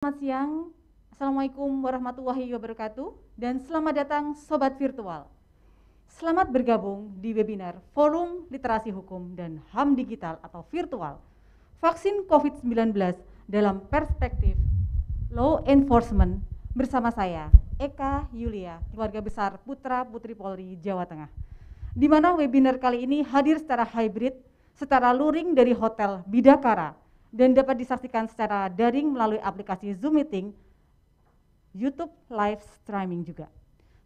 Selamat siang, Assalamualaikum warahmatullahi wabarakatuh, dan selamat datang Sobat Virtual. Selamat bergabung di webinar Forum Literasi Hukum dan HAM Digital atau Virtual, Vaksin COVID-19 dalam Perspektif Law Enforcement bersama saya, Eka Yulia, keluarga besar Putra Putri Polri, Jawa Tengah. Di mana webinar kali ini hadir secara hybrid, secara luring dari Hotel Bidakara, dan dapat disaksikan secara daring melalui aplikasi Zoom Meeting, YouTube live streaming juga.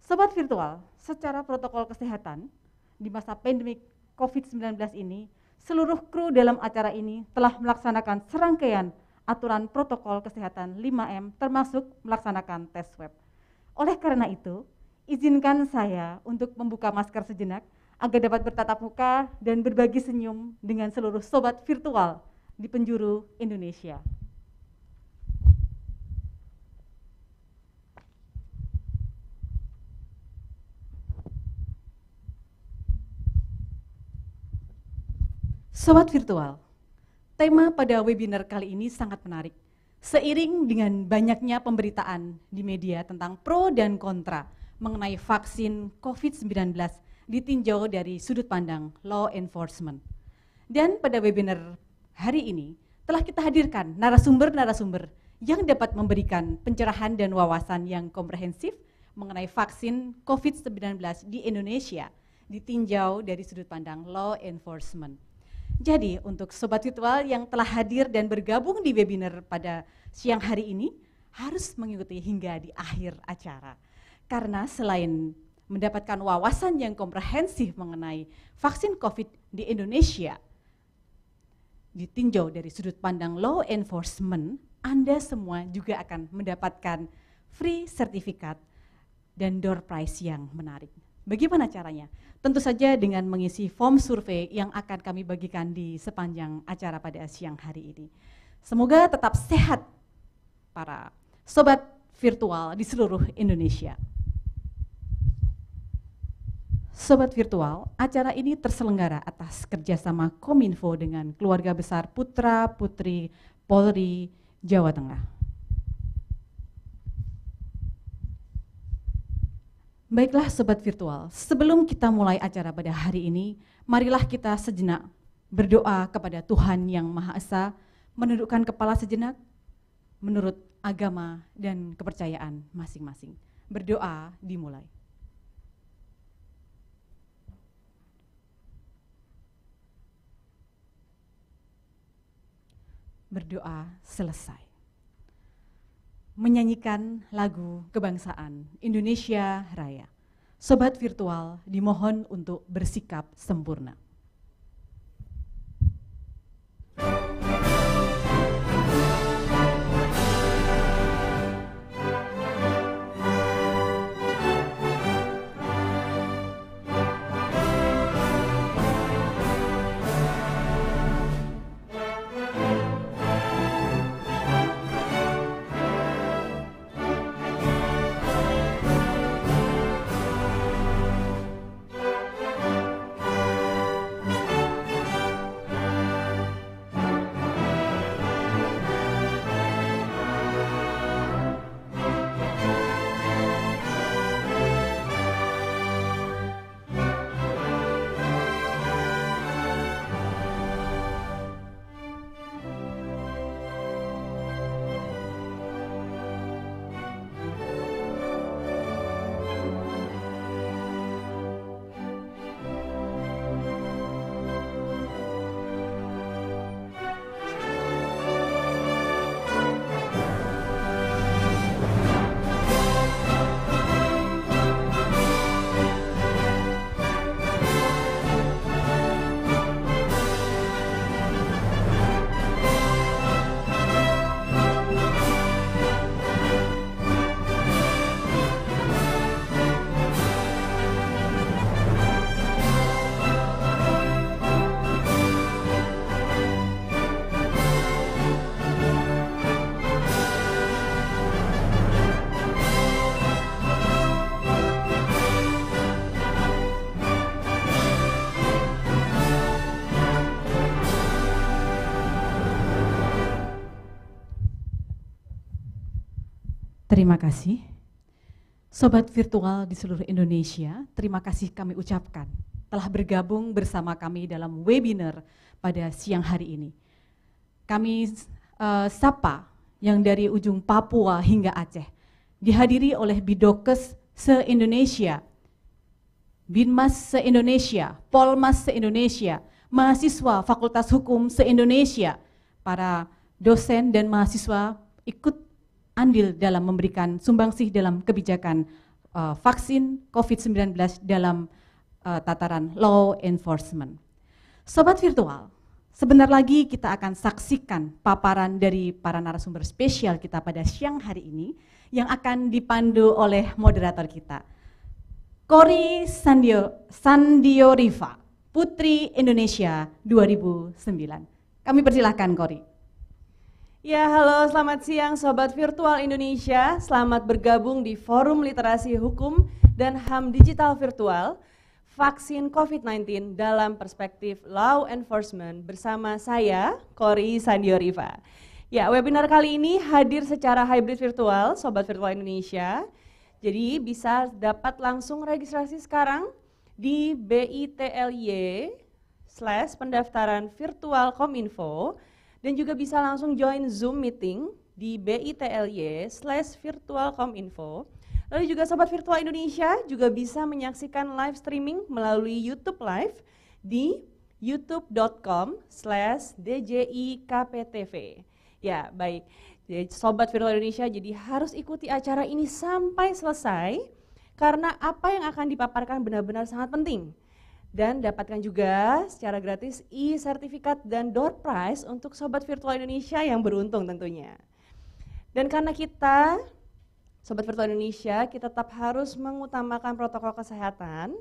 Sobat virtual, secara protokol kesehatan di masa pandemi COVID-19 ini, seluruh kru dalam acara ini telah melaksanakan serangkaian aturan protokol kesehatan 5M termasuk melaksanakan tes web. Oleh karena itu, izinkan saya untuk membuka masker sejenak agar dapat bertatap muka dan berbagi senyum dengan seluruh sobat virtual di penjuru Indonesia. Sobat virtual, tema pada webinar kali ini sangat menarik. Seiring dengan banyaknya pemberitaan di media tentang pro dan kontra mengenai vaksin COVID-19 ditinjau dari sudut pandang law enforcement. Dan pada webinar hari ini telah kita hadirkan narasumber-narasumber yang dapat memberikan pencerahan dan wawasan yang komprehensif mengenai vaksin COVID-19 di Indonesia ditinjau dari sudut pandang law enforcement. Jadi untuk Sobat Virtual yang telah hadir dan bergabung di webinar pada siang hari ini harus mengikuti hingga di akhir acara. Karena selain mendapatkan wawasan yang komprehensif mengenai vaksin COVID di Indonesia, ditinjau dari sudut pandang law enforcement, Anda semua juga akan mendapatkan free sertifikat dan door prize yang menarik. Bagaimana caranya? Tentu saja dengan mengisi form survei yang akan kami bagikan di sepanjang acara pada siang hari ini. Semoga tetap sehat para sobat virtual di seluruh Indonesia. Sobat virtual, acara ini terselenggara atas kerjasama Kominfo dengan keluarga besar Putra Putri Polri Jawa Tengah. Baiklah sobat virtual, sebelum kita mulai acara pada hari ini, marilah kita sejenak berdoa kepada Tuhan Yang Maha Esa, menundukkan kepala sejenak menurut agama dan kepercayaan masing-masing. Berdoa dimulai. berdoa selesai. Menyanyikan lagu kebangsaan Indonesia Raya. Sobat virtual dimohon untuk bersikap sempurna. Terima kasih. Sobat virtual di seluruh Indonesia, terima kasih kami ucapkan telah bergabung bersama kami dalam webinar pada siang hari ini. Kami uh, sapa yang dari ujung Papua hingga Aceh, dihadiri oleh Bidokes se-Indonesia, Binmas se-Indonesia, Polmas se-Indonesia, mahasiswa Fakultas Hukum se-Indonesia, para dosen dan mahasiswa ikut andil dalam memberikan sumbangsih dalam kebijakan uh, vaksin COVID-19 dalam uh, tataran law enforcement. Sobat virtual, sebentar lagi kita akan saksikan paparan dari para narasumber spesial kita pada siang hari ini yang akan dipandu oleh moderator kita. Kori Sandio, Sandio Riva, Putri Indonesia 2009. Kami persilahkan Kori. Ya, halo, selamat siang Sobat Virtual Indonesia. Selamat bergabung di Forum Literasi Hukum dan HAM Digital Virtual Vaksin COVID-19 dalam perspektif Law Enforcement bersama saya, Kori Sandioriva. Ya, webinar kali ini hadir secara hybrid virtual, Sobat Virtual Indonesia. Jadi bisa dapat langsung registrasi sekarang di bitly slash pendaftaran virtual kominfo.com dan juga bisa langsung join Zoom meeting di bit.ly slash virtualcominfo. Lalu juga Sobat Virtual Indonesia juga bisa menyaksikan live streaming melalui YouTube Live di youtube.com slash djikptv. Ya, baik. Jadi Sobat Virtual Indonesia jadi harus ikuti acara ini sampai selesai karena apa yang akan dipaparkan benar-benar sangat penting dan dapatkan juga secara gratis e-sertifikat dan door prize untuk Sobat Virtual Indonesia yang beruntung tentunya. Dan karena kita, Sobat Virtual Indonesia, kita tetap harus mengutamakan protokol kesehatan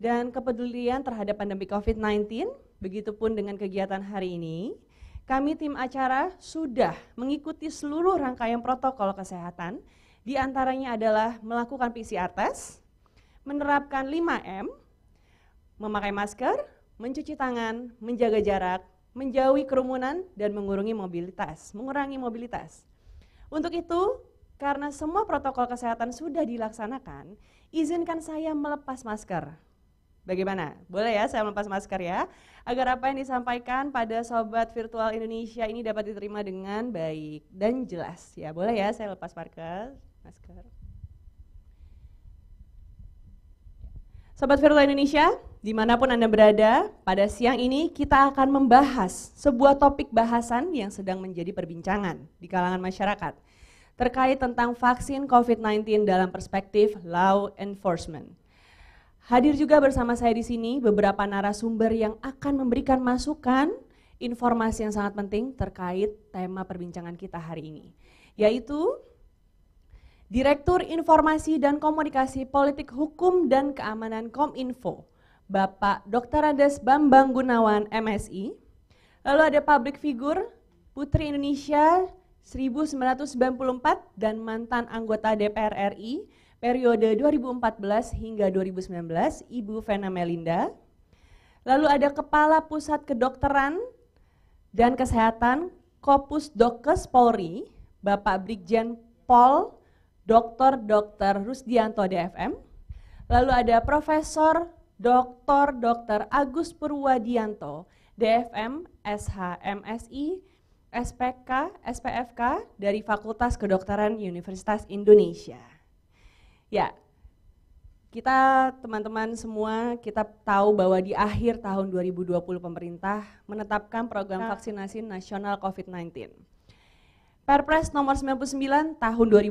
dan kepedulian terhadap pandemi COVID-19, begitupun dengan kegiatan hari ini, kami tim acara sudah mengikuti seluruh rangkaian protokol kesehatan, diantaranya adalah melakukan PCR test, menerapkan 5M, memakai masker, mencuci tangan, menjaga jarak, menjauhi kerumunan, dan mengurangi mobilitas. Mengurangi mobilitas. Untuk itu, karena semua protokol kesehatan sudah dilaksanakan, izinkan saya melepas masker. Bagaimana? Boleh ya saya melepas masker ya, agar apa yang disampaikan pada Sobat Virtual Indonesia ini dapat diterima dengan baik dan jelas. Ya, boleh ya saya lepas masker. masker. Sobat Virtual Indonesia, Dimanapun Anda berada, pada siang ini kita akan membahas sebuah topik bahasan yang sedang menjadi perbincangan di kalangan masyarakat terkait tentang vaksin COVID-19 dalam perspektif law enforcement. Hadir juga bersama saya di sini beberapa narasumber yang akan memberikan masukan, informasi yang sangat penting terkait tema perbincangan kita hari ini, yaitu Direktur Informasi dan Komunikasi Politik Hukum dan Keamanan Kominfo, Bapak Dr. Andes Bambang Gunawan MSI. Lalu ada public figure Putri Indonesia 1994 dan mantan anggota DPR RI periode 2014 hingga 2019 Ibu Vena Melinda. Lalu ada Kepala Pusat Kedokteran dan Kesehatan Kopus Dokes Polri, Bapak Brigjen Pol Dr. Dr. Rusdianto DFM. Lalu ada Profesor Dr. Dr. Agus Purwadianto, DFM, SHMSI, SPK, SPFK dari Fakultas Kedokteran Universitas Indonesia. Ya, kita teman-teman semua kita tahu bahwa di akhir tahun 2020 pemerintah menetapkan program nah. vaksinasi nasional COVID-19. Perpres nomor 99 tahun 2020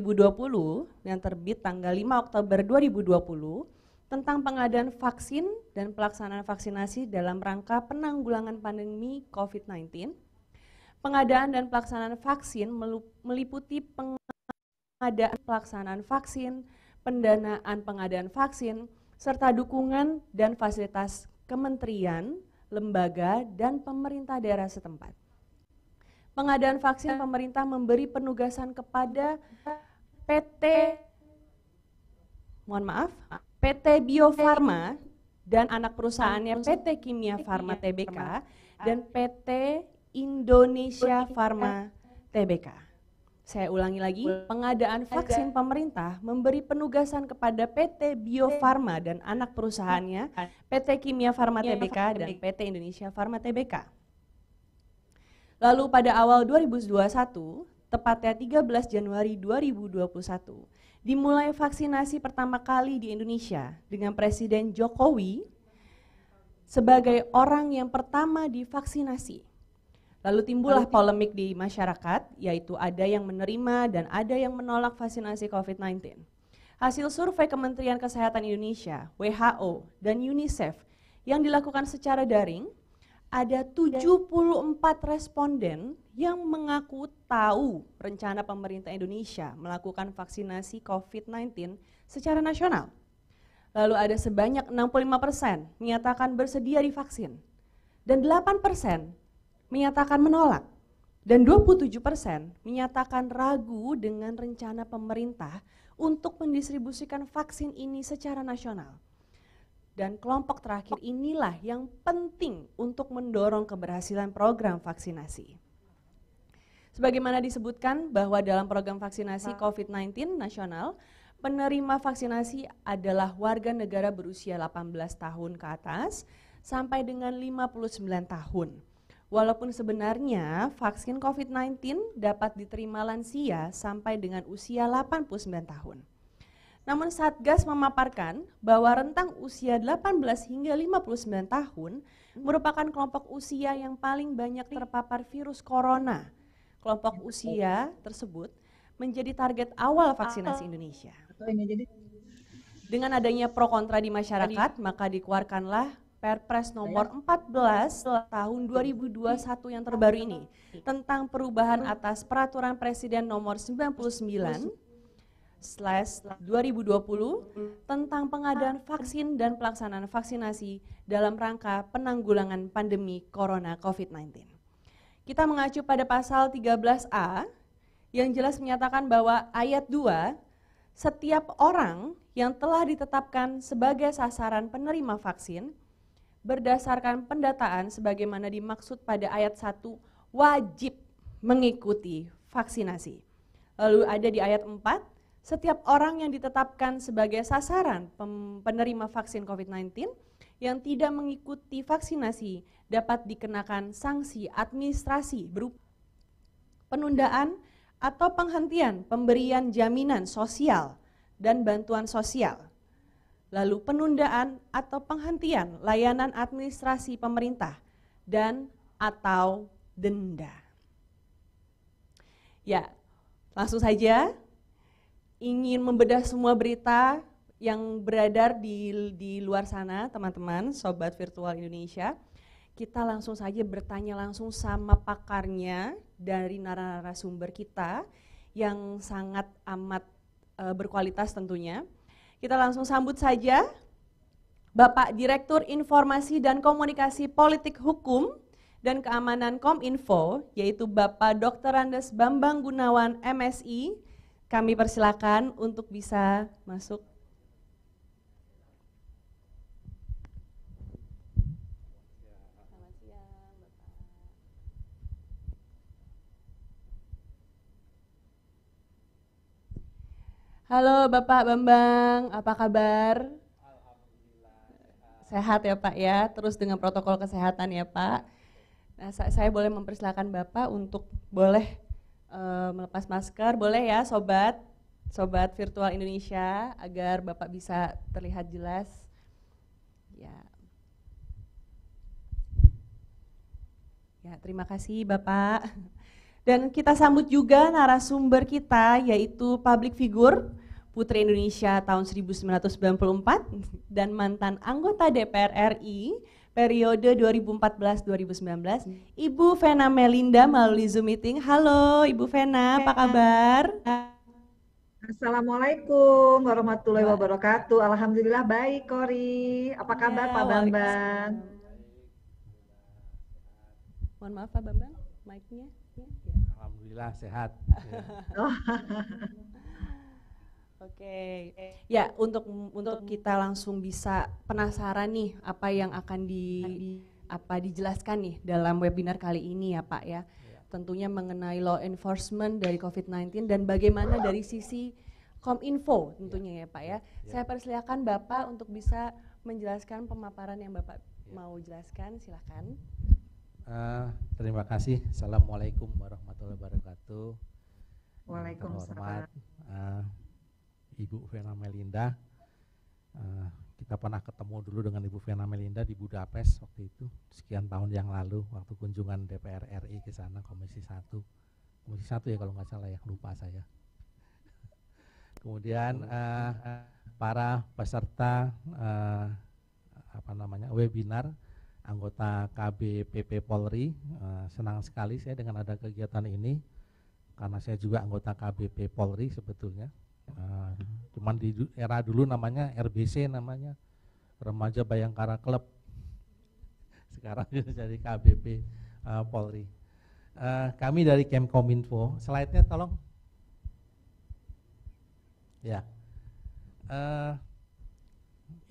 yang terbit tanggal 5 Oktober 2020 tentang pengadaan vaksin dan pelaksanaan vaksinasi dalam rangka penanggulangan pandemi COVID-19. Pengadaan dan pelaksanaan vaksin meliputi pengadaan pelaksanaan vaksin, pendanaan pengadaan vaksin, serta dukungan dan fasilitas kementerian, lembaga, dan pemerintah daerah setempat. Pengadaan vaksin pemerintah memberi penugasan kepada PT mohon maaf PT Bio Farma dan anak perusahaannya PT Kimia Farma TBK dan ah. PT Indonesia Farma TBK. Saya ulangi lagi, pengadaan vaksin pemerintah memberi penugasan kepada PT Bio Farma dan anak perusahaannya, PT Kimia Farma TBK dan PT Indonesia Farma TBK. Lalu pada awal 2021, tepatnya 13 Januari 2021, dimulai vaksinasi pertama kali di Indonesia dengan Presiden Jokowi sebagai orang yang pertama divaksinasi. Lalu timbullah polemik di masyarakat, yaitu ada yang menerima dan ada yang menolak vaksinasi COVID-19. Hasil survei Kementerian Kesehatan Indonesia, WHO, dan UNICEF yang dilakukan secara daring ada 74 responden yang mengaku tahu rencana pemerintah Indonesia melakukan vaksinasi COVID-19 secara nasional. Lalu ada sebanyak 65% menyatakan bersedia divaksin dan 8% menyatakan menolak dan 27% menyatakan ragu dengan rencana pemerintah untuk mendistribusikan vaksin ini secara nasional. Dan kelompok terakhir inilah yang penting untuk mendorong keberhasilan program vaksinasi. Sebagaimana disebutkan bahwa dalam program vaksinasi COVID-19 nasional, penerima vaksinasi adalah warga negara berusia 18 tahun ke atas sampai dengan 59 tahun. Walaupun sebenarnya vaksin COVID-19 dapat diterima lansia sampai dengan usia 89 tahun. Namun Satgas memaparkan bahwa rentang usia 18 hingga 59 tahun merupakan kelompok usia yang paling banyak terpapar virus corona. Kelompok usia tersebut menjadi target awal vaksinasi Indonesia. Dengan adanya pro kontra di masyarakat, maka dikeluarkanlah Perpres nomor 14 iya. tahun 2021 iya. yang terbaru ini iya. tentang perubahan atas peraturan presiden nomor 99 2020 tentang pengadaan vaksin dan pelaksanaan vaksinasi dalam rangka penanggulangan pandemi corona COVID-19. Kita mengacu pada pasal 13A yang jelas menyatakan bahwa ayat 2 setiap orang yang telah ditetapkan sebagai sasaran penerima vaksin berdasarkan pendataan sebagaimana dimaksud pada ayat 1 wajib mengikuti vaksinasi. Lalu ada di ayat 4 setiap orang yang ditetapkan sebagai sasaran penerima vaksin COVID-19 yang tidak mengikuti vaksinasi dapat dikenakan sanksi administrasi berupa penundaan atau penghentian pemberian jaminan sosial dan bantuan sosial, lalu penundaan atau penghentian layanan administrasi pemerintah dan atau denda. Ya, langsung saja ingin membedah semua berita yang beredar di, di luar sana, teman-teman, Sobat Virtual Indonesia, kita langsung saja bertanya langsung sama pakarnya dari narasumber kita yang sangat amat e, berkualitas tentunya. Kita langsung sambut saja Bapak Direktur Informasi dan Komunikasi Politik Hukum dan Keamanan Kominfo, yaitu Bapak Dr. Andes Bambang Gunawan, MSI, kami persilakan untuk bisa masuk. Halo Bapak Bambang, apa kabar? Sehat ya Pak ya, terus dengan protokol kesehatan ya Pak. Nah, saya boleh mempersilahkan Bapak untuk boleh Eh, melepas masker. Boleh ya sobat, sobat virtual Indonesia agar Bapak bisa terlihat jelas. Ya. Ya, terima kasih Bapak. Dan kita sambut juga narasumber kita yaitu public figure Putri Indonesia tahun 1994 dan mantan anggota DPR RI periode 2014-2019. Hmm. Ibu Vena Melinda melalui Zoom meeting. Halo Ibu Vena, apa kabar? Assalamualaikum warahmatullahi wabarakatuh. Alhamdulillah baik, Kori. Apa ya, kabar ya, Pak Bambang? Mohon maaf Pak Bambang, mic-nya. Ya. Alhamdulillah sehat. Ya. Oh. Oke. Okay. Ya, untuk untuk kita langsung bisa penasaran nih apa yang akan di apa dijelaskan nih dalam webinar kali ini ya, Pak ya. Iya. Tentunya mengenai law enforcement dari COVID-19 dan bagaimana dari sisi Kominfo tentunya iya. ya, Pak ya. Iya. Saya persilakan Bapak untuk bisa menjelaskan pemaparan yang Bapak mau jelaskan, silakan. Uh, terima kasih. Assalamualaikum warahmatullahi wabarakatuh. Waalaikumsalam. Ibu Vena Melinda. Uh, kita pernah ketemu dulu dengan Ibu Vena Melinda di Budapest waktu itu, sekian tahun yang lalu, waktu kunjungan DPR RI ke sana, Komisi 1. Komisi 1 ya kalau nggak salah ya, lupa saya. Kemudian uh, para peserta uh, apa namanya webinar anggota KBPP Polri, uh, senang sekali saya dengan ada kegiatan ini karena saya juga anggota KBP Polri sebetulnya Ah, cuman di era dulu namanya RBC namanya Remaja Bayangkara klub Sekarang jadi KBP uh, ah, Polri. Uh, kami dari Kemkominfo, slide-nya tolong. Ya. Uh,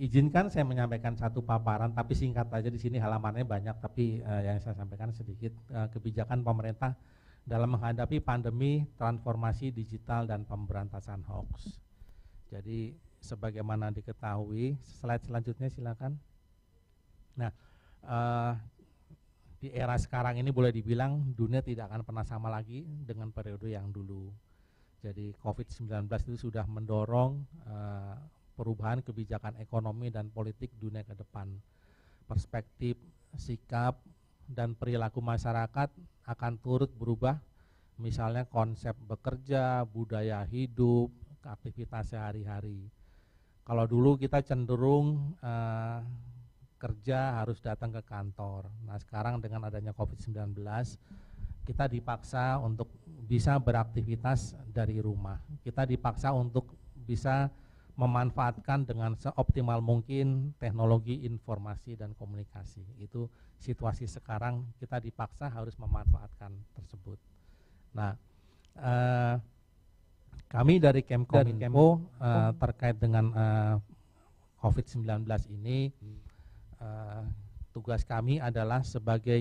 izinkan saya menyampaikan satu paparan tapi singkat aja di sini halamannya banyak tapi uh, yang saya sampaikan sedikit uh, kebijakan pemerintah dalam menghadapi pandemi transformasi digital dan pemberantasan hoax. Jadi sebagaimana diketahui, slide selanjutnya silakan. Nah, uh, di era sekarang ini boleh dibilang dunia tidak akan pernah sama lagi dengan periode yang dulu. Jadi COVID-19 itu sudah mendorong uh, perubahan kebijakan ekonomi dan politik dunia ke depan. Perspektif, sikap, dan perilaku masyarakat akan turut berubah misalnya konsep bekerja, budaya hidup, aktivitas sehari-hari. Kalau dulu kita cenderung eh, kerja harus datang ke kantor. Nah, sekarang dengan adanya Covid-19 kita dipaksa untuk bisa beraktivitas dari rumah. Kita dipaksa untuk bisa memanfaatkan dengan seoptimal mungkin teknologi informasi dan komunikasi. Itu situasi sekarang kita dipaksa harus memanfaatkan tersebut. Nah, eh, kami dari Kemkominfo eh, terkait dengan eh, COVID-19 ini eh, tugas kami adalah sebagai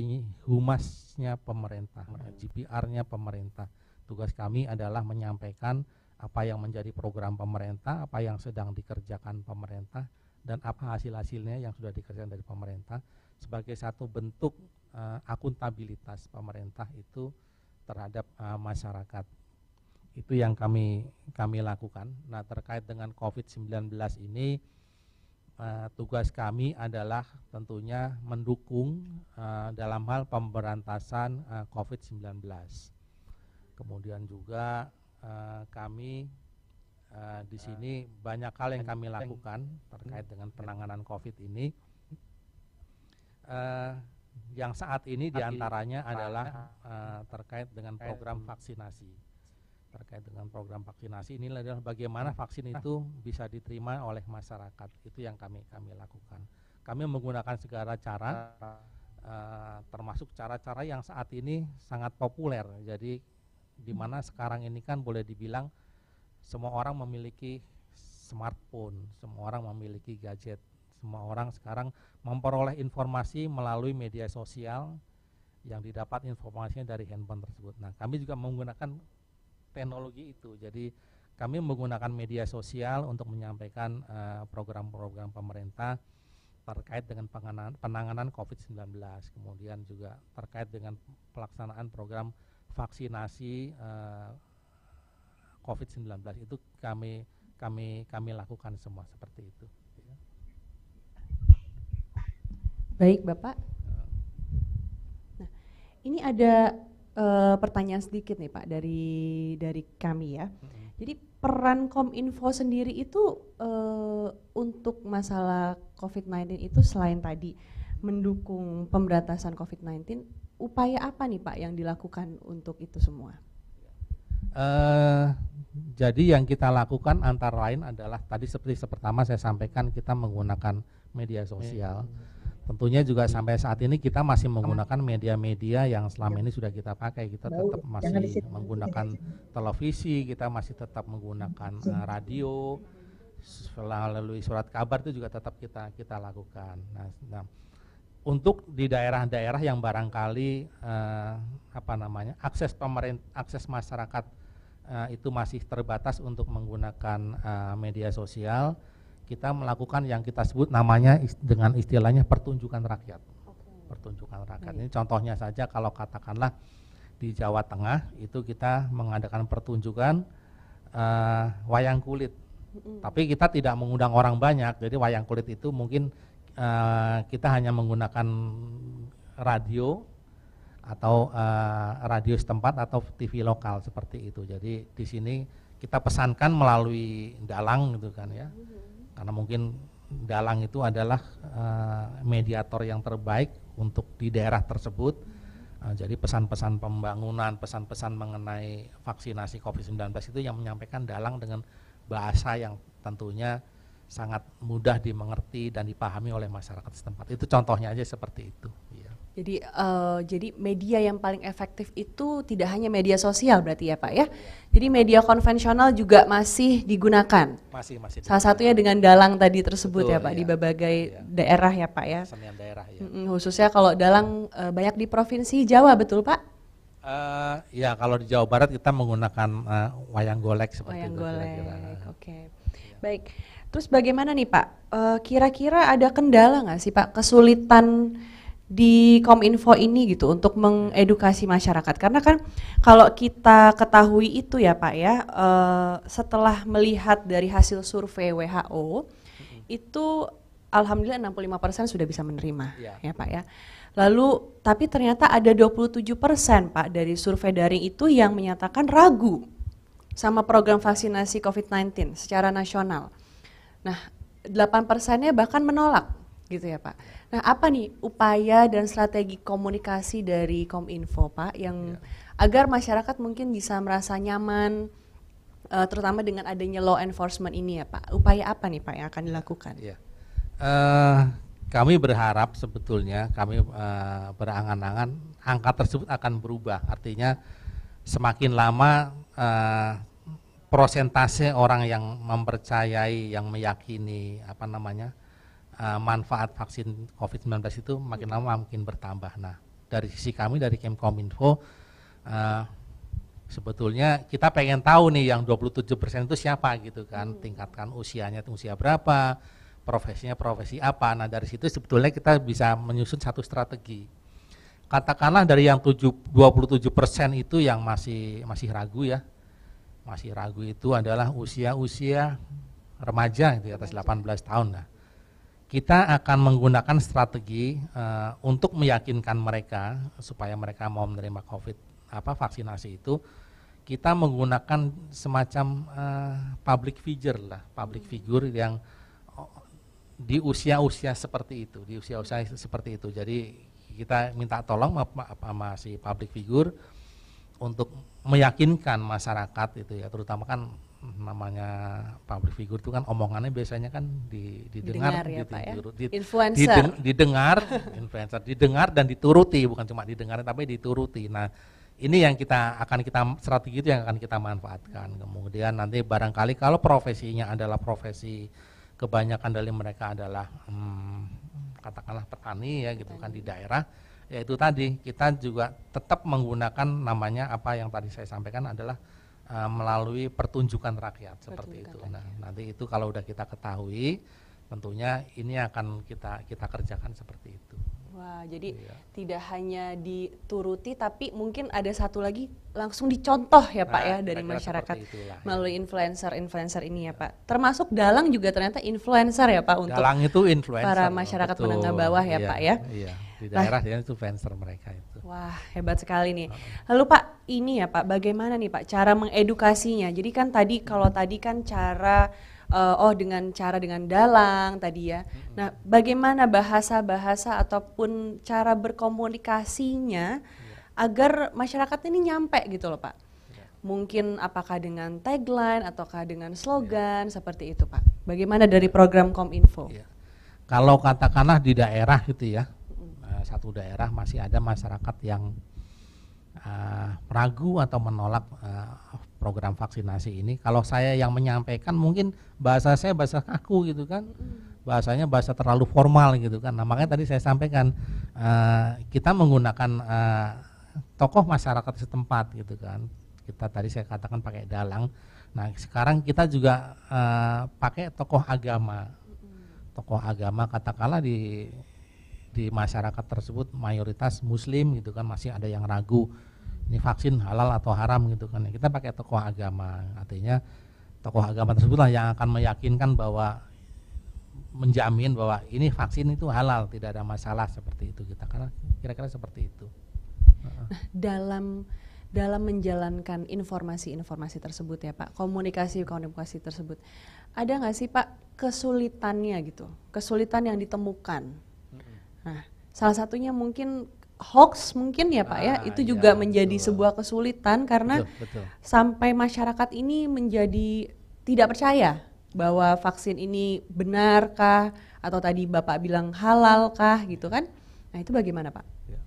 humasnya pemerintah, GPR-nya pemerintah. Tugas kami adalah menyampaikan apa yang menjadi program pemerintah, apa yang sedang dikerjakan pemerintah, dan apa hasil-hasilnya yang sudah dikerjakan dari pemerintah sebagai satu bentuk uh, akuntabilitas pemerintah itu terhadap uh, masyarakat. Itu yang kami kami lakukan. Nah, terkait dengan COVID-19 ini uh, tugas kami adalah tentunya mendukung uh, dalam hal pemberantasan uh, COVID-19. Kemudian juga Eh, kami uh, di sini eh, banyak hal yang kami lakukan terkait dengan penanganan COVID ini. Uh, yang saat ini diantaranya adalah uh, terkait dengan program vaksinasi. Terkait dengan program vaksinasi ini adalah bagaimana vaksin itu bisa diterima oleh masyarakat. Itu yang kami kami lakukan. Kami menggunakan segala cara, uh, termasuk cara-cara yang saat ini sangat populer. Jadi di mana sekarang ini kan boleh dibilang semua orang memiliki smartphone, semua orang memiliki gadget, semua orang sekarang memperoleh informasi melalui media sosial yang didapat informasinya dari handphone tersebut. Nah, kami juga menggunakan teknologi itu. Jadi kami menggunakan media sosial untuk menyampaikan eh, program-program uh, pemerintah terkait dengan penanganan COVID-19, kemudian juga terkait dengan pelaksanaan program vaksinasi uh, eh, COVID-19 itu kami kami kami lakukan semua seperti itu. Ya. Baik, Bapak. Nah, ini ada uh, pertanyaan sedikit nih, Pak, dari dari kami ya. Jadi peran Kominfo sendiri itu uh, untuk masalah COVID-19 itu selain tadi mendukung pemberantasan COVID-19 upaya apa nih Pak yang dilakukan untuk itu semua? Uh, jadi yang kita lakukan antara lain adalah tadi seperti pertama saya sampaikan kita menggunakan media sosial. Tentunya juga sampai saat ini kita masih menggunakan media-media yang selama iya. ini sudah kita pakai. Kita tetap masih menggunakan televisi, kita masih tetap menggunakan uh, radio, melalui surat kabar itu juga tetap kita kita lakukan. Nah, nah untuk di daerah-daerah yang barangkali eh, apa namanya akses pemerintah akses masyarakat eh, itu masih terbatas untuk menggunakan eh, media sosial kita melakukan yang kita sebut namanya dengan istilahnya pertunjukan rakyat okay. pertunjukan rakyat iya. ini contohnya saja kalau katakanlah di Jawa Tengah itu kita mengadakan pertunjukan eh, wayang kulit mm -hmm. tapi kita tidak mengundang orang banyak jadi wayang kulit itu mungkin uh, kita hanya menggunakan radio atau uh, radio setempat atau TV lokal seperti itu. Jadi di sini kita pesankan melalui dalang gitu kan ya. Karena mungkin dalang itu adalah uh, mediator yang terbaik untuk di daerah tersebut. Uh, jadi pesan-pesan pembangunan, pesan-pesan mengenai vaksinasi COVID-19 itu yang menyampaikan dalang dengan bahasa yang tentunya sangat mudah dimengerti dan dipahami oleh masyarakat setempat. Itu contohnya aja seperti itu. Iya. Jadi uh, jadi media yang paling efektif itu tidak hanya media sosial berarti ya Pak ya. Jadi media konvensional juga masih digunakan. Masih masih. Salah digunakan. satunya dengan dalang tadi tersebut ya, Betul, ya Pak ya. di iya. berbagai ya. daerah ya Pak ya. Senian daerah ya. Mm-mm, khususnya kalau dalang uh, banyak di provinsi Jawa betul Pak? Uh, ya kalau di Jawa Barat kita menggunakan uh, wayang golek seperti wayang itu. Wayang golek, oke. Okay. Ya. Baik. Terus bagaimana nih Pak? Eh, kira-kira ada kendala nggak sih Pak kesulitan di kominfo ini gitu untuk mengedukasi masyarakat? Karena kan kalau kita ketahui itu ya Pak ya, eh, setelah melihat dari hasil survei WHO mm-hmm. itu alhamdulillah 65% sudah bisa menerima ya, ya Pak ya. Lalu tapi ternyata ada 27% Pak dari survei daring itu yang menyatakan ragu sama program vaksinasi COVID-19 secara nasional. Nah, 8 persennya bahkan menolak gitu ya Pak. Nah, apa nih upaya dan strategi komunikasi dari Kominfo Pak yang ya. agar masyarakat mungkin bisa merasa nyaman uh, terutama dengan adanya law enforcement ini ya Pak. Upaya apa nih Pak yang akan dilakukan? Ya. Uh, kami berharap sebetulnya kami uh, berangan-angan angka tersebut akan berubah. Artinya semakin lama uh, prosentase orang yang mempercayai, yang meyakini apa namanya uh, manfaat vaksin COVID-19 itu makin lama makin bertambah. Nah, dari sisi kami dari Kemkominfo uh, sebetulnya kita pengen tahu nih yang 27% persen itu siapa gitu kan, hmm. tingkatkan usianya usia berapa, profesinya profesi apa. Nah, dari situ sebetulnya kita bisa menyusun satu strategi katakanlah dari yang 27 persen itu yang masih masih ragu ya masih ragu itu adalah usia-usia remaja gitu di atas 18 tahun. Nah, kita akan menggunakan strategi uh, untuk meyakinkan mereka supaya mereka mau menerima COVID apa vaksinasi itu kita menggunakan semacam uh, public figure lah, public figure yang oh, di usia-usia seperti itu, di usia-usia seperti itu. Jadi kita minta tolong apa masih public figure untuk meyakinkan masyarakat itu ya terutama kan namanya public figure itu kan omongannya biasanya kan didengar, didengar ya, ditiru, ya? ya. Di, influencer. Dideng, didengar influencer didengar dan dituruti bukan cuma didengar tapi dituruti nah ini yang kita akan kita strategi itu yang akan kita manfaatkan kemudian nanti barangkali kalau profesinya adalah profesi kebanyakan dari mereka adalah hmm, katakanlah petani ya gitu petani. kan di daerah ya itu tadi kita juga tetap menggunakan namanya apa yang tadi saya sampaikan adalah uh, melalui pertunjukan rakyat pertunjukan seperti itu. Rakyat. Nah, nanti itu kalau sudah kita ketahui tentunya ini akan kita kita kerjakan seperti itu. Wah, jadi iya. tidak hanya dituruti, tapi mungkin ada satu lagi langsung dicontoh ya Pak nah, ya ah, dari masyarakat itulah, ya. melalui influencer-influencer ini ya Pak. Termasuk dalang juga ternyata influencer ya Pak untuk dalang itu influencer para masyarakat betul. menengah bawah ya iya, Pak ya. Iya. Di nah, daerah nah, itu influencer mereka itu. Wah hebat sekali nih. Lalu Pak ini ya Pak, bagaimana nih Pak cara mengedukasinya? Jadi kan tadi kalau tadi kan cara uh, oh dengan cara dengan dalang tadi ya. Hmm. Nah, bagaimana bahasa-bahasa ataupun cara berkomunikasinya iya. agar masyarakat ini nyampe gitu loh, Pak. Iya. Mungkin apakah dengan tagline ataukah dengan slogan ya. seperti itu, Pak? Bagaimana dari program Kominfo? Ya. Kalau katakanlah di daerah gitu ya, eh, satu daerah masih ada masyarakat yang uh, ragu atau menolak uh, program vaksinasi ini kalau saya yang menyampaikan mungkin bahasa saya bahasa kaku gitu kan bahasanya bahasa terlalu formal gitu kan nah makanya tadi saya sampaikan uh, kita menggunakan uh, tokoh masyarakat setempat gitu kan kita tadi saya katakan pakai dalang nah sekarang kita juga uh, pakai tokoh agama tokoh agama katakanlah di di masyarakat tersebut mayoritas muslim gitu kan masih ada yang ragu ini vaksin halal atau haram gitu kan kita pakai tokoh agama artinya tokoh agama tersebutlah yang akan meyakinkan bahwa menjamin bahwa ini vaksin itu halal tidak ada masalah seperti itu kita gitu. karena kira-kira seperti itu nah, dalam dalam menjalankan informasi-informasi tersebut ya Pak komunikasi komunikasi tersebut ada nggak sih Pak kesulitannya gitu kesulitan yang ditemukan nah salah satunya mungkin hoax mungkin ya Pak ya. ah, ya itu iya, juga iya, menjadi betul. sebuah kesulitan karena betul, betul. sampai masyarakat ini menjadi tidak percaya iya. bahwa vaksin ini benarkah atau tadi Bapak bilang halalkah gitu kan. Nah, itu bagaimana Pak? Ya.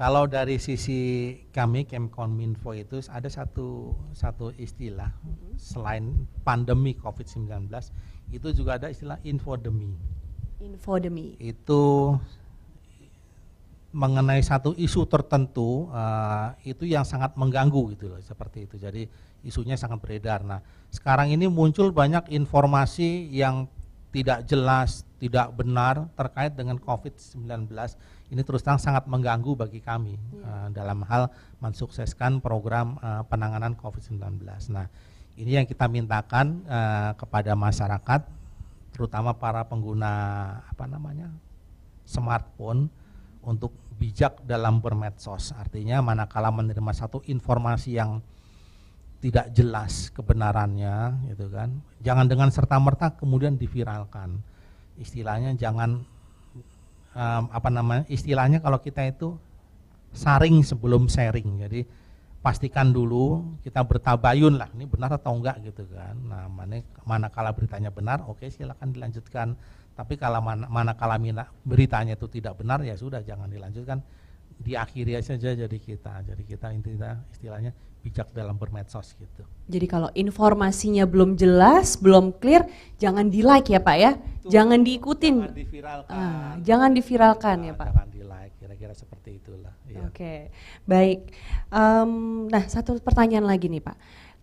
Kalau dari sisi kami Kemkominfo itu ada satu satu istilah mm -hmm. selain pandemi Covid-19 itu juga ada istilah infodemi. Infodemi. Itu mengenai satu isu tertentu uh, itu yang sangat mengganggu gitu loh seperti itu jadi isunya sangat beredar nah sekarang ini muncul banyak informasi yang tidak jelas tidak benar terkait dengan COVID-19 ini terus terang sangat mengganggu bagi kami yeah. Iya. uh, dalam hal mensukseskan program uh, penanganan COVID-19 nah ini yang kita mintakan uh, kepada masyarakat terutama para pengguna apa namanya smartphone untuk bijak dalam bermedsos. Artinya manakala menerima satu informasi yang tidak jelas kebenarannya, gitu kan. Jangan dengan serta-merta kemudian diviralkan. Istilahnya jangan um, apa namanya? Istilahnya kalau kita itu saring sebelum sharing. Jadi pastikan dulu kita bertabayun lah ini benar atau enggak gitu kan nah mana manakala beritanya benar oke okay, silakan dilanjutkan tapi kalau mana, mana kalamina beritanya itu tidak benar ya sudah jangan dilanjutkan diakhiri aja jadi kita jadi kita intinya istilahnya bijak dalam bermedsos gitu. Jadi kalau informasinya belum jelas, belum clear, jangan di like ya pak ya, itu jangan diikutin, jangan diviralkan, ah, jangan diviralkan ya ah, pak. Jangan di like, kira-kira seperti itulah. Ya. Oke, okay. baik. Um, nah satu pertanyaan lagi nih pak,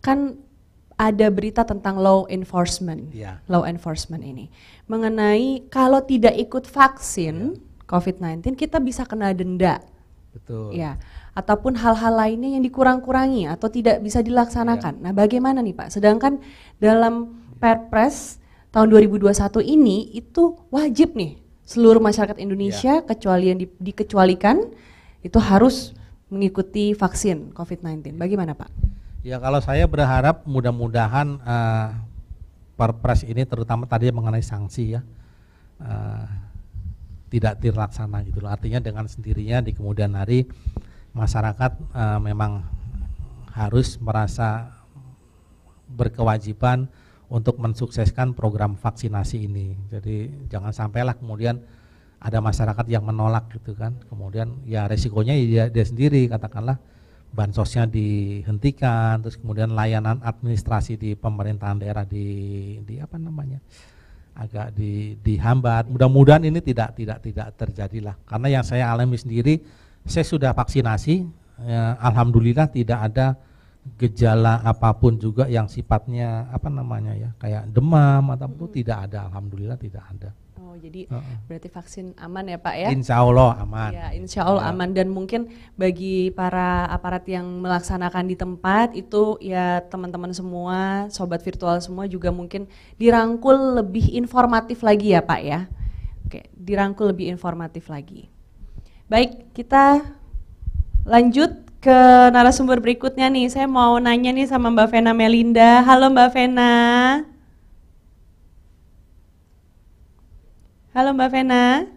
kan ada berita tentang law enforcement, yeah. law enforcement ini mengenai kalau tidak ikut vaksin yeah. COVID-19 kita bisa kena denda, betul. Ya, ataupun hal-hal lainnya yang dikurang-kurangi atau tidak bisa dilaksanakan. Yeah. Nah, bagaimana nih Pak? Sedangkan dalam Perpres tahun 2021 ini itu wajib nih seluruh masyarakat Indonesia yeah. kecuali yang di, dikecualikan itu harus mengikuti vaksin COVID-19. Bagaimana Pak? Ya kalau saya berharap mudah-mudahan uh, Perpres ini terutama tadi mengenai sanksi ya uh, tidak terlaksana gitu loh. Artinya dengan sendirinya di kemudian hari masyarakat uh, memang harus merasa berkewajiban untuk mensukseskan program vaksinasi ini. Jadi jangan sampailah kemudian ada masyarakat yang menolak gitu kan. Kemudian ya resikonya ya dia, dia sendiri katakanlah bansosnya dihentikan, terus kemudian layanan administrasi di pemerintahan daerah di di apa namanya agak di, dihambat. Mudah-mudahan ini tidak tidak tidak terjadilah. Karena yang saya alami sendiri, saya sudah vaksinasi, ya, alhamdulillah tidak ada gejala apapun juga yang sifatnya apa namanya ya kayak demam atau itu tidak ada, alhamdulillah tidak ada. Oh jadi uh -uh. berarti vaksin aman ya Pak ya? Insya Allah aman. Ya Insya Allah ya. aman dan mungkin bagi para aparat yang melaksanakan di tempat itu ya teman-teman semua, sobat virtual semua juga mungkin dirangkul lebih informatif lagi ya Pak ya. Oke, dirangkul lebih informatif lagi. Baik, kita lanjut ke narasumber berikutnya nih. Saya mau nanya nih sama Mbak Vena Melinda. Halo Mbak Vena. Halo Mbak Vena.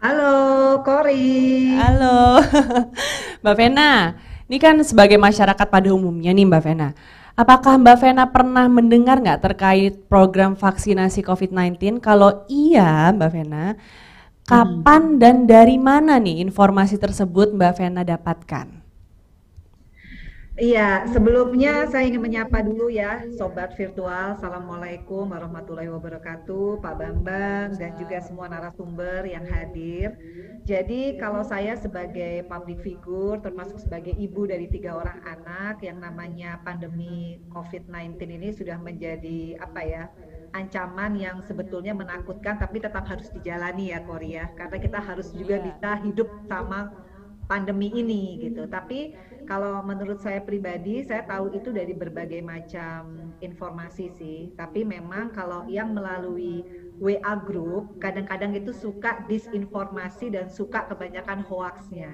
Halo Kori. Halo Mbak Vena. Ini kan sebagai masyarakat pada umumnya nih Mbak Vena. Apakah Mbak Vena pernah mendengar nggak terkait program vaksinasi COVID-19? Kalau iya Mbak Vena, hmm. kapan hmm. dan dari mana nih informasi tersebut Mbak Vena dapatkan? Iya, sebelumnya saya ingin menyapa dulu ya sobat virtual. Assalamualaikum warahmatullahi wabarakatuh, Pak Bambang dan juga semua narasumber yang hadir. Jadi kalau saya sebagai public figure termasuk sebagai ibu dari tiga orang anak yang namanya pandemi COVID-19 ini sudah menjadi apa ya? ancaman yang sebetulnya menakutkan tapi tetap harus dijalani ya Korea karena kita harus juga iya. bisa hidup sama pandemi ini gitu. Tapi kalau menurut saya pribadi, saya tahu itu dari berbagai macam informasi sih. Tapi memang kalau yang melalui WA group, kadang-kadang itu suka disinformasi dan suka kebanyakan hoaxnya.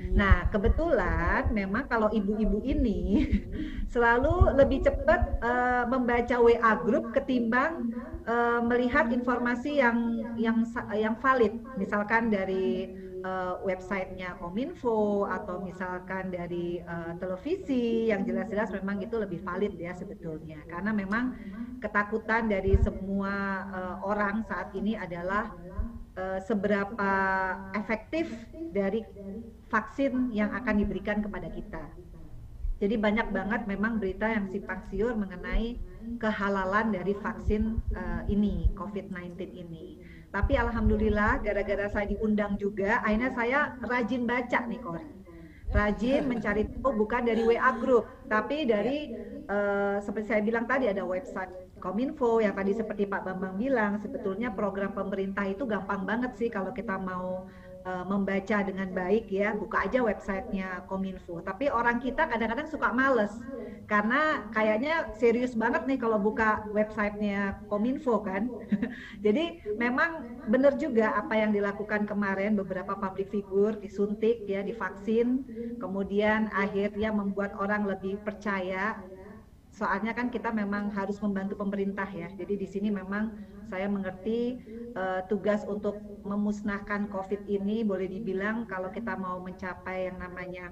Nah, kebetulan memang kalau ibu-ibu ini selalu lebih cepat uh, membaca WA group ketimbang uh, melihat informasi yang yang yang valid, misalkan dari uh, websitenya Kominfo atau misalkan dari uh, televisi yang jelas-jelas memang itu lebih valid ya sebetulnya karena memang ketakutan dari semua uh, orang saat ini adalah uh, seberapa efektif dari vaksin yang akan diberikan kepada kita. Jadi banyak banget memang berita yang simpang siur mengenai kehalalan dari vaksin uh, ini COVID-19 ini. Tapi alhamdulillah gara-gara saya diundang juga, akhirnya saya rajin baca nih Kori. Rajin mencari tahu bukan dari WA group, tapi dari uh, seperti saya bilang tadi ada website Kominfo yang tadi seperti Pak Bambang bilang, sebetulnya program pemerintah itu gampang banget sih kalau kita mau Eh, membaca dengan baik ya buka aja websitenya kominfo tapi orang kita kadang-kadang suka males karena kayaknya serius banget nih kalau buka websitenya kominfo kan jadi memang benar juga apa yang dilakukan kemarin beberapa public figure disuntik ya divaksin kemudian akhirnya membuat orang lebih percaya soalnya kan kita memang harus membantu pemerintah ya. Jadi di sini memang saya mengerti uh, tugas untuk memusnahkan COVID ini boleh dibilang kalau kita mau mencapai yang namanya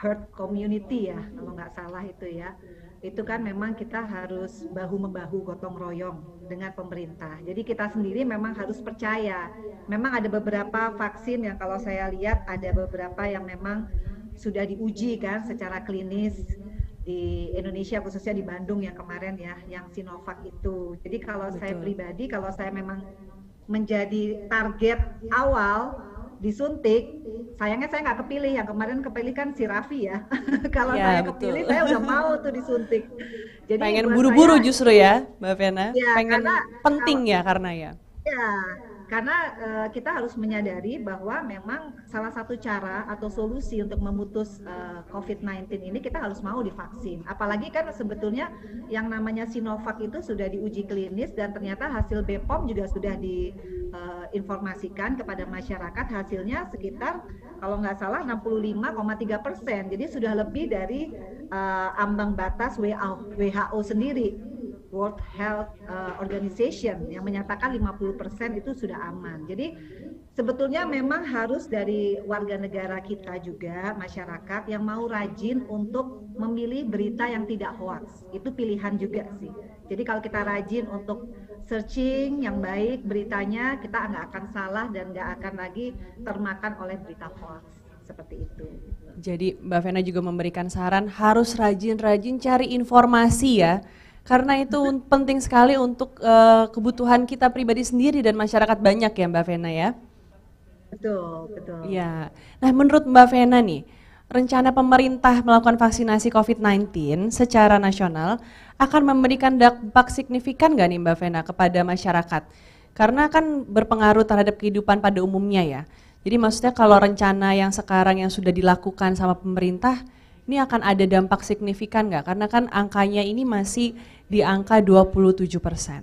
herd community ya, kalau nggak salah itu ya. Itu kan memang kita harus bahu membahu gotong royong dengan pemerintah. Jadi kita sendiri memang harus percaya. Memang ada beberapa vaksin yang kalau saya lihat ada beberapa yang memang sudah diuji kan secara klinis di Indonesia khususnya di Bandung ya kemarin ya yang Sinovac itu. Jadi kalau Betul. saya pribadi kalau saya memang menjadi target awal disuntik, sayangnya saya nggak kepilih. Yang kemarin kepilih kan si Raffi ya. kalau ya, saya kepilih, betul. saya udah mau tuh disuntik. Jadi pengen buru-buru justru ya, Mbak Vena. Ya, pengen penting kalau, ya karena ya. Ya, karena uh, kita harus menyadari bahwa memang salah satu cara atau solusi untuk memutus uh, eh, COVID-19 ini kita harus mau divaksin. Apalagi kan sebetulnya yang namanya Sinovac itu sudah diuji klinis dan ternyata hasil BPOM juga sudah diinformasikan eh, uh, kepada masyarakat hasilnya sekitar kalau nggak salah 65,3 persen. Jadi sudah lebih dari uh, ambang batas WHO, WHO sendiri World Health uh, Organization yang menyatakan 50% itu sudah aman. Jadi sebetulnya memang harus dari warga negara kita juga masyarakat yang mau rajin untuk memilih berita yang tidak hoax. Itu pilihan juga sih. Jadi kalau kita rajin untuk searching yang baik beritanya, kita nggak akan salah dan nggak akan lagi termakan oleh berita hoax seperti itu. Jadi Mbak Vena juga memberikan saran harus rajin-rajin cari informasi ya karena itu penting sekali untuk uh, kebutuhan kita pribadi sendiri dan masyarakat banyak ya Mbak Vena ya. Betul, betul. Ya. Nah, menurut Mbak Vena nih, rencana pemerintah melakukan vaksinasi COVID-19 secara nasional akan memberikan dampak signifikan nggak nih Mbak Vena kepada masyarakat? Karena kan berpengaruh terhadap kehidupan pada umumnya ya. Jadi maksudnya kalau rencana yang sekarang yang sudah dilakukan sama pemerintah, ini akan ada dampak signifikan nggak? Karena kan angkanya ini masih di angka 27 persen.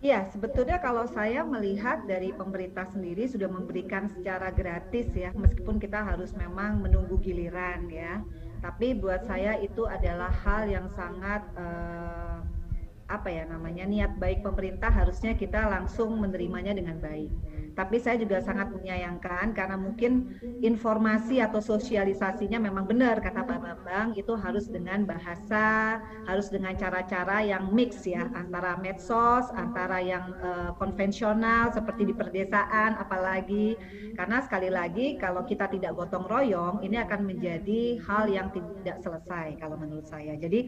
Ya, sebetulnya kalau saya melihat dari pemerintah sendiri sudah memberikan secara gratis ya, meskipun kita harus memang menunggu giliran ya. Tapi buat saya itu adalah hal yang sangat eh, apa ya namanya niat baik pemerintah harusnya kita langsung menerimanya dengan baik. Tapi saya juga sangat menyayangkan karena mungkin informasi atau sosialisasinya memang benar kata Pak Bambang itu harus dengan bahasa, harus dengan cara-cara yang mix ya antara medsos, antara yang uh, konvensional seperti di perdesaan apalagi karena sekali lagi kalau kita tidak gotong royong ini akan menjadi hal yang tidak selesai kalau menurut saya. Jadi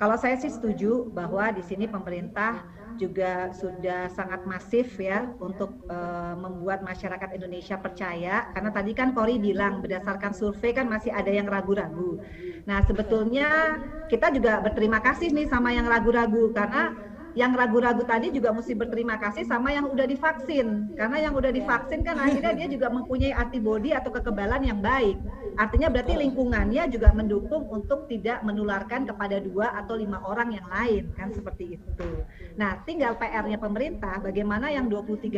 kalau saya sih setuju bahwa di sini pemerintah juga sudah sangat masif ya untuk uh, membuat masyarakat Indonesia percaya karena tadi kan Kori bilang berdasarkan survei kan masih ada yang ragu-ragu. Nah, sebetulnya kita juga berterima kasih nih sama yang ragu-ragu karena yang ragu-ragu tadi juga mesti berterima kasih sama yang udah divaksin karena yang udah iya. divaksin kan akhirnya dia juga mempunyai antibodi atau kekebalan yang baik artinya berarti lingkungannya juga mendukung untuk tidak menularkan kepada dua atau lima orang yang lain kan seperti itu nah tinggal PR-nya pemerintah bagaimana yang 23%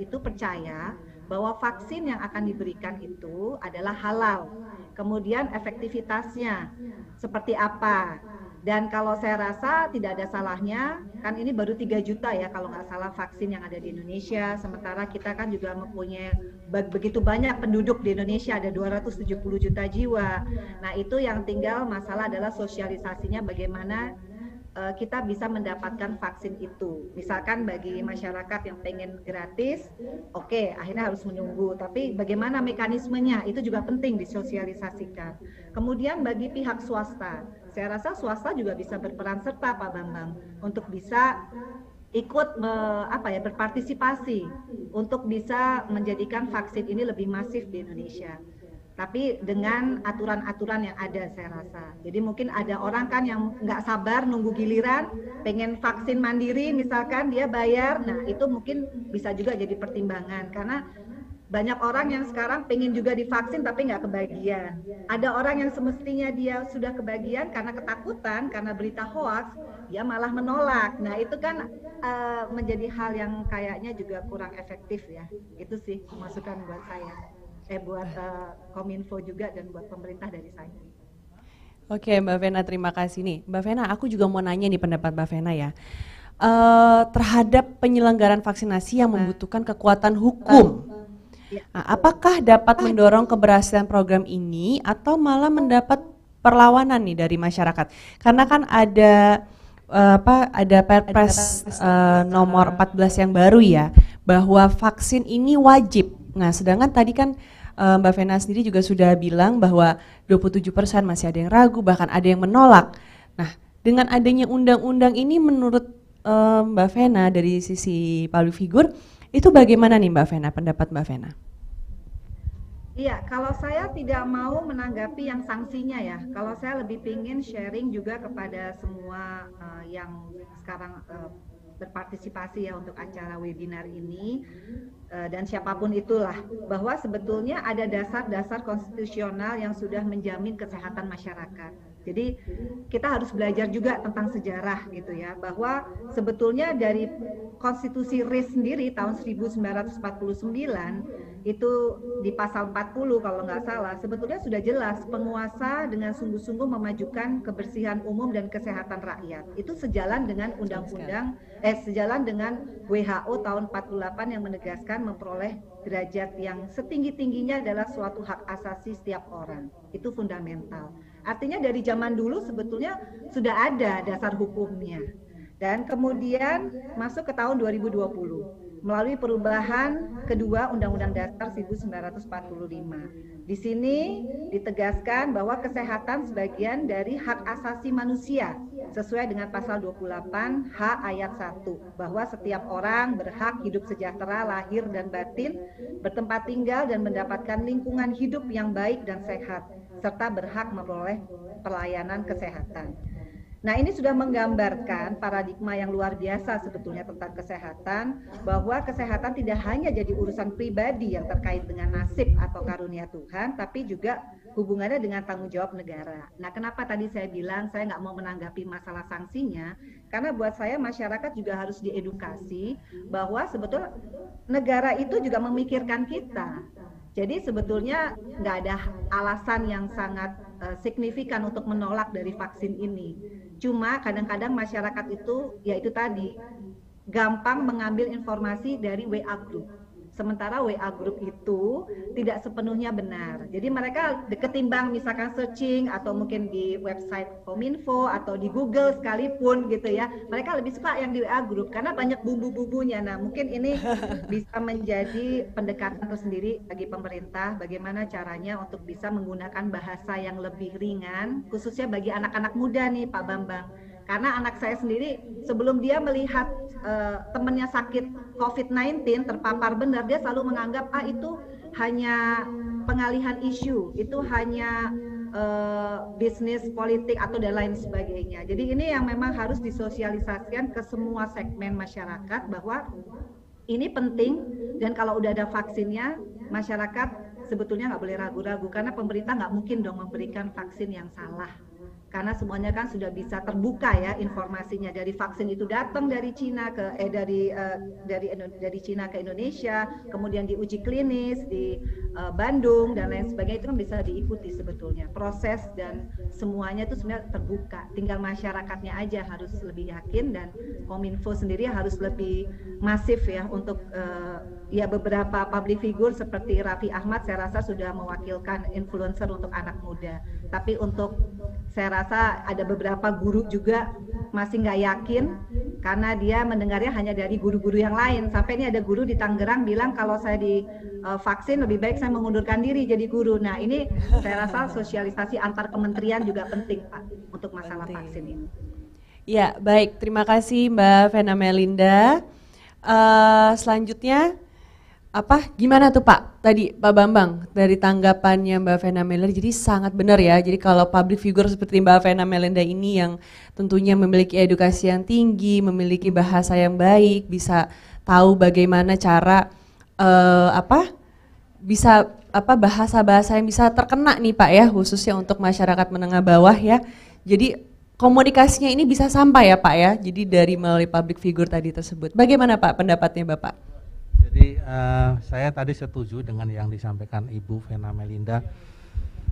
itu percaya bahwa vaksin yang akan diberikan itu adalah halal kemudian efektivitasnya seperti apa dan kalau saya rasa tidak ada salahnya, kan ini baru 3 juta ya kalau nggak salah vaksin yang ada di Indonesia. Sementara kita kan juga mempunyai begitu banyak penduduk di Indonesia, ada 270 juta jiwa. Nah itu yang tinggal masalah adalah sosialisasinya bagaimana eh, kita bisa mendapatkan vaksin itu. Misalkan bagi masyarakat yang pengen gratis, oke okay, akhirnya harus menunggu. Tapi bagaimana mekanismenya itu juga penting disosialisasikan. Kemudian bagi pihak swasta, saya rasa swasta juga bisa berperan serta Pak Bambang untuk bisa ikut me, apa ya berpartisipasi untuk bisa menjadikan vaksin ini lebih masif di Indonesia. Tapi dengan aturan-aturan yang ada saya rasa. Jadi mungkin ada orang kan yang nggak sabar nunggu giliran, pengen vaksin mandiri misalkan dia bayar. Nah itu mungkin bisa juga jadi pertimbangan karena banyak orang yang sekarang pengen juga divaksin tapi nggak kebagian. Ada orang yang semestinya dia sudah kebagian karena ketakutan, karena berita hoax, dia malah menolak. Nah itu kan uh, menjadi hal yang kayaknya juga kurang efektif ya. Itu sih masukan buat saya. Eh buat uh, Kominfo juga dan buat pemerintah dari saya. Oke Mbak Vena terima kasih nih. Mbak Vena aku juga mau nanya nih pendapat Mbak Vena ya uh, terhadap penyelenggaran vaksinasi yang nah. membutuhkan kekuatan hukum. Iya, nah, apakah dapat ah. mendorong keberhasilan program ini atau malah mendapat perlawanan nih dari masyarakat? Karena kan ada eh, apa ada Perpres uh, nomor 14 yang baru ya bahwa vaksin ini wajib. Nah, sedangkan tadi kan uh, Mbak Vena sendiri juga sudah bilang bahwa 27% masih ada yang ragu bahkan ada yang menolak. Nah, dengan adanya undang-undang ini menurut uh, Mbak Vena dari sisi public figure itu bagaimana nih Mbak Vena, pendapat Mbak Vena? Iya, kalau saya tidak mau menanggapi yang sanksinya ya. Kalau saya lebih pingin sharing juga kepada semua uh, yang sekarang uh, berpartisipasi ya untuk acara webinar ini uh, dan siapapun itulah bahwa sebetulnya ada dasar-dasar konstitusional yang sudah menjamin kesehatan masyarakat jadi kita harus belajar juga tentang sejarah gitu ya, bahwa sebetulnya dari konstitusi RIS sendiri tahun 1949 itu di pasal 40 kalau nggak salah sebetulnya sudah jelas penguasa dengan sungguh-sungguh memajukan kebersihan umum dan kesehatan rakyat. Itu sejalan dengan undang-undang eh sejalan dengan WHO tahun 48 yang menegaskan memperoleh derajat yang setinggi-tingginya adalah suatu hak asasi setiap orang. Itu fundamental. Artinya dari zaman dulu sebetulnya sudah ada dasar hukumnya. Dan kemudian masuk ke tahun 2020 melalui perubahan kedua Undang-Undang Dasar 1945. Di sini ditegaskan bahwa kesehatan sebagian dari hak asasi manusia sesuai dengan pasal 28 H ayat 1 bahwa setiap orang berhak hidup sejahtera lahir dan batin, bertempat tinggal dan mendapatkan lingkungan hidup yang baik dan sehat serta berhak memperoleh pelayanan kesehatan. Nah, ini sudah menggambarkan paradigma yang luar biasa sebetulnya tentang kesehatan, bahwa kesehatan tidak hanya jadi urusan pribadi yang terkait dengan nasib atau karunia Tuhan, tapi juga hubungannya dengan tanggung jawab negara. Nah, kenapa tadi saya bilang saya nggak mau menanggapi masalah sanksinya? Karena buat saya masyarakat juga harus diedukasi bahwa sebetulnya negara itu juga memikirkan kita jadi sebetulnya nggak ada alasan yang sangat uh, signifikan untuk menolak dari vaksin ini. Cuma kadang-kadang masyarakat itu, yaitu tadi, gampang mengambil informasi dari WA group Sementara WA grup itu tidak sepenuhnya benar. Jadi mereka ketimbang misalkan searching atau mungkin di website Kominfo atau di Google sekalipun gitu ya. Mereka lebih suka yang di WA grup karena banyak bumbu-bumbunya. Nah, mungkin ini bisa menjadi pendekatan tersendiri bagi pemerintah bagaimana caranya untuk bisa menggunakan bahasa yang lebih ringan khususnya bagi anak-anak muda nih Pak Bambang karena anak saya sendiri sebelum dia melihat uh, eh, temannya sakit COVID-19 terpapar benar, dia selalu menganggap ah itu hanya pengalihan isu, itu hanya uh, bisnis politik atau dan lain sebagainya. Jadi ini yang memang harus disosialisasikan ke semua segmen masyarakat bahwa ini penting dan kalau udah ada vaksinnya masyarakat sebetulnya nggak boleh ragu-ragu karena pemerintah nggak mungkin dong memberikan vaksin yang salah karena semuanya kan sudah bisa terbuka ya informasinya dari vaksin itu datang dari Cina ke eh dari eh, dari dari Cina ke Indonesia, kemudian diuji klinis di eh, Bandung dan lain sebagainya itu kan bisa diikuti sebetulnya proses dan semuanya itu sebenarnya terbuka. Tinggal masyarakatnya aja harus lebih yakin dan Kominfo sendiri harus lebih masif ya untuk eh, ya beberapa public figure seperti Raffi Ahmad saya rasa sudah mewakilkan influencer untuk anak muda. Tapi untuk saya rasa rasa ada beberapa guru juga masih nggak yakin karena dia mendengarnya hanya dari guru-guru yang lain. Sampai ini ada guru di Tangerang bilang kalau saya divaksin eh, lebih baik saya mengundurkan diri jadi guru. Nah ini saya rasa sosialisasi antar kementerian juga penting Pak untuk masalah penting. vaksin ini. Ya baik, terima kasih Mbak Vena Melinda. Uh, selanjutnya apa gimana tuh Pak tadi Pak Bambang dari tanggapannya Mbak Vena Melinda jadi sangat benar ya jadi kalau public figure seperti Mbak Vena Melinda ini yang tentunya memiliki edukasi yang tinggi memiliki bahasa yang baik bisa tahu bagaimana cara uh, apa bisa apa bahasa-bahasa yang bisa terkena nih Pak ya khususnya untuk masyarakat menengah bawah ya jadi komunikasinya ini bisa sampai ya Pak ya jadi dari melalui public figure tadi tersebut bagaimana Pak pendapatnya Bapak jadi uh, saya tadi setuju dengan yang disampaikan Ibu Vena Melinda.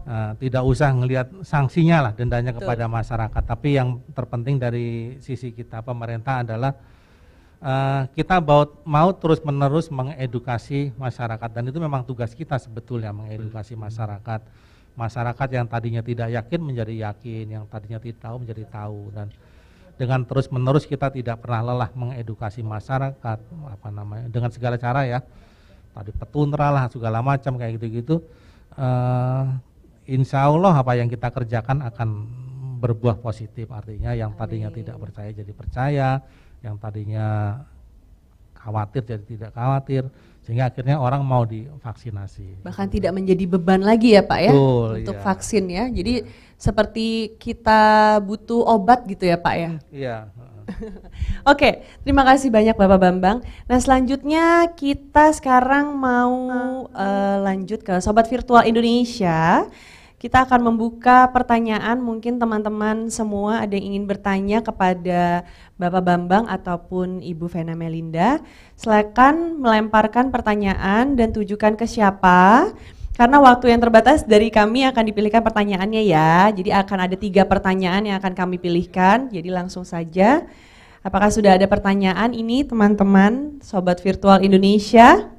Uh, tidak usah ngelihat sanksinya lah dendanya Betul. kepada masyarakat. Tapi yang terpenting dari sisi kita pemerintah adalah uh, kita mau, mau terus menerus mengedukasi masyarakat dan itu memang tugas kita sebetulnya mengedukasi masyarakat. Masyarakat yang tadinya tidak yakin menjadi yakin, yang tadinya tidak tahu menjadi tahu dan dengan terus menerus kita tidak pernah lelah mengedukasi masyarakat apa namanya dengan segala cara ya tadi petunra lah segala macam kayak gitu-gitu uh, insya Allah apa yang kita kerjakan akan berbuah positif artinya yang tadinya Amin. tidak percaya jadi percaya yang tadinya khawatir jadi tidak khawatir sehingga akhirnya orang mau divaksinasi. Bahkan gitu. tidak menjadi beban lagi ya Pak ya Betul, untuk iya. vaksin ya. Jadi iya. seperti kita butuh obat gitu ya Pak ya. Iya. Oke, okay, terima kasih banyak Bapak Bambang. Nah selanjutnya kita sekarang mau uh, lanjut ke Sobat Virtual Indonesia. Kita akan membuka pertanyaan mungkin teman-teman semua ada yang ingin bertanya kepada Bapak Bambang ataupun Ibu Vena Melinda. Silakan melemparkan pertanyaan dan tujukan ke siapa. Karena waktu yang terbatas dari kami akan dipilihkan pertanyaannya ya. Jadi akan ada tiga pertanyaan yang akan kami pilihkan. Jadi langsung saja. Apakah sudah ada pertanyaan ini teman-teman Sobat Virtual Indonesia?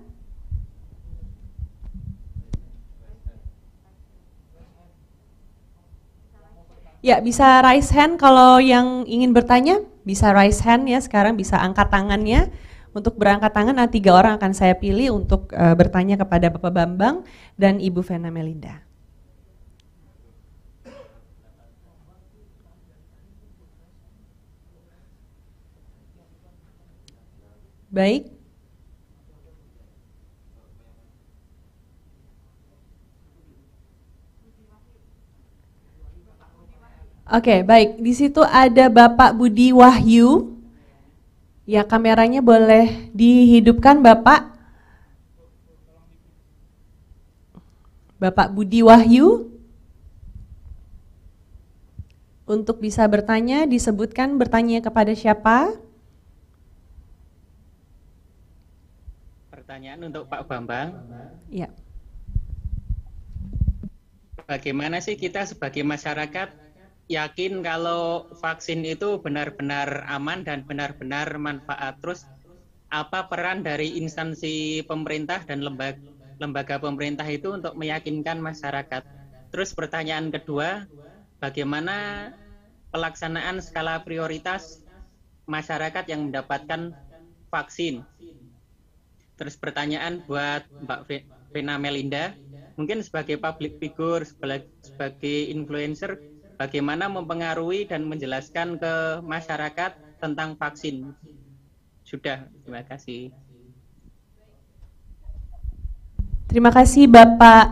Ya, bisa raise hand kalau yang ingin bertanya, bisa raise hand ya sekarang bisa angkat tangannya. Untuk berangkat tangan, nah tiga orang akan saya pilih untuk uh, bertanya kepada Bapak Bambang dan Ibu Vena Melinda. Baik, Oke, okay, baik. Di situ ada Bapak Budi Wahyu. Ya, kameranya boleh dihidupkan, Bapak. Bapak Budi Wahyu. Untuk bisa bertanya, disebutkan bertanya kepada siapa? Pertanyaan untuk Pak Bambang. Ya. Bagaimana sih kita sebagai masyarakat yakin kalau vaksin itu benar-benar aman dan benar-benar manfaat. Terus apa peran dari instansi pemerintah dan lembaga, lembaga pemerintah itu untuk meyakinkan masyarakat? Terus pertanyaan kedua, bagaimana pelaksanaan skala prioritas masyarakat yang mendapatkan vaksin? Terus pertanyaan buat Mbak Vena Melinda, mungkin sebagai public figure, sebagai influencer, bagaimana mempengaruhi dan menjelaskan ke masyarakat tentang vaksin. Sudah, terima kasih. Terima kasih Bapak.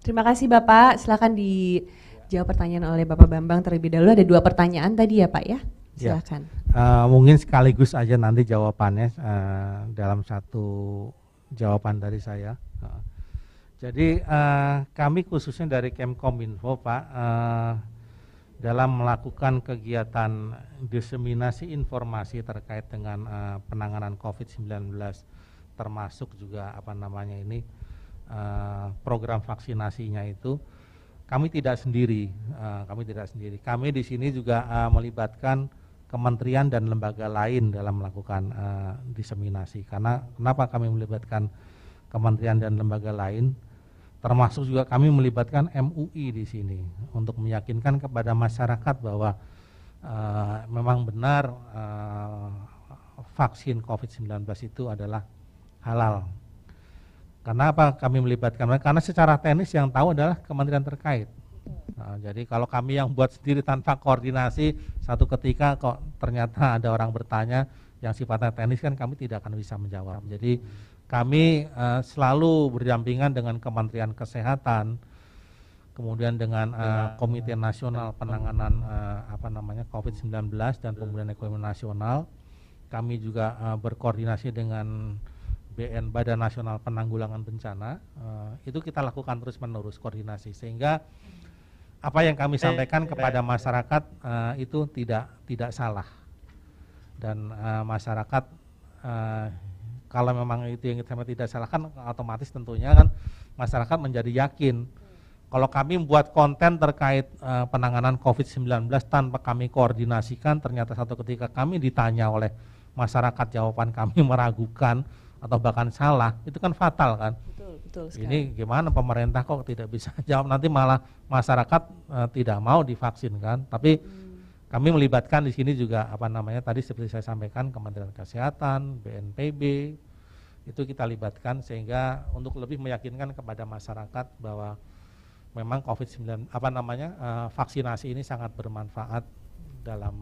Terima kasih Bapak. Silakan dijawab pertanyaan oleh Bapak Bambang terlebih dahulu. Ada dua pertanyaan tadi ya Pak ya. ya. Silakan. Ya. Uh, mungkin sekaligus aja nanti jawabannya uh, dalam satu jawaban dari saya. Uh. Jadi uh, kami khususnya dari Kemkominfo Pak uh, dalam melakukan kegiatan diseminasi informasi terkait dengan uh, penanganan COVID-19 termasuk juga apa namanya ini uh, program vaksinasinya itu kami tidak sendiri uh, kami tidak sendiri kami di sini juga uh, melibatkan kementerian dan lembaga lain dalam melakukan uh, diseminasi karena kenapa kami melibatkan kementerian dan lembaga lain termasuk juga kami melibatkan MUI di sini untuk meyakinkan kepada masyarakat bahwa uh, memang benar uh, vaksin COVID-19 itu adalah halal. Kenapa kami melibatkan Karena secara teknis yang tahu adalah kementerian terkait. Nah, jadi kalau kami yang buat sendiri tanpa koordinasi, satu ketika kok ternyata ada orang bertanya yang sifatnya teknis kan kami tidak akan bisa menjawab. Jadi kami uh, selalu berdampingan dengan Kementerian Kesehatan, kemudian dengan uh, Komite Nasional Penanganan uh, apa namanya COVID-19 dan Pemulihan Ekonomi Nasional. Kami juga uh, berkoordinasi dengan BN Badan Nasional Penanggulangan Bencana. Uh, itu kita lakukan terus-menerus koordinasi sehingga apa yang kami sampaikan kepada masyarakat uh, itu tidak tidak salah dan uh, masyarakat uh, kalau memang itu yang kita tidak kan, otomatis tentunya kan masyarakat menjadi yakin kalau kami membuat konten terkait uh, penanganan COVID-19 tanpa kami koordinasikan, ternyata satu ketika kami ditanya oleh masyarakat jawaban kami meragukan atau bahkan salah, itu kan fatal kan? Betul, Ini gimana pemerintah kok tidak bisa jawab nanti malah masyarakat uh, tidak mau divaksin kan? Tapi hmm kami melibatkan di sini juga apa namanya tadi seperti saya sampaikan Kementerian Kesehatan, BNPB itu kita libatkan sehingga untuk lebih meyakinkan kepada masyarakat bahwa memang COVID-19 apa namanya eh, vaksinasi ini sangat bermanfaat dalam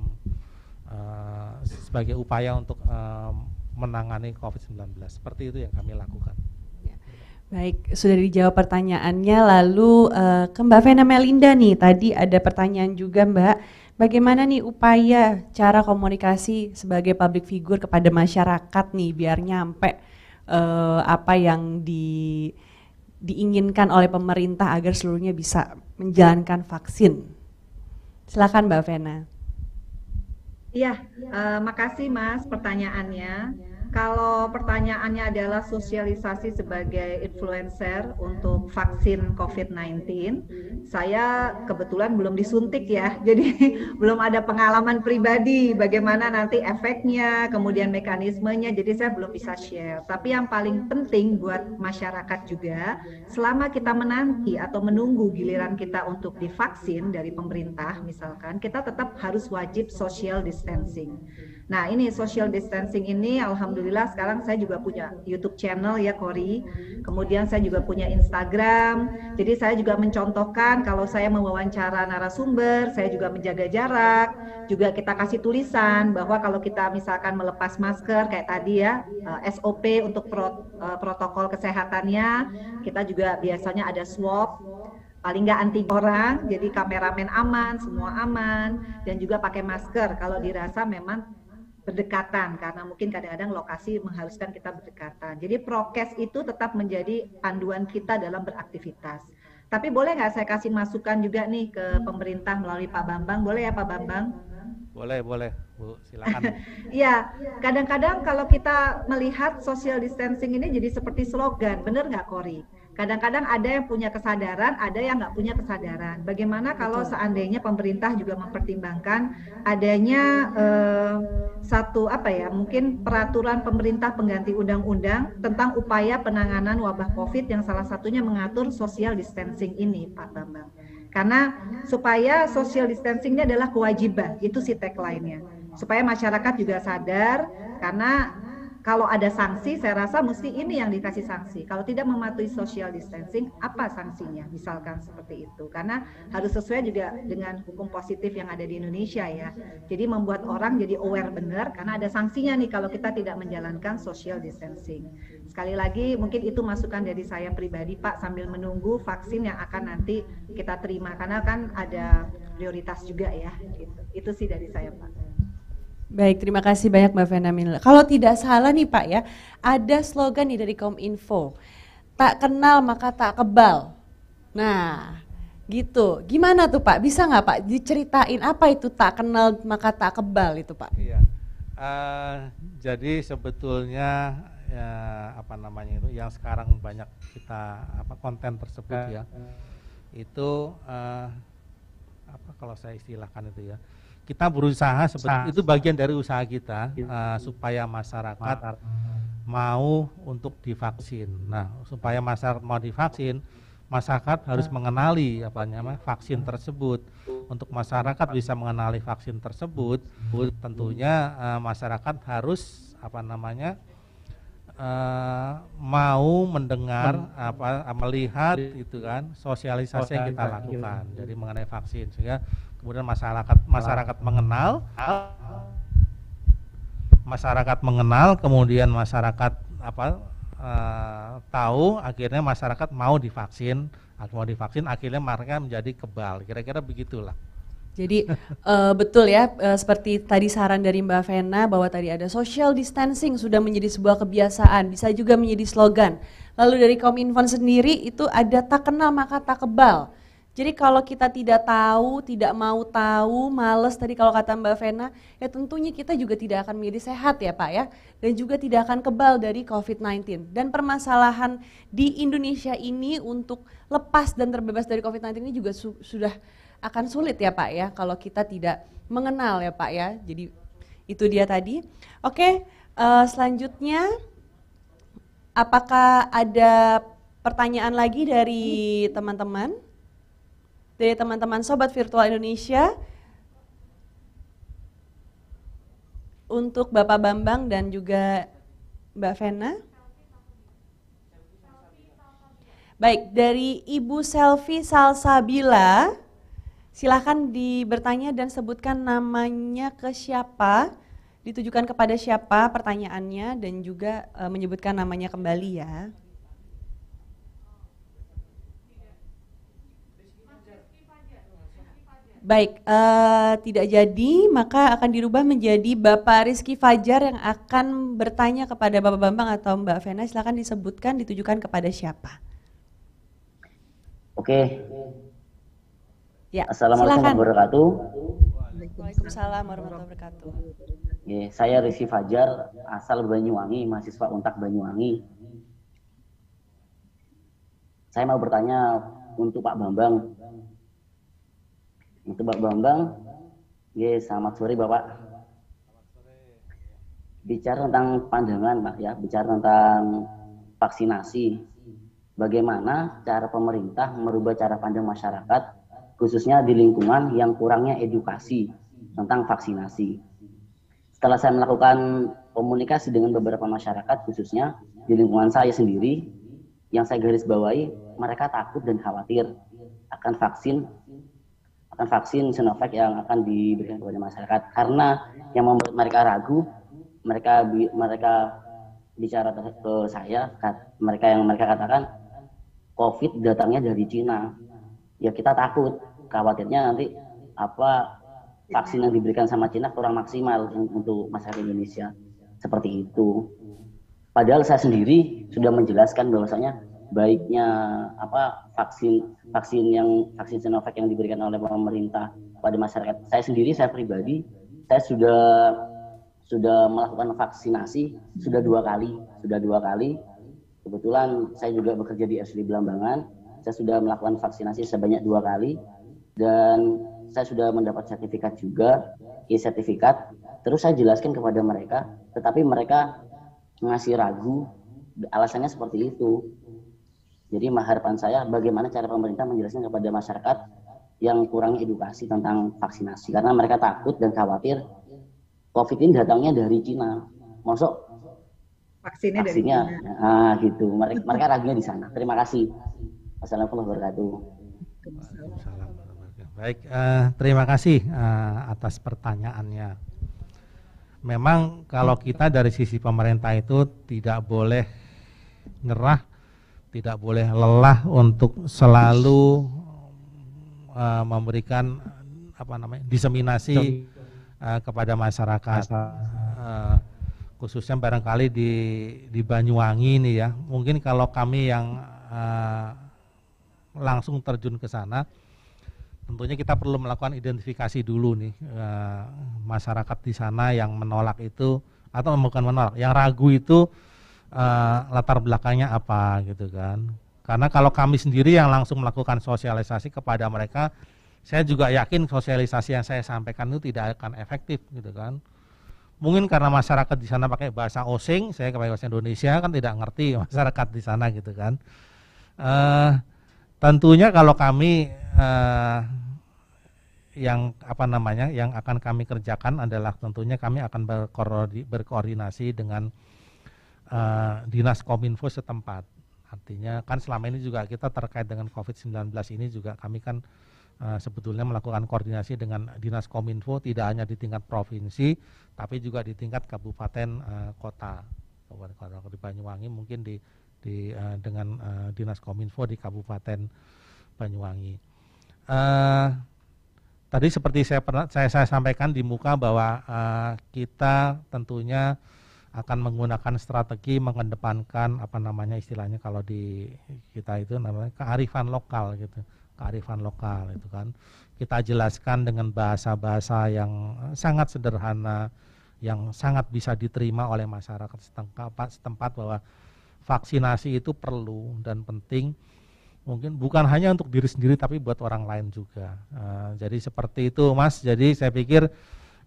eh, sebagai upaya untuk eh, menangani COVID-19. Seperti itu yang kami lakukan. Ya. Baik, sudah dijawab pertanyaannya. Lalu uh, ke Mbak Vena Melinda nih, tadi ada pertanyaan juga Mbak Bagaimana nih upaya cara komunikasi sebagai public figure kepada masyarakat nih biar nyampe uh, apa yang di diinginkan oleh pemerintah agar seluruhnya bisa menjalankan vaksin. Silakan Mbak Vena. Iya, uh, makasih Mas pertanyaannya. Kalau pertanyaannya adalah sosialisasi sebagai influencer untuk vaksin COVID-19, saya kebetulan belum disuntik ya, jadi belum ada pengalaman pribadi bagaimana nanti efeknya, kemudian mekanismenya, jadi saya belum bisa share. Tapi yang paling penting buat masyarakat juga, selama kita menanti atau menunggu giliran kita untuk divaksin dari pemerintah misalkan, kita tetap harus wajib social distancing. Nah, ini social distancing ini alhamdulillah sekarang saya juga punya YouTube channel ya Kori. Kemudian saya juga punya Instagram. Jadi saya juga mencontohkan kalau saya mewawancara narasumber, saya juga menjaga jarak, juga kita kasih tulisan bahwa kalau kita misalkan melepas masker kayak tadi ya, eh, SOP untuk eh, protokol kesehatannya, kita juga biasanya ada swab paling nggak anti orang, jadi kameramen aman, semua aman, dan juga pakai masker kalau dirasa memang berdekatan karena mungkin kadang-kadang lokasi mengharuskan kita berdekatan. Jadi prokes itu tetap menjadi panduan kita dalam beraktivitas. Tapi boleh nggak saya kasih masukan juga nih ke pemerintah melalui Pak Bambang? Boleh ya Pak Bambang? Boleh, boleh. Bu, silakan. Iya, kadang-kadang kalau kita melihat social distancing ini jadi seperti slogan, benar nggak Kori? Kadang-kadang ada yang punya kesadaran, ada yang nggak punya kesadaran. Bagaimana kalau seandainya pemerintah juga mempertimbangkan adanya eh, satu apa ya, mungkin peraturan pemerintah pengganti undang-undang tentang upaya penanganan wabah COVID yang salah satunya mengatur social distancing ini, Pak Bambang. Karena supaya social distancing ini adalah kewajiban, itu si tagline-nya. Supaya masyarakat juga sadar karena kalau ada sanksi, saya rasa mesti ini yang dikasih sanksi. Kalau tidak mematuhi social distancing, apa sanksinya? Misalkan seperti itu. Karena harus sesuai juga dengan hukum positif yang ada di Indonesia ya. Jadi membuat orang jadi aware benar karena ada sanksinya nih kalau kita tidak menjalankan social distancing. Sekali lagi mungkin itu masukan dari saya pribadi Pak sambil menunggu vaksin yang akan nanti kita terima karena kan ada prioritas juga ya. Gitu. Itu sih dari saya Pak. Baik, terima kasih banyak Mbak Fena Minla. Kalau tidak salah nih Pak ya, ada slogan nih dari Kominfo, tak kenal maka tak kebal. Nah, gitu. Gimana tuh Pak? Bisa nggak Pak diceritain apa itu tak kenal maka tak kebal itu Pak? Iya. Uh, jadi sebetulnya ya, apa namanya itu yang sekarang banyak kita apa konten tersebut ya, ya, itu uh, apa kalau saya istilahkan itu ya kita berusaha seperti itu bagian dari usaha kita uh, supaya masyarakat mau untuk divaksin. Nah, supaya masyarakat mau divaksin, masyarakat harus nah. mengenali apa namanya vaksin tersebut. Untuk masyarakat bisa mengenali vaksin tersebut, tentunya uh, masyarakat harus apa namanya uh, mau mendengar apa melihat itu kan sosialisasi yang kita lakukan Jadi mengenai vaksin sehingga kemudian masyarakat masyarakat mengenal masyarakat mengenal kemudian masyarakat apa e, tahu akhirnya masyarakat mau divaksin ah, mau divaksin akhirnya mereka menjadi kebal kira-kira begitulah jadi uh, betul ya uh, seperti tadi saran dari Mbak Vena bahwa tadi ada social distancing sudah menjadi sebuah kebiasaan, bisa juga menjadi slogan. Lalu dari Kominfo sendiri itu ada tak kenal maka tak kebal. Jadi kalau kita tidak tahu, tidak mau tahu, males tadi kalau kata Mbak Vena, ya tentunya kita juga tidak akan menjadi sehat ya Pak ya. Dan juga tidak akan kebal dari COVID-19. Dan permasalahan di Indonesia ini untuk lepas dan terbebas dari COVID-19 ini juga su sudah akan sulit ya Pak ya. Kalau kita tidak mengenal ya Pak ya. Jadi itu dia tadi. Oke, uh, selanjutnya apakah ada pertanyaan lagi dari teman-teman? dari teman-teman Sobat Virtual Indonesia untuk Bapak Bambang dan juga Mbak Vena. Baik, dari Ibu Selfie Salsabila, silahkan bertanya dan sebutkan namanya ke siapa, ditujukan kepada siapa pertanyaannya dan juga e, menyebutkan namanya kembali ya. Baik, uh, tidak jadi maka akan dirubah menjadi Bapak Rizky Fajar yang akan bertanya kepada Bapak Bambang atau Mbak Vena. Silakan disebutkan ditujukan kepada siapa. Oke. Ya, Assalamualaikum warahmatullahi wabarakatuh. Waalaikumsalam warahmatullahi wabarakatuh. Ya, saya Rizky Fajar, asal Banyuwangi, mahasiswa Untak Banyuwangi. Saya mau bertanya untuk Pak Bambang, untuk Bapak Bambang, ya selamat sore Bapak. Bicara tentang pandangan Pak ya, bicara tentang vaksinasi. Bagaimana cara pemerintah merubah cara pandang masyarakat khususnya di lingkungan yang kurangnya edukasi tentang vaksinasi. Setelah saya melakukan komunikasi dengan beberapa masyarakat khususnya di lingkungan saya sendiri, yang saya garis bawahi mereka takut dan khawatir akan vaksin akan vaksin Sinovac yang akan diberikan kepada masyarakat karena yang membuat mereka ragu mereka mereka bicara ke saya mereka yang mereka katakan COVID datangnya dari Cina ya kita takut khawatirnya nanti apa vaksin yang diberikan sama Cina kurang maksimal untuk masyarakat Indonesia seperti itu padahal saya sendiri sudah menjelaskan bahwasanya baiknya apa vaksin vaksin yang vaksin Sinovac yang diberikan oleh pemerintah pada masyarakat. Saya sendiri saya pribadi saya sudah sudah melakukan vaksinasi sudah dua kali sudah dua kali kebetulan saya juga bekerja di RSUD Belambangan saya sudah melakukan vaksinasi sebanyak dua kali dan saya sudah mendapat sertifikat juga e-sertifikat terus saya jelaskan kepada mereka tetapi mereka ngasih ragu alasannya seperti itu jadi harapan saya bagaimana cara pemerintah menjelaskan kepada masyarakat yang kurang edukasi tentang vaksinasi karena mereka takut dan khawatir COVID ini datangnya dari Cina. Masuk vaksinnya, vaksinnya dari Cina. Ah, gitu. Mereka, mereka ragunya di sana. Terima kasih. Wassalamualaikum warahmatullahi wabarakatuh. Baik, uh, terima kasih uh, atas pertanyaannya. Memang kalau kita dari sisi pemerintah itu tidak boleh nyerah tidak boleh lelah untuk selalu uh, memberikan apa namanya diseminasi uh, kepada masyarakat uh, khususnya barangkali di di Banyuwangi ini ya mungkin kalau kami yang uh, langsung terjun ke sana tentunya kita perlu melakukan identifikasi dulu nih uh, masyarakat di sana yang menolak itu atau bukan menolak yang ragu itu Eh, latar belakangnya apa gitu kan. Karena kalau kami sendiri yang langsung melakukan sosialisasi kepada mereka, saya juga yakin sosialisasi yang saya sampaikan itu tidak akan efektif gitu kan. Mungkin karena masyarakat di sana pakai bahasa osing, saya ke bahasa Indonesia kan tidak ngerti masyarakat di sana gitu kan. Uh, tentunya kalau kami uh, yang apa namanya yang akan kami kerjakan adalah tentunya kami akan berkoordinasi dengan uh, dinas kominfo setempat. Artinya kan selama ini juga kita terkait dengan COVID-19 ini juga kami kan uh, sebetulnya melakukan koordinasi dengan dinas kominfo tidak hanya di tingkat provinsi tapi juga di tingkat kabupaten uh, kota. Kabupaten kota di Banyuwangi mungkin di di uh, dengan uh, dinas kominfo di kabupaten Banyuwangi. Uh, tadi seperti saya pernah saya, saya sampaikan di muka bahwa uh, kita tentunya akan menggunakan strategi mengedepankan apa namanya istilahnya kalau di kita itu namanya kearifan lokal gitu kearifan lokal itu kan kita jelaskan dengan bahasa-bahasa yang eh, sangat sederhana yang sangat bisa diterima oleh masyarakat setempat, setempat bahwa vaksinasi itu perlu dan penting mungkin bukan hanya untuk diri sendiri tapi buat orang lain juga uh, jadi seperti itu mas jadi saya pikir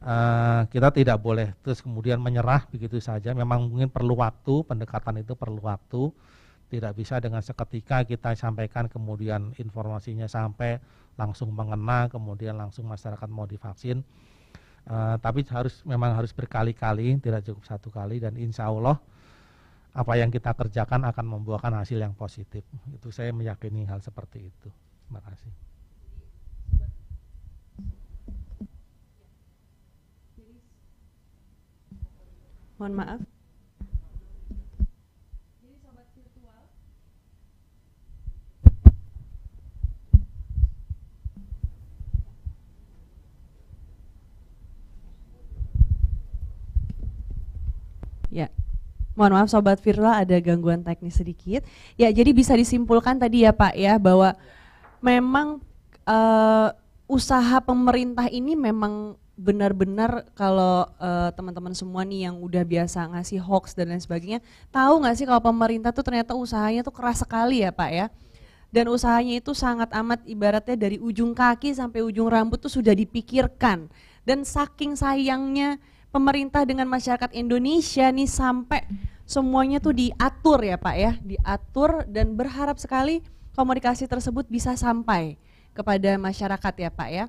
Eh, kita tidak boleh terus kemudian menyerah begitu saja. Memang mungkin perlu waktu, pendekatan itu perlu waktu. Tidak bisa dengan seketika kita sampaikan kemudian informasinya sampai langsung mengena, kemudian langsung masyarakat mau divaksin. Uh, tapi harus memang harus berkali-kali, tidak cukup satu kali dan insya Allah apa yang kita kerjakan akan membuahkan hasil yang positif. Itu saya meyakini hal seperti itu. Terima kasih. mohon maaf Ya, mohon maaf sobat Virla ada gangguan teknis sedikit. Ya, jadi bisa disimpulkan tadi ya Pak ya bahwa memang uh, usaha pemerintah ini memang benar-benar kalau uh, teman-teman semua nih yang udah biasa ngasih hoax dan lain sebagainya, tahu nggak sih kalau pemerintah tuh ternyata usahanya tuh keras sekali ya Pak ya? Dan usahanya itu sangat amat ibaratnya dari ujung kaki sampai ujung rambut tuh sudah dipikirkan. Dan saking sayangnya pemerintah dengan masyarakat Indonesia nih sampai semuanya tuh diatur ya Pak ya, diatur dan berharap sekali komunikasi tersebut bisa sampai kepada masyarakat ya Pak ya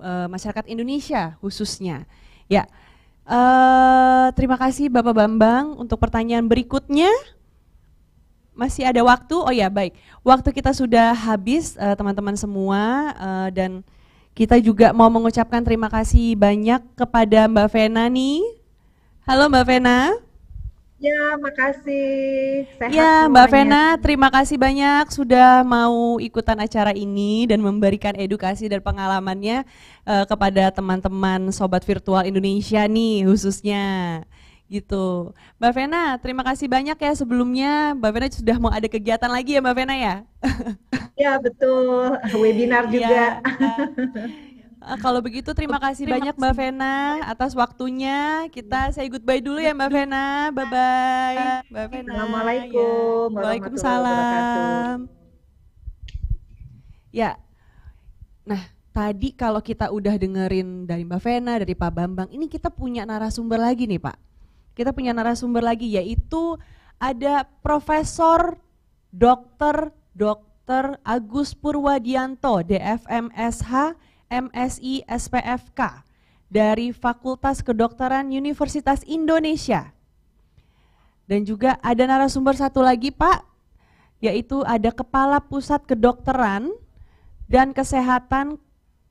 uh, masyarakat Indonesia khususnya. Ya, uh, terima kasih Bapak Bambang untuk pertanyaan berikutnya. Masih ada waktu? Oh ya, baik. Waktu kita sudah habis, eh, teman-teman semua, uh, dan kita juga mau mengucapkan terima kasih banyak kepada Mbak Vena nih. Halo Mbak Vena. Ya, makasih. Sehat ya, Mbak Vena, terima kasih banyak sudah mau ikutan acara ini dan memberikan edukasi dan pengalamannya uh, kepada teman-teman sobat virtual Indonesia nih khususnya. Gitu. Mbak Vena, terima kasih banyak ya sebelumnya. Mbak Vena sudah mau ada kegiatan lagi ya Mbak Vena ya? Ya, betul. Webinar iya. juga. Ya. Eh, kalau begitu terima kasih terima banyak Mbak Vena atas waktunya. Kita saya goodbye dulu ya Mbak Vena. Bye bye. Mbak Vena. Assalamualaikum. Ya. Waalaikumsalam. Ya. Nah, tadi kalau kita udah dengerin dari Mbak Vena, dari Pak Bambang, ini kita punya narasumber lagi nih, Pak. Kita punya narasumber lagi yaitu ada Profesor Dr. Dr. Agus Purwadianto, DFMSH MSI SPFK dari Fakultas Kedokteran Universitas Indonesia. Dan juga ada narasumber satu lagi Pak, yaitu ada Kepala Pusat Kedokteran dan Kesehatan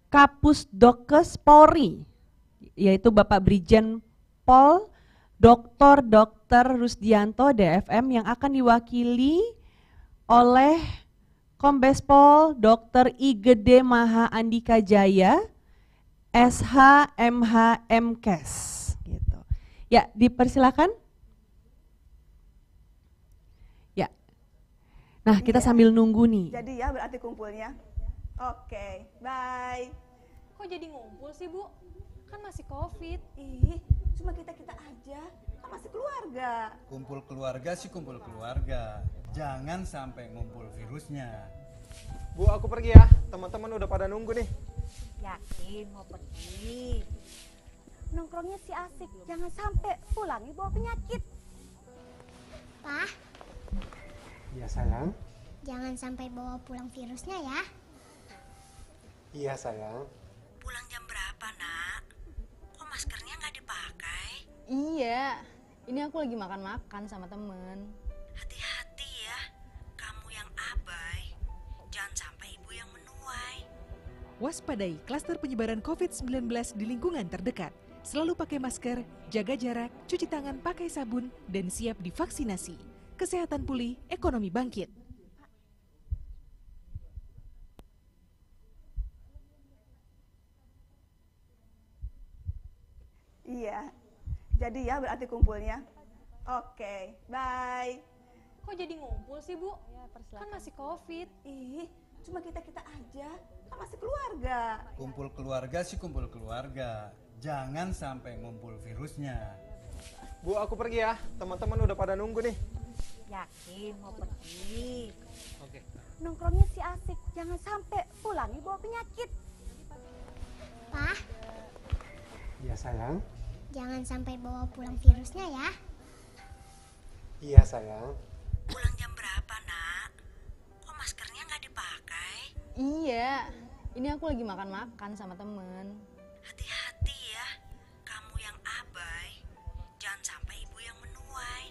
Kapus Dokes Polri, yaitu Bapak Brigjen Pol Dr. Dr. Rusdianto DFM yang akan diwakili oleh Kombes Pol Dr. Igede Maha Andika Jaya, SH MH MKes. Gitu. Ya, dipersilakan. Ya. Nah, kita ya. sambil nunggu nih. Jadi ya berarti kumpulnya. Oke, okay, bye. Kok jadi ngumpul sih, Bu? Kan masih Covid. Ih, cuma kita-kita aja kita masih keluarga kumpul keluarga sih kumpul keluarga jangan sampai ngumpul virusnya bu aku pergi ya teman-teman udah pada nunggu nih yakin mau pergi nongkrongnya sih asik jangan sampai pulang pulangnya bawa penyakit Pak Iya sayang Jangan sampai bawa pulang virusnya ya Iya sayang Ini aku lagi makan-makan sama temen. Hati-hati ya, kamu yang abai. Jangan sampai ibu yang menuai. Waspadai klaster penyebaran COVID-19 di lingkungan terdekat. Selalu pakai masker, jaga jarak, cuci tangan pakai sabun, dan siap divaksinasi. Kesehatan pulih, ekonomi bangkit. Iya, jadi ya berarti kumpulnya. Oke, okay, bye. Kok jadi ngumpul sih, Bu? Ya, kan masih Covid. Ih, cuma kita-kita aja. Kan masih keluarga. Kumpul keluarga sih kumpul keluarga. Jangan sampai ngumpul virusnya. Bu, aku pergi ya. Teman-teman udah pada nunggu nih. Yakin mau pergi? Oke. Okay. Nongkrongnya si asik. Jangan sampai pulang nih bawa penyakit. Pak. Iya, sayang. Jangan sampai bawa pulang virusnya ya. Iya sayang. Pulang jam berapa nak? Kok maskernya nggak dipakai? Iya, ini aku lagi makan-makan sama temen. Hati-hati ya, kamu yang abai. Jangan sampai ibu yang menuai.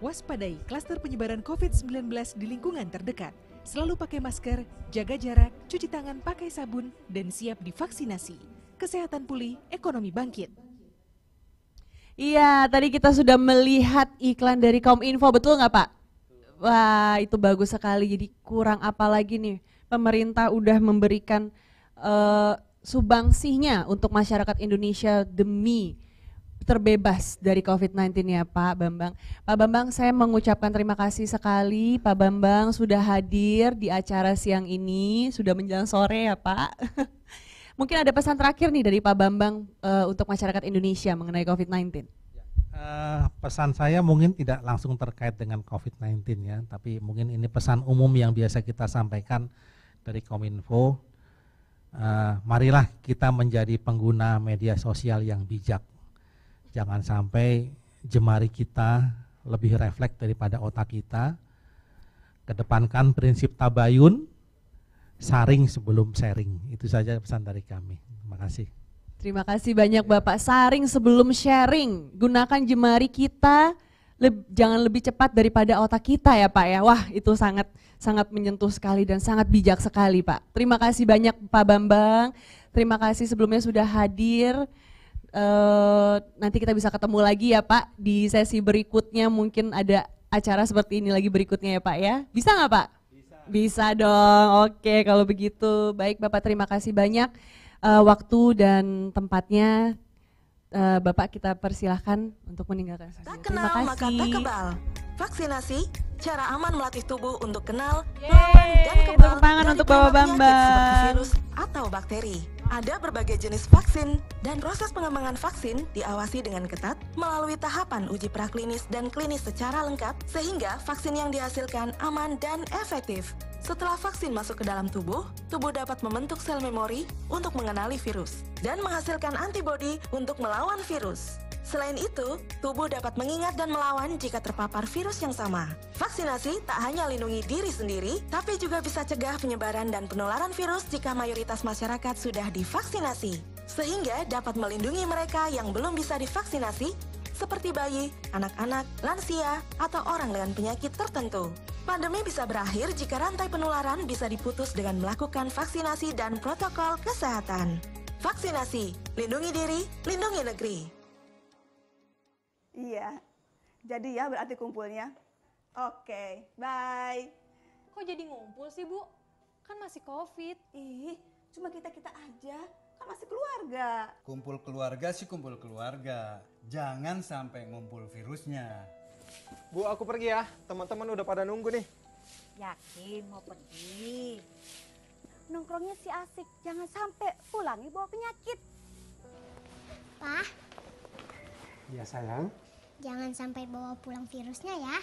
Waspadai klaster penyebaran COVID-19 di lingkungan terdekat. Selalu pakai masker, jaga jarak, cuci tangan pakai sabun, dan siap divaksinasi. Kesehatan pulih, ekonomi bangkit. Iya, tadi kita sudah melihat iklan dari Kaum Info, betul nggak Pak? Wah, itu bagus sekali. Jadi kurang apa lagi nih? Pemerintah udah memberikan uh, eh, subangsihnya untuk masyarakat Indonesia demi terbebas dari COVID-19 ya Pak Bambang. Pak Bambang, saya mengucapkan terima kasih sekali Pak Bambang sudah hadir di acara siang ini, sudah menjelang sore ya Pak. Mungkin ada pesan terakhir nih dari Pak Bambang uh, untuk masyarakat Indonesia mengenai COVID-19. Uh, ya, eh, pesan saya mungkin tidak langsung terkait dengan COVID-19 ya, tapi mungkin ini pesan umum yang biasa kita sampaikan dari Kominfo. Uh, marilah kita menjadi pengguna media sosial yang bijak. Jangan sampai jemari kita lebih refleks daripada otak kita. Kedepankan prinsip tabayun, saring sebelum sharing. Itu saja pesan dari kami. Terima kasih. Terima kasih banyak Bapak. Saring sebelum sharing, gunakan jemari kita leb, jangan lebih cepat daripada otak kita ya Pak ya. Wah itu sangat sangat menyentuh sekali dan sangat bijak sekali Pak. Terima kasih banyak Pak Bambang. Terima kasih sebelumnya sudah hadir. E, nanti kita bisa ketemu lagi ya Pak di sesi berikutnya mungkin ada acara seperti ini lagi berikutnya ya Pak ya. Bisa nggak Pak? Bisa dong. Oke, kalau begitu baik Bapak terima kasih banyak uh, waktu dan tempatnya uh, Bapak kita persilahkan untuk meninggalkan sesi. Tak kenal maka tak kebal. Vaksinasi cara aman melatih tubuh untuk kenal, Yeay, dan kebal. Tepuk untuk bawa Bambang. Virus atau bakteri. Ada berbagai jenis vaksin, dan proses pengembangan vaksin diawasi dengan ketat melalui tahapan uji praklinis dan klinis secara lengkap, sehingga vaksin yang dihasilkan aman dan efektif. Setelah vaksin masuk ke dalam tubuh, tubuh dapat membentuk sel memori untuk mengenali virus dan menghasilkan antibodi untuk melawan virus. Selain itu, tubuh dapat mengingat dan melawan jika terpapar virus yang sama. Vaksinasi tak hanya lindungi diri sendiri, tapi juga bisa cegah penyebaran dan penularan virus jika mayoritas masyarakat sudah divaksinasi. Sehingga dapat melindungi mereka yang belum bisa divaksinasi, seperti bayi, anak-anak, lansia, atau orang dengan penyakit tertentu. Pandemi bisa berakhir jika rantai penularan bisa diputus dengan melakukan vaksinasi dan protokol kesehatan. Vaksinasi, lindungi diri, lindungi negeri. Iya. Jadi ya berarti kumpulnya. Oke, okay, bye. Kok jadi ngumpul sih, Bu? Kan masih Covid. Ih, cuma kita-kita aja. Kan masih keluarga. Kumpul keluarga sih kumpul keluarga. Jangan sampai ngumpul virusnya. Bu, aku pergi ya. Teman-teman udah pada nunggu nih. Yakin mau pergi? Nongkrongnya sih asik. Jangan sampai pulangnya bawa penyakit. Pak. Ya, sayang. Jangan sampai bawa pulang virusnya ya.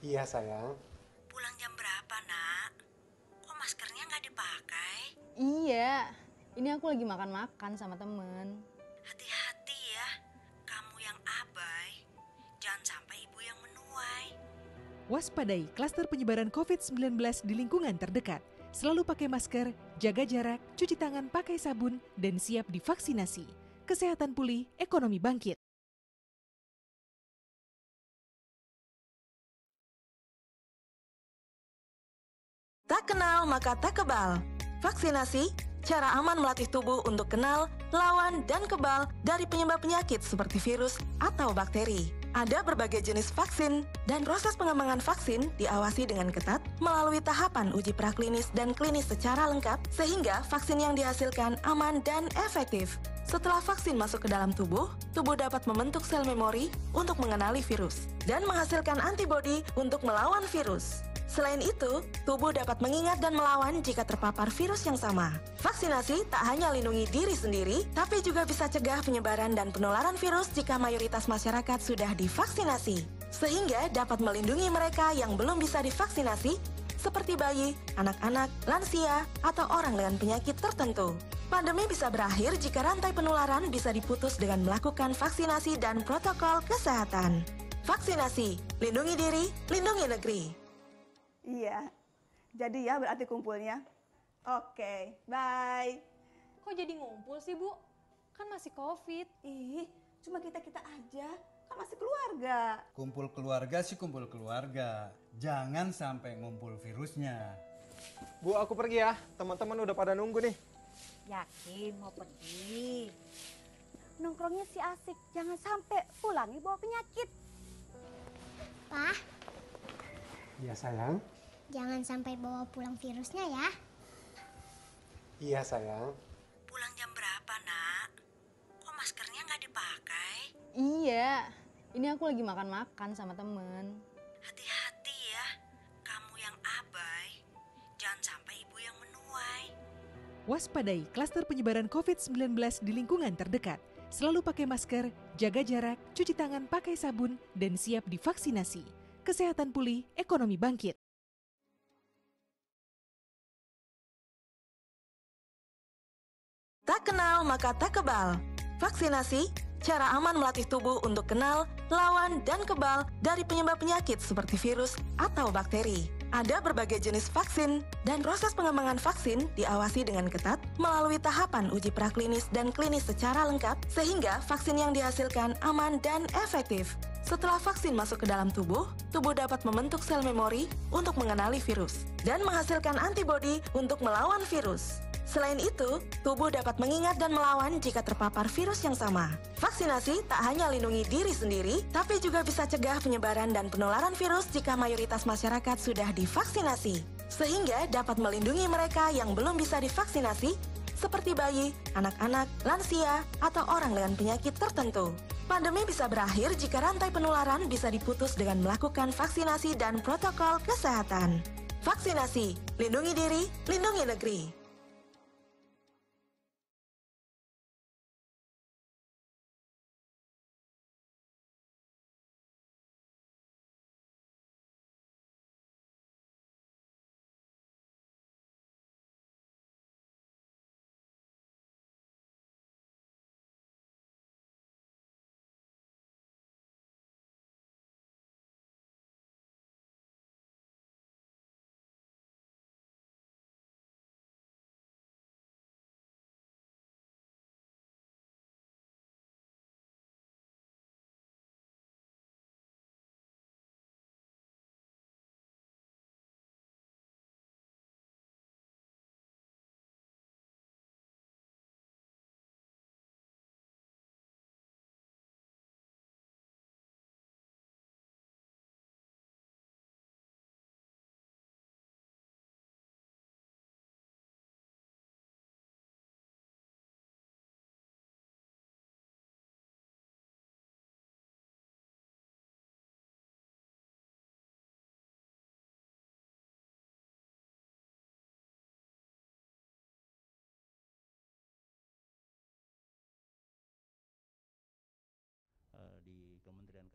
Iya sayang. Pulang jam berapa nak? Kok maskernya nggak dipakai? Iya, ini aku lagi makan-makan sama temen. Hati-hati ya, kamu yang abai. Jangan sampai ibu yang menuai. Waspadai klaster penyebaran COVID-19 di lingkungan terdekat. Selalu pakai masker, jaga jarak, cuci tangan pakai sabun, dan siap divaksinasi. Kesehatan pulih, ekonomi bangkit. Tak kenal maka tak kebal. Vaksinasi, cara aman melatih tubuh untuk kenal, lawan, dan kebal dari penyebab penyakit seperti virus atau bakteri. Ada berbagai jenis vaksin, dan proses pengembangan vaksin diawasi dengan ketat melalui tahapan uji praklinis dan klinis secara lengkap sehingga vaksin yang dihasilkan aman dan efektif. Setelah vaksin masuk ke dalam tubuh, tubuh dapat membentuk sel memori untuk mengenali virus dan menghasilkan antibodi untuk melawan virus. Selain itu, tubuh dapat mengingat dan melawan jika terpapar virus yang sama. Vaksinasi tak hanya lindungi diri sendiri, tapi juga bisa cegah penyebaran dan penularan virus jika mayoritas masyarakat sudah divaksinasi. Sehingga dapat melindungi mereka yang belum bisa divaksinasi, seperti bayi, anak-anak, lansia, atau orang dengan penyakit tertentu. Pandemi bisa berakhir jika rantai penularan bisa diputus dengan melakukan vaksinasi dan protokol kesehatan. Vaksinasi, lindungi diri, lindungi negeri. Iya. Jadi ya berarti kumpulnya. Oke, okay, bye. Kok jadi ngumpul sih, Bu? Kan masih Covid. Ih, cuma kita-kita aja. Kan masih keluarga. Kumpul keluarga sih kumpul keluarga. Jangan sampai ngumpul virusnya. Bu, aku pergi ya. Teman-teman udah pada nunggu nih. Yakin mau pergi? Nongkrongnya sih asik. Jangan sampai pulang nih bawa penyakit. Pak, Iya sayang. Jangan sampai bawa pulang virusnya ya. Iya sayang. Pulang jam berapa nak? Kok maskernya nggak dipakai? Iya, ini aku lagi makan-makan sama temen. Hati-hati ya, kamu yang abai. Jangan sampai ibu yang menuai. Waspadai klaster penyebaran COVID-19 di lingkungan terdekat. Selalu pakai masker, jaga jarak, cuci tangan pakai sabun, dan siap divaksinasi kesehatan pulih, ekonomi bangkit. Tak kenal maka tak kebal. Vaksinasi, cara aman melatih tubuh untuk kenal, lawan, dan kebal dari penyebab penyakit seperti virus atau bakteri. Ada berbagai jenis vaksin, dan proses pengembangan vaksin diawasi dengan ketat melalui tahapan uji praklinis dan klinis secara lengkap, sehingga vaksin yang dihasilkan aman dan efektif. Setelah vaksin masuk ke dalam tubuh, tubuh dapat membentuk sel memori untuk mengenali virus dan menghasilkan antibodi untuk melawan virus. Selain itu, tubuh dapat mengingat dan melawan jika terpapar virus yang sama. Vaksinasi tak hanya lindungi diri sendiri, tapi juga bisa cegah penyebaran dan penularan virus jika mayoritas masyarakat sudah divaksinasi. Sehingga dapat melindungi mereka yang belum bisa divaksinasi seperti bayi, anak-anak, lansia, atau orang dengan penyakit tertentu. Pandemi bisa berakhir jika rantai penularan bisa diputus dengan melakukan vaksinasi dan protokol kesehatan. Vaksinasi, lindungi diri, lindungi negeri.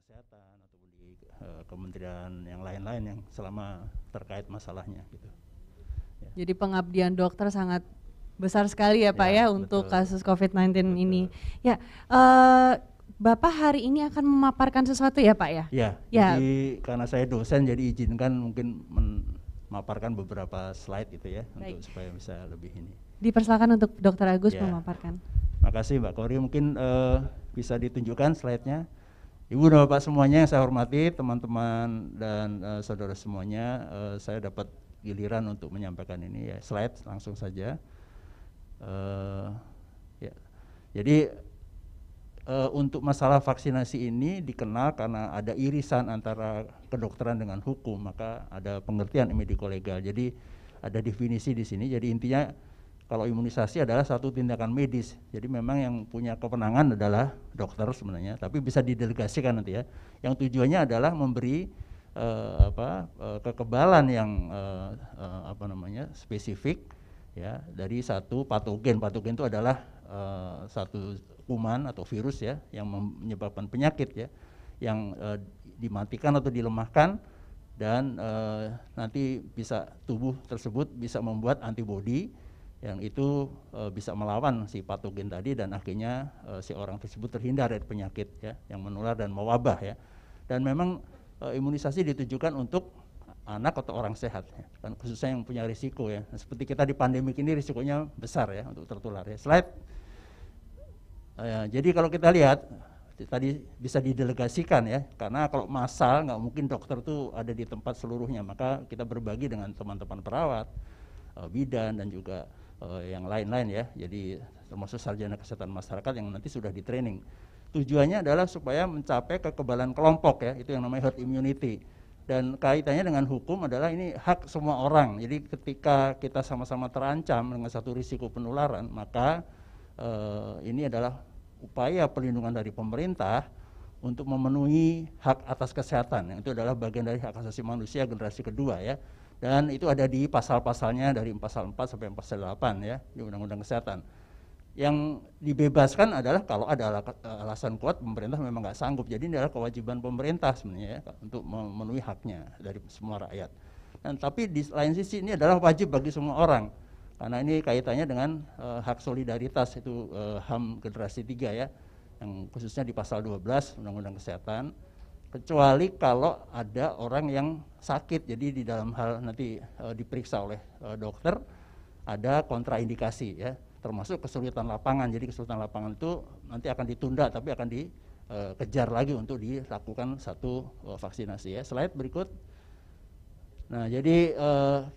kesehatan atau di uh, kementerian yang lain-lain yang selama terkait masalahnya gitu. Ya. Jadi pengabdian dokter sangat besar sekali ya, Pak ya, ya untuk kasus COVID-19 ini. Ya, uh, Bapak hari ini akan memaparkan sesuatu ya Pak ya? Ya, ya. jadi karena saya dosen jadi izinkan mungkin memaparkan beberapa slide gitu ya Baik. untuk supaya bisa lebih ini. Dipersilakan untuk Dokter Agus ya. memaparkan. Makasih Mbak Kori, mungkin uh, bisa ditunjukkan slide-nya. Ibu dan Bapak semuanya yang saya hormati, teman-teman dan uh, saudara semuanya, uh, saya dapat giliran untuk menyampaikan ini ya. Slide langsung saja. Uh, ya. Jadi uh, untuk masalah vaksinasi ini dikenal karena ada irisan antara kedokteran dengan hukum, maka ada pengertian legal. Jadi ada definisi di sini. Jadi intinya kalau imunisasi adalah satu tindakan medis. Jadi memang yang punya kewenangan adalah dokter sebenarnya, tapi bisa didelegasikan nanti ya. Yang tujuannya adalah memberi uh, apa uh, kekebalan yang uh, uh, apa namanya spesifik ya dari satu patogen. Patogen itu adalah uh, satu kuman atau virus ya yang menyebabkan penyakit ya yang uh, dimatikan atau dilemahkan dan uh, nanti bisa tubuh tersebut bisa membuat antibodi yang itu e, bisa melawan si patogen tadi dan akhirnya e, si orang tersebut terhindar dari penyakit ya yang menular dan mewabah ya. Dan memang e, imunisasi ditujukan untuk anak atau orang sehat ya. kan khususnya yang punya risiko ya. Nah, seperti kita di pandemi ini risikonya besar ya untuk tertular ya. Slide. E, jadi kalau kita lihat tadi bisa didelegasikan ya karena kalau masal nggak mungkin dokter tuh ada di tempat seluruhnya maka kita berbagi dengan teman-teman perawat bidan dan juga Eh, yang lain-lain ya. Jadi termasuk sarjana kesehatan masyarakat yang nanti sudah di training. Tujuannya adalah supaya mencapai kekebalan kelompok ya, itu yang namanya herd immunity. Dan kaitannya dengan hukum adalah ini hak semua orang. Jadi ketika kita sama-sama terancam dengan satu risiko penularan, maka eh, ini adalah upaya perlindungan dari pemerintah untuk memenuhi hak atas kesehatan. Yang itu adalah bagian dari hak asasi manusia generasi kedua ya dan itu ada di pasal-pasalnya dari pasal 4 sampai pasal 8 ya di Undang-Undang Kesehatan. Yang dibebaskan adalah kalau ada alasan kuat pemerintah memang nggak sanggup. Jadi ini adalah kewajiban pemerintah sebenarnya ya, untuk memenuhi haknya dari semua rakyat. Dan tapi di lain sisi ini adalah wajib bagi semua orang karena ini kaitannya dengan e, hak solidaritas itu e, eh, HAM generasi 3 ya yang khususnya di pasal 12 Undang-Undang Kesehatan kecuali kalau ada orang yang sakit jadi di dalam hal nanti e, diperiksa oleh e, dokter ada kontraindikasi ya termasuk kesulitan lapangan jadi kesulitan lapangan itu nanti akan ditunda tapi akan dikejar eh, lagi untuk dilakukan satu vaksinasi ya slide berikut nah jadi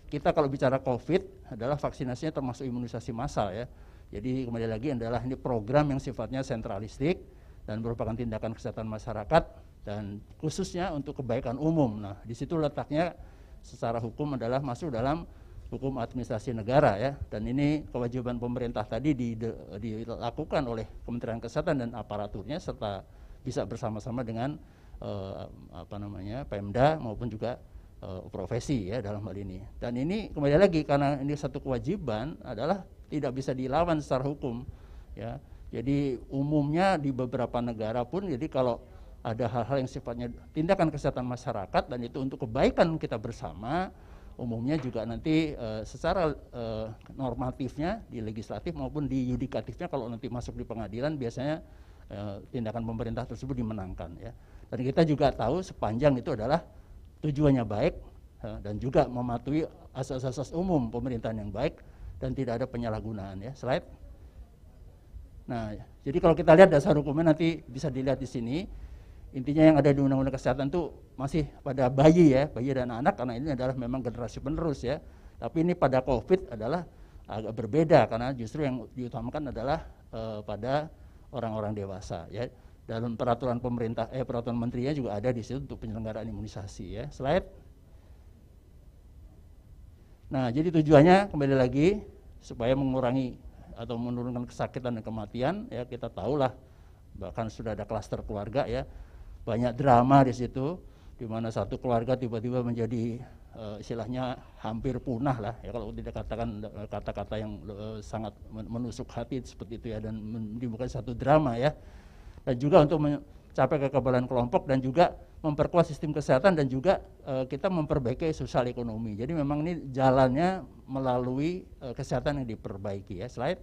kita kalau bicara covid adalah vaksinasinya termasuk imunisasi massal ya jadi kembali lagi adalah ini program yang sifatnya sentralistik dan merupakan tindakan kesehatan masyarakat dan khususnya untuk kebaikan umum. Nah, di situ letaknya secara hukum adalah masuk dalam hukum administrasi negara ya dan ini kewajiban pemerintah tadi dilakukan oleh Kementerian Kesehatan dan aparaturnya serta bisa bersama-sama dengan eh, apa namanya Pemda maupun juga eh, profesi ya dalam hal ini dan ini kembali lagi karena ini satu kewajiban adalah tidak bisa dilawan secara hukum ya jadi umumnya di beberapa negara pun jadi kalau ada hal-hal yang sifatnya tindakan kesehatan masyarakat dan itu untuk kebaikan kita bersama umumnya juga nanti e, secara e, normatifnya di legislatif maupun di yudikatifnya kalau nanti masuk di pengadilan biasanya e, tindakan pemerintah tersebut dimenangkan ya dan kita juga tahu sepanjang itu adalah tujuannya baik e, dan juga mematuhi asas-asas umum pemerintahan yang baik dan tidak ada penyalahgunaan ya slide Nah, jadi kalau kita lihat dasar hukumnya nanti bisa dilihat di sini intinya yang ada di undang-undang kesehatan itu masih pada bayi ya, bayi dan anak karena ini adalah memang generasi penerus ya. Tapi ini pada COVID adalah agak berbeda karena justru yang diutamakan adalah e, pada orang-orang dewasa ya. Dalam peraturan pemerintah eh peraturan menterinya juga ada di situ untuk penyelenggaraan imunisasi ya. Slide. Nah, jadi tujuannya kembali lagi supaya mengurangi atau menurunkan kesakitan dan kematian ya kita tahulah bahkan sudah ada klaster keluarga ya banyak drama di situ di mana satu keluarga tiba-tiba menjadi uh, istilahnya hampir punah lah ya kalau tidak katakan eh, kata-kata yang uh, sangat menusuk hati seperti itu ya dan menimbulkan satu drama ya dan juga untuk mencapai kekebalan kelompok dan juga memperkuat sistem kesehatan dan juga uh, kita memperbaiki sosial ekonomi jadi memang ini jalannya melalui uh, kesehatan yang diperbaiki ya slide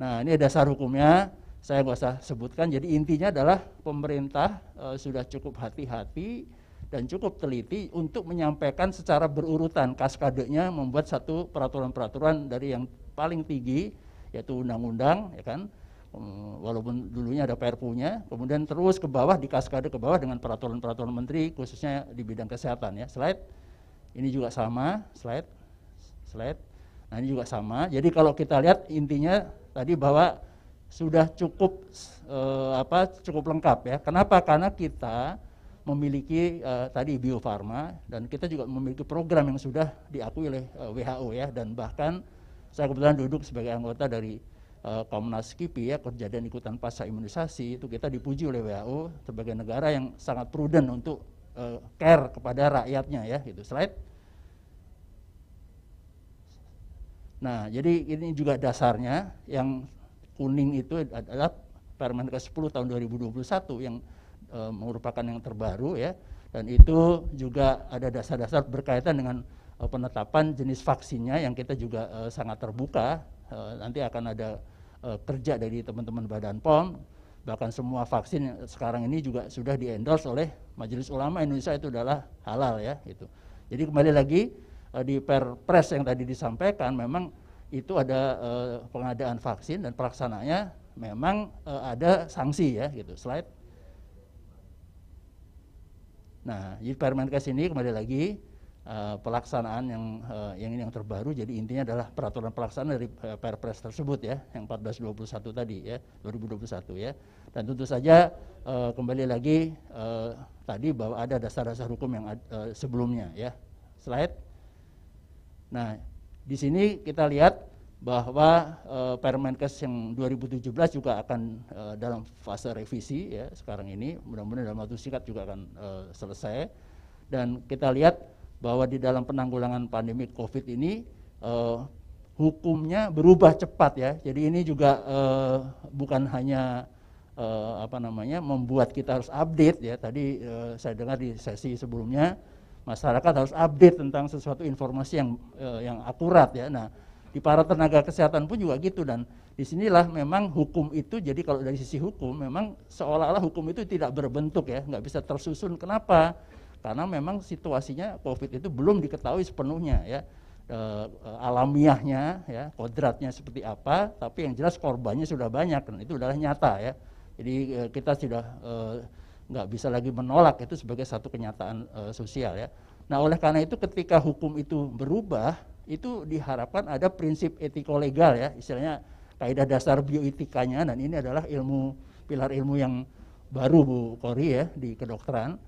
nah ini dasar hukumnya saya nggak usah sebutkan. Jadi intinya adalah pemerintah e, sudah cukup hati-hati dan cukup teliti untuk menyampaikan secara berurutan kaskadenya membuat satu peraturan-peraturan dari yang paling tinggi yaitu undang-undang ya kan walaupun dulunya ada perpunya, kemudian terus ke bawah di kaskade ke bawah dengan peraturan-peraturan menteri khususnya di bidang kesehatan ya. Slide ini juga sama, slide, slide. Nah ini juga sama. Jadi kalau kita lihat intinya tadi bahwa sudah cukup eh, apa cukup lengkap ya. Kenapa? Karena kita memiliki eh, tadi biofarma dan kita juga memiliki program yang sudah diakui oleh eh, WHO ya dan bahkan saya kebetulan duduk sebagai anggota dari Komnas KIPI ya kejadian ikutan pasca imunisasi itu kita dipuji oleh WHO sebagai negara yang sangat prudent untuk care kepada rakyatnya ya gitu. Slide. Nah, jadi ini juga dasarnya yang kuning itu adalah Permen ke-10 tahun 2021 yang e, merupakan yang terbaru ya dan itu juga ada dasar-dasar berkaitan dengan e, penetapan jenis vaksinnya yang kita juga e, sangat terbuka e, nanti akan ada e, kerja dari teman-teman Badan POM bahkan semua vaksin sekarang ini juga sudah diendorse oleh Majelis Ulama Indonesia itu adalah halal ya itu. Jadi kembali lagi di Perpres yang tadi disampaikan memang itu ada eh, pengadaan vaksin dan pelaksananya memang eh, ada sanksi ya gitu. Slide. Nah, di Permenkes ini kembali lagi uh, pelaksanaan yang uh, yang ini yang terbaru jadi intinya adalah peraturan pelaksanaan dari uh, Perpres tersebut ya yang 1421 tadi ya 2021 ya. Dan tentu saja uh, kembali lagi uh, tadi bahwa ada dasar-dasar hukum yang uh, sebelumnya ya. Slide. Nah, di sini kita lihat bahwa e, Permenkes yang 2017 juga akan e, dalam fase revisi ya sekarang ini mudah-mudahan dalam waktu singkat juga akan e, selesai dan kita lihat bahwa di dalam penanggulangan pandemi COVID ini e, hukumnya berubah cepat ya jadi ini juga e, bukan hanya e, apa namanya membuat kita harus update ya tadi e, saya dengar di sesi sebelumnya masyarakat harus update tentang sesuatu informasi yang uh, yang akurat ya. Nah, di para tenaga kesehatan pun juga gitu dan disinilah memang hukum itu jadi kalau dari sisi hukum memang seolah-olah hukum itu tidak berbentuk ya, nggak bisa tersusun. Kenapa? Karena memang situasinya COVID itu belum diketahui sepenuhnya ya. E, alamiahnya ya kodratnya seperti apa tapi yang jelas korbannya sudah banyak dan itu adalah nyata ya jadi e, kita sudah e, nggak bisa lagi menolak itu sebagai satu kenyataan e, sosial ya. Nah oleh karena itu ketika hukum itu berubah itu diharapkan ada prinsip etiko-legal ya istilahnya kaidah dasar bioetikanya dan ini adalah ilmu pilar ilmu yang baru Bu Kori ya di kedokteran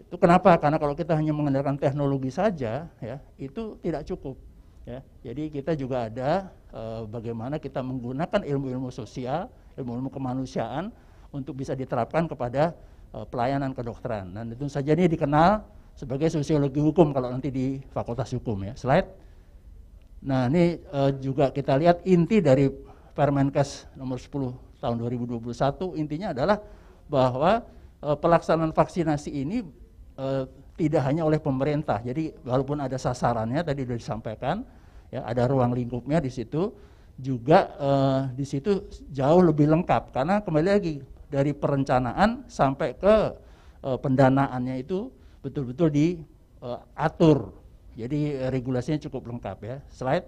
itu kenapa karena kalau kita hanya mengandalkan teknologi saja ya itu tidak cukup ya jadi kita juga ada e, bagaimana kita menggunakan ilmu-ilmu sosial ilmu-ilmu kemanusiaan untuk bisa diterapkan kepada Eh, pelayanan kedokteran dan tentu saja ini dikenal sebagai sosiologi hukum kalau nanti di fakultas hukum ya slide nah ini uh, juga kita lihat inti dari Permenkes nomor 10 tahun 2021 intinya adalah bahwa uh, pelaksanaan vaksinasi ini uh, tidak hanya oleh pemerintah jadi walaupun ada sasarannya tadi sudah disampaikan ya ada ruang lingkupnya di situ juga di situ jauh lebih lengkap karena kembali lagi dari perencanaan sampai ke e, pendanaannya itu betul-betul diatur. Eh, e, Jadi eh, regulasinya cukup lengkap ya. Slide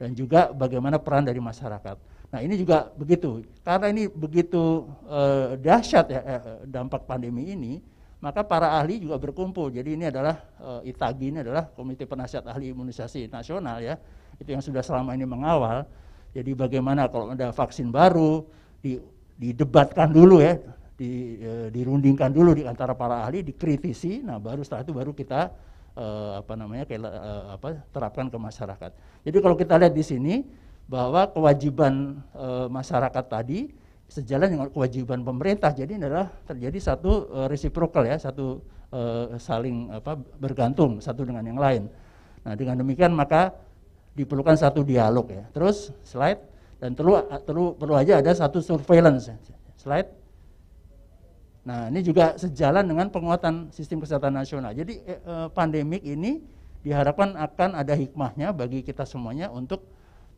dan juga bagaimana peran dari masyarakat. Nah, ini juga begitu. Karena ini begitu e, dahsyat ya e, dampak pandemi ini, maka para ahli juga berkumpul. Jadi ini adalah e, ITAGI ini adalah Komite Penasihat Ahli Imunisasi Nasional ya. Itu yang sudah selama ini mengawal. Jadi bagaimana kalau ada vaksin baru di didebatkan dulu ya, di, e, dirundingkan dulu di antara para ahli, dikritisi. Nah, baru setelah itu baru kita e, apa namanya e, apa terapkan ke masyarakat. Jadi kalau kita lihat di sini bahwa kewajiban e, masyarakat tadi sejalan dengan kewajiban pemerintah. Jadi ini adalah terjadi satu e, reciprocal ya, satu e, saling apa bergantung satu dengan yang lain. Nah, dengan demikian maka diperlukan satu dialog ya. Terus slide dan perlu, perlu, perlu aja ada satu surveillance slide. Nah ini juga sejalan dengan penguatan sistem kesehatan nasional. Jadi eh, eh, pandemik ini diharapkan akan ada hikmahnya bagi kita semuanya untuk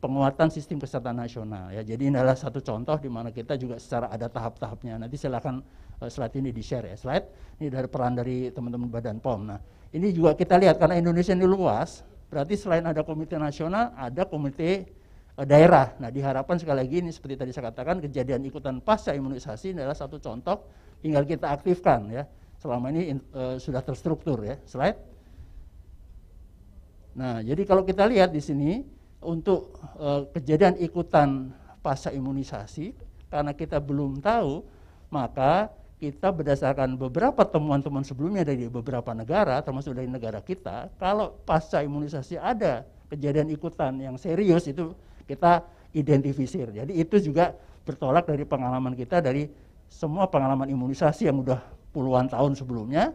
penguatan sistem kesehatan nasional ya. Jadi ini adalah satu contoh di mana kita juga secara ada tahap-tahapnya. Nanti silakan eh, slide ini di-share ya. Slide ini dari peran dari teman-teman Badan POM. Nah, ini juga kita lihat karena Indonesia ini luas, berarti selain ada komite nasional, ada komite Eh, daerah. Nah, diharapkan sekali lagi ini seperti tadi saya katakan kejadian ikutan pasca imunisasi adalah satu contoh tinggal kita aktifkan ya. Selama ini e, sudah terstruktur ya. Slide. Nah, jadi kalau kita lihat di sini untuk e, kejadian ikutan pasca imunisasi karena kita belum tahu maka kita berdasarkan beberapa temuan-temuan sebelumnya dari beberapa negara termasuk dari negara kita kalau pasca imunisasi ada kejadian ikutan yang serius itu kita identifisir. Jadi itu juga bertolak dari pengalaman kita dari semua pengalaman imunisasi yang udah puluhan tahun sebelumnya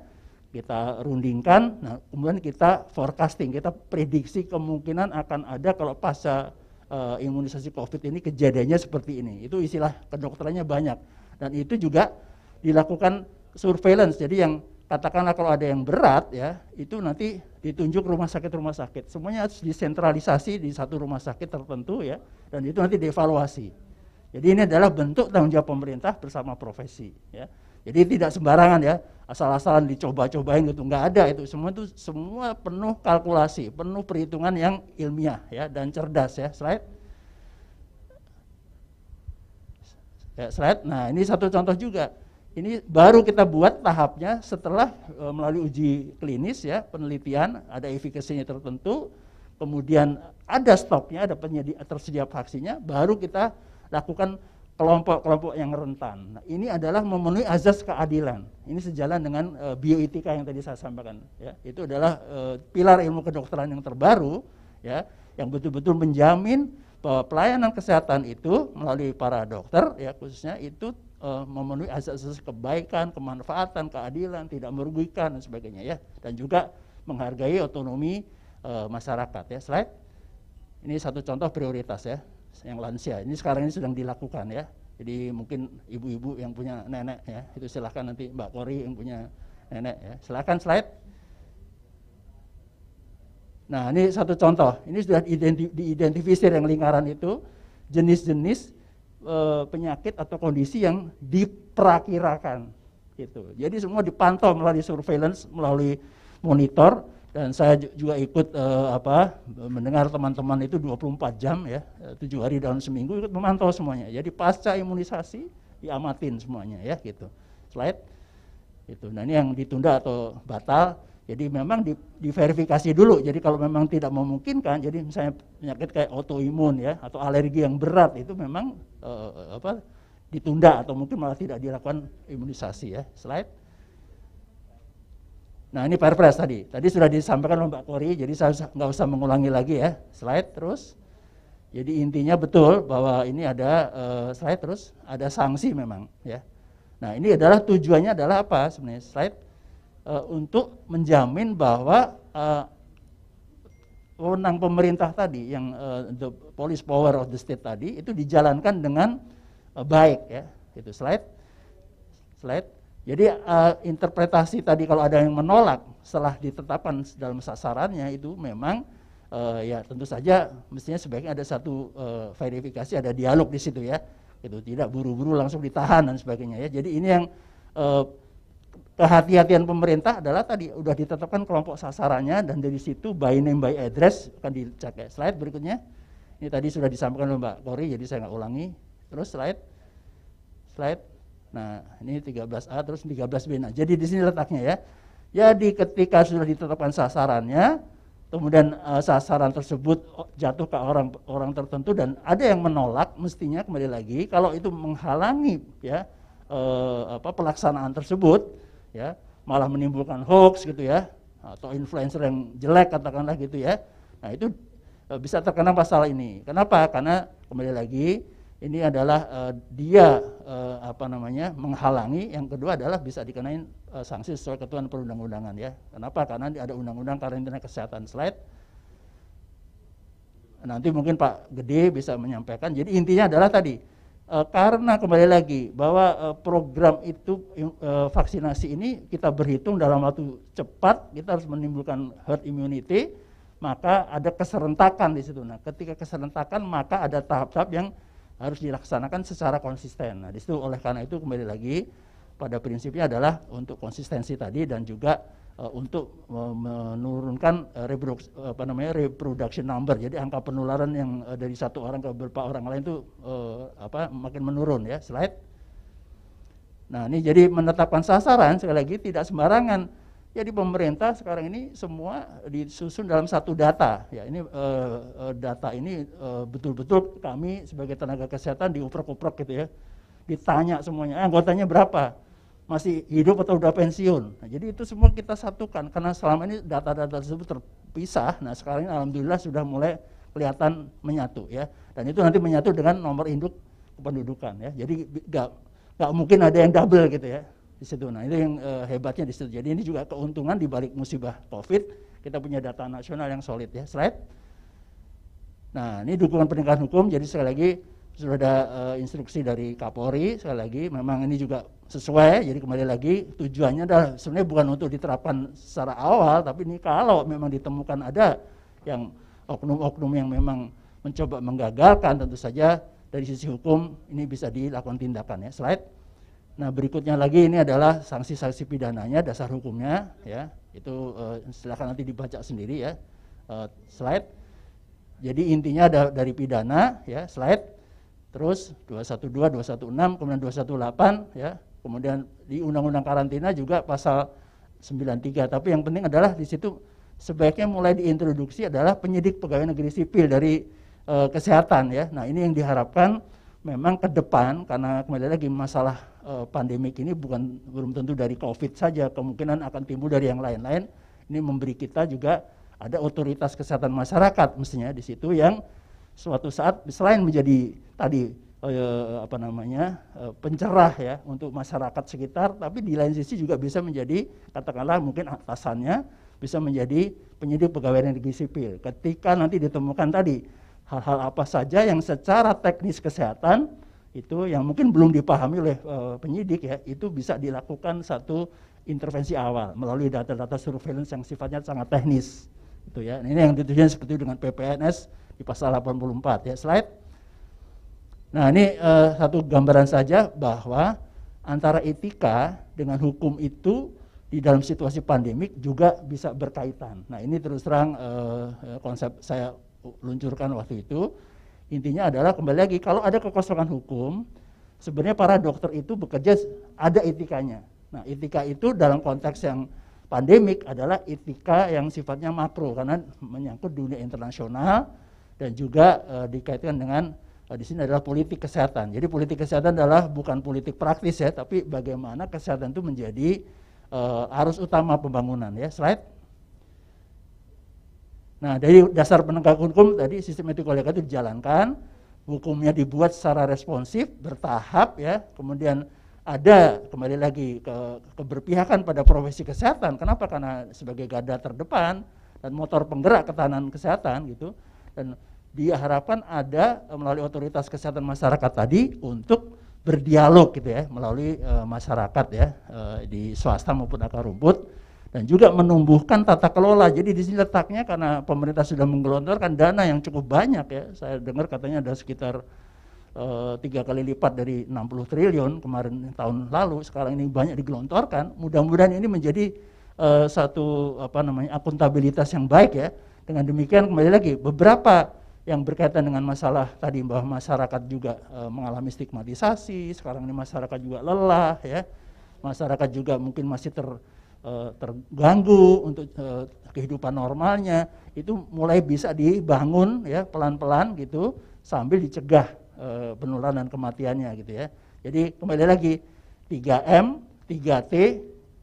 kita rundingkan, nah kemudian kita forecasting, kita prediksi kemungkinan akan ada kalau pasca uh, imunisasi COVID ini kejadiannya seperti ini. Itu istilah kedokterannya banyak dan itu juga dilakukan surveillance. Jadi yang katakanlah kalau ada yang berat ya, itu nanti ditunjuk rumah sakit-rumah sakit. Semuanya harus disentralisasi di satu rumah sakit tertentu ya, dan itu nanti dievaluasi. Jadi ini adalah bentuk tanggung jawab pemerintah bersama profesi ya. Jadi tidak sembarangan ya, asal-asalan dicoba-cobain gitu nggak ada itu. Semua itu semua penuh kalkulasi, penuh perhitungan yang ilmiah ya dan cerdas ya. Slide. Ya, slide. Nah, ini satu contoh juga ini baru kita buat tahapnya setelah e, melalui uji klinis ya penelitian ada efikasinya tertentu kemudian ada stoknya ada penyedia, tersedia vaksinnya baru kita lakukan kelompok-kelompok yang rentan nah, ini adalah memenuhi azas keadilan ini sejalan dengan e, bioetika yang tadi saya sampaikan ya itu adalah e, pilar ilmu kedokteran yang terbaru ya yang betul-betul menjamin bahwa e, pelayanan kesehatan itu melalui para dokter ya khususnya itu uh, memenuhi asas-asas kebaikan, kemanfaatan, keadilan, tidak merugikan dan sebagainya ya. Dan juga menghargai otonomi uh, masyarakat ya. Slide. Ini satu contoh prioritas ya yang lansia. Ini sekarang ini sedang dilakukan ya. Jadi mungkin ibu-ibu yang punya nenek ya, itu silahkan nanti Mbak Kori yang punya nenek ya. Silahkan slide. Nah ini satu contoh, ini sudah diidentifikasi yang lingkaran itu, jenis-jenis Eh, penyakit atau kondisi yang diperkirakan gitu. Jadi semua dipantau melalui surveillance, melalui monitor dan saya juga ikut e, apa mendengar teman-teman itu 24 jam ya, 7 eh, hari dalam seminggu ikut memantau semuanya. Jadi pasca imunisasi diamatin semuanya ya gitu. Slide itu. Nah, ini yang ditunda atau batal jadi memang di, diverifikasi dulu. Jadi kalau memang tidak memungkinkan, jadi misalnya penyakit kayak autoimun ya atau alergi yang berat itu memang uh, apa ditunda atau mungkin malah tidak dilakukan imunisasi ya. Slide. Nah ini perpres tadi. Tadi sudah disampaikan oleh Mbak Kori, jadi saya nggak usah mengulangi lagi ya. Slide terus. Jadi intinya betul bahwa ini ada uh, slide terus ada sanksi memang ya. Nah ini adalah tujuannya adalah apa sebenarnya slide Eh, untuk menjamin bahwa uh, wewenang pemerintah tadi yang uh, the police power of the state tadi itu dijalankan dengan uh, baik ya itu slide slide jadi uh, interpretasi tadi kalau ada yang menolak setelah ditetapkan dalam sasarannya itu memang uh, ya tentu saja mestinya sebaiknya ada satu uh, verifikasi ada dialog di situ ya itu tidak buru-buru langsung ditahan dan sebagainya ya jadi ini yang uh, kehati-hatian pemerintah adalah tadi sudah ditetapkan kelompok sasarannya dan dari situ by name by address akan dicek slide berikutnya ini tadi sudah disampaikan oleh Mbak Kori jadi saya nggak ulangi terus slide slide nah ini 13A terus 13B nah jadi di sini letaknya ya jadi ketika sudah ditetapkan sasarannya kemudian uh, sasaran tersebut jatuh ke orang orang tertentu dan ada yang menolak mestinya kembali lagi kalau itu menghalangi ya uh, apa pelaksanaan tersebut ya malah menimbulkan hoax gitu ya atau influencer yang jelek katakanlah gitu ya nah itu e, bisa terkena pasal ini kenapa karena kembali lagi ini adalah uh, dia uh, apa namanya menghalangi yang kedua adalah bisa dikenain uh, sanksi sesuai ketentuan perundang-undangan ya kenapa karena ada undang-undang karantina kesehatan slide nanti mungkin Pak Gede bisa menyampaikan jadi intinya adalah tadi Uh, karena kembali lagi bahwa uh, program itu uh, vaksinasi ini kita berhitung dalam waktu cepat kita harus menimbulkan herd immunity maka ada keserentakan di situ. Nah, ketika keserentakan maka ada tahap-tahap yang harus dilaksanakan secara konsisten. Nah, di situ oleh karena itu kembali lagi pada prinsipnya adalah untuk konsistensi tadi dan juga Eh, untuk menurunkan eh, reproduksi, apa namanya reproduction number jadi angka penularan yang eh, dari satu orang ke beberapa orang lain itu apa makin menurun ya slide nah ini jadi menetapkan sasaran sekali lagi tidak sembarangan jadi pemerintah sekarang ini semua disusun dalam satu data ya ini data ini betul-betul kami sebagai tenaga kesehatan diuprek-uprek gitu ya ditanya semuanya anggotanya berapa masih hidup atau udah pensiun. Nah, jadi itu semua kita satukan karena selama ini data-data tersebut terpisah. Nah sekarang ini alhamdulillah sudah mulai kelihatan menyatu ya. Dan itu nanti menyatu dengan nomor induk kependudukan ya. Jadi nggak nggak mungkin ada yang double gitu ya di situ. Nah itu yang e, hebatnya di situ. Jadi ini juga keuntungan di balik musibah COVID kita punya data nasional yang solid ya. Slide. Nah ini dukungan penegakan hukum. Jadi sekali lagi sudah ada e, instruksi dari Kapolri sekali lagi memang ini juga sesuai jadi kembali lagi tujuannya adalah sebenarnya bukan untuk diterapkan secara awal tapi ini kalau memang ditemukan ada yang oknum-oknum yang memang mencoba menggagalkan tentu saja dari sisi hukum ini bisa dilakukan tindakan ya slide nah berikutnya lagi ini adalah sanksi-sanksi pidananya dasar hukumnya ya itu uh, silakan nanti dibaca sendiri ya uh, slide jadi intinya ada dari pidana ya slide terus 212 216 kemudian 218 ya kemudian di undang-undang karantina juga pasal 93 tapi yang penting adalah di situ sebaiknya mulai diintroduksi adalah penyidik pegawai negeri sipil dari e, kesehatan ya nah ini yang diharapkan memang ke depan karena kembali lagi masalah e, pandemik ini bukan belum tentu dari covid saja kemungkinan akan timbul dari yang lain-lain ini memberi kita juga ada otoritas kesehatan masyarakat mestinya di situ yang suatu saat selain menjadi tadi eh, apa namanya eh, pencerah ya untuk masyarakat sekitar tapi di lain sisi juga bisa menjadi katakanlah mungkin atasannya bisa menjadi penyidik pegawai negeri sipil ketika nanti ditemukan tadi hal-hal apa saja yang secara teknis kesehatan itu yang mungkin belum dipahami oleh e, penyidik ya itu bisa dilakukan satu intervensi awal melalui data-data surveillance yang sifatnya sangat teknis itu ya ini yang ditujukan seperti dengan PPNS di pasal 84 ya slide Nah ini uh, satu gambaran saja bahwa antara etika dengan hukum itu di dalam situasi pandemik juga bisa berkaitan. Nah ini terus terang uh, konsep saya luncurkan waktu itu. Intinya adalah kembali lagi kalau ada kekosongan hukum, sebenarnya para dokter itu bekerja ada etikanya. Nah, etika itu dalam konteks yang pandemik adalah etika yang sifatnya makro karena menyangkut dunia internasional dan juga uh, dikaitkan dengan Eh, di sini adalah politik kesehatan. Jadi politik kesehatan adalah bukan politik praktis ya, tapi bagaimana kesehatan itu menjadi uh, arus utama pembangunan ya. Slide. Nah, dari dasar penegak hukum tadi sistem etik itu dijalankan, hukumnya dibuat secara responsif, bertahap ya. Kemudian ada kembali lagi ke keberpihakan pada profesi kesehatan. Kenapa? Karena sebagai garda terdepan dan motor penggerak ketahanan kesehatan gitu. Dan diharapkan ada e, melalui otoritas kesehatan masyarakat tadi untuk berdialog gitu ya melalui e, masyarakat ya e, di swasta maupun akar rumput dan juga menumbuhkan tata kelola. Jadi di sini letaknya karena pemerintah sudah menggelontorkan dana yang cukup banyak ya. Saya dengar katanya ada sekitar e, tiga kali lipat dari 60 triliun kemarin tahun lalu sekarang ini banyak digelontorkan mudah-mudahan ini menjadi e, satu apa namanya akuntabilitas yang baik ya dengan demikian kembali lagi beberapa yang berkaitan dengan masalah tadi bahwa masyarakat juga e, mengalami stigmatisasi, sekarang ini masyarakat juga lelah ya. Masyarakat juga mungkin masih ter e, terganggu untuk e, kehidupan normalnya, itu mulai bisa dibangun ya pelan-pelan gitu sambil dicegah e, penularan dan kematiannya gitu ya. Jadi kembali lagi 3M, 3T,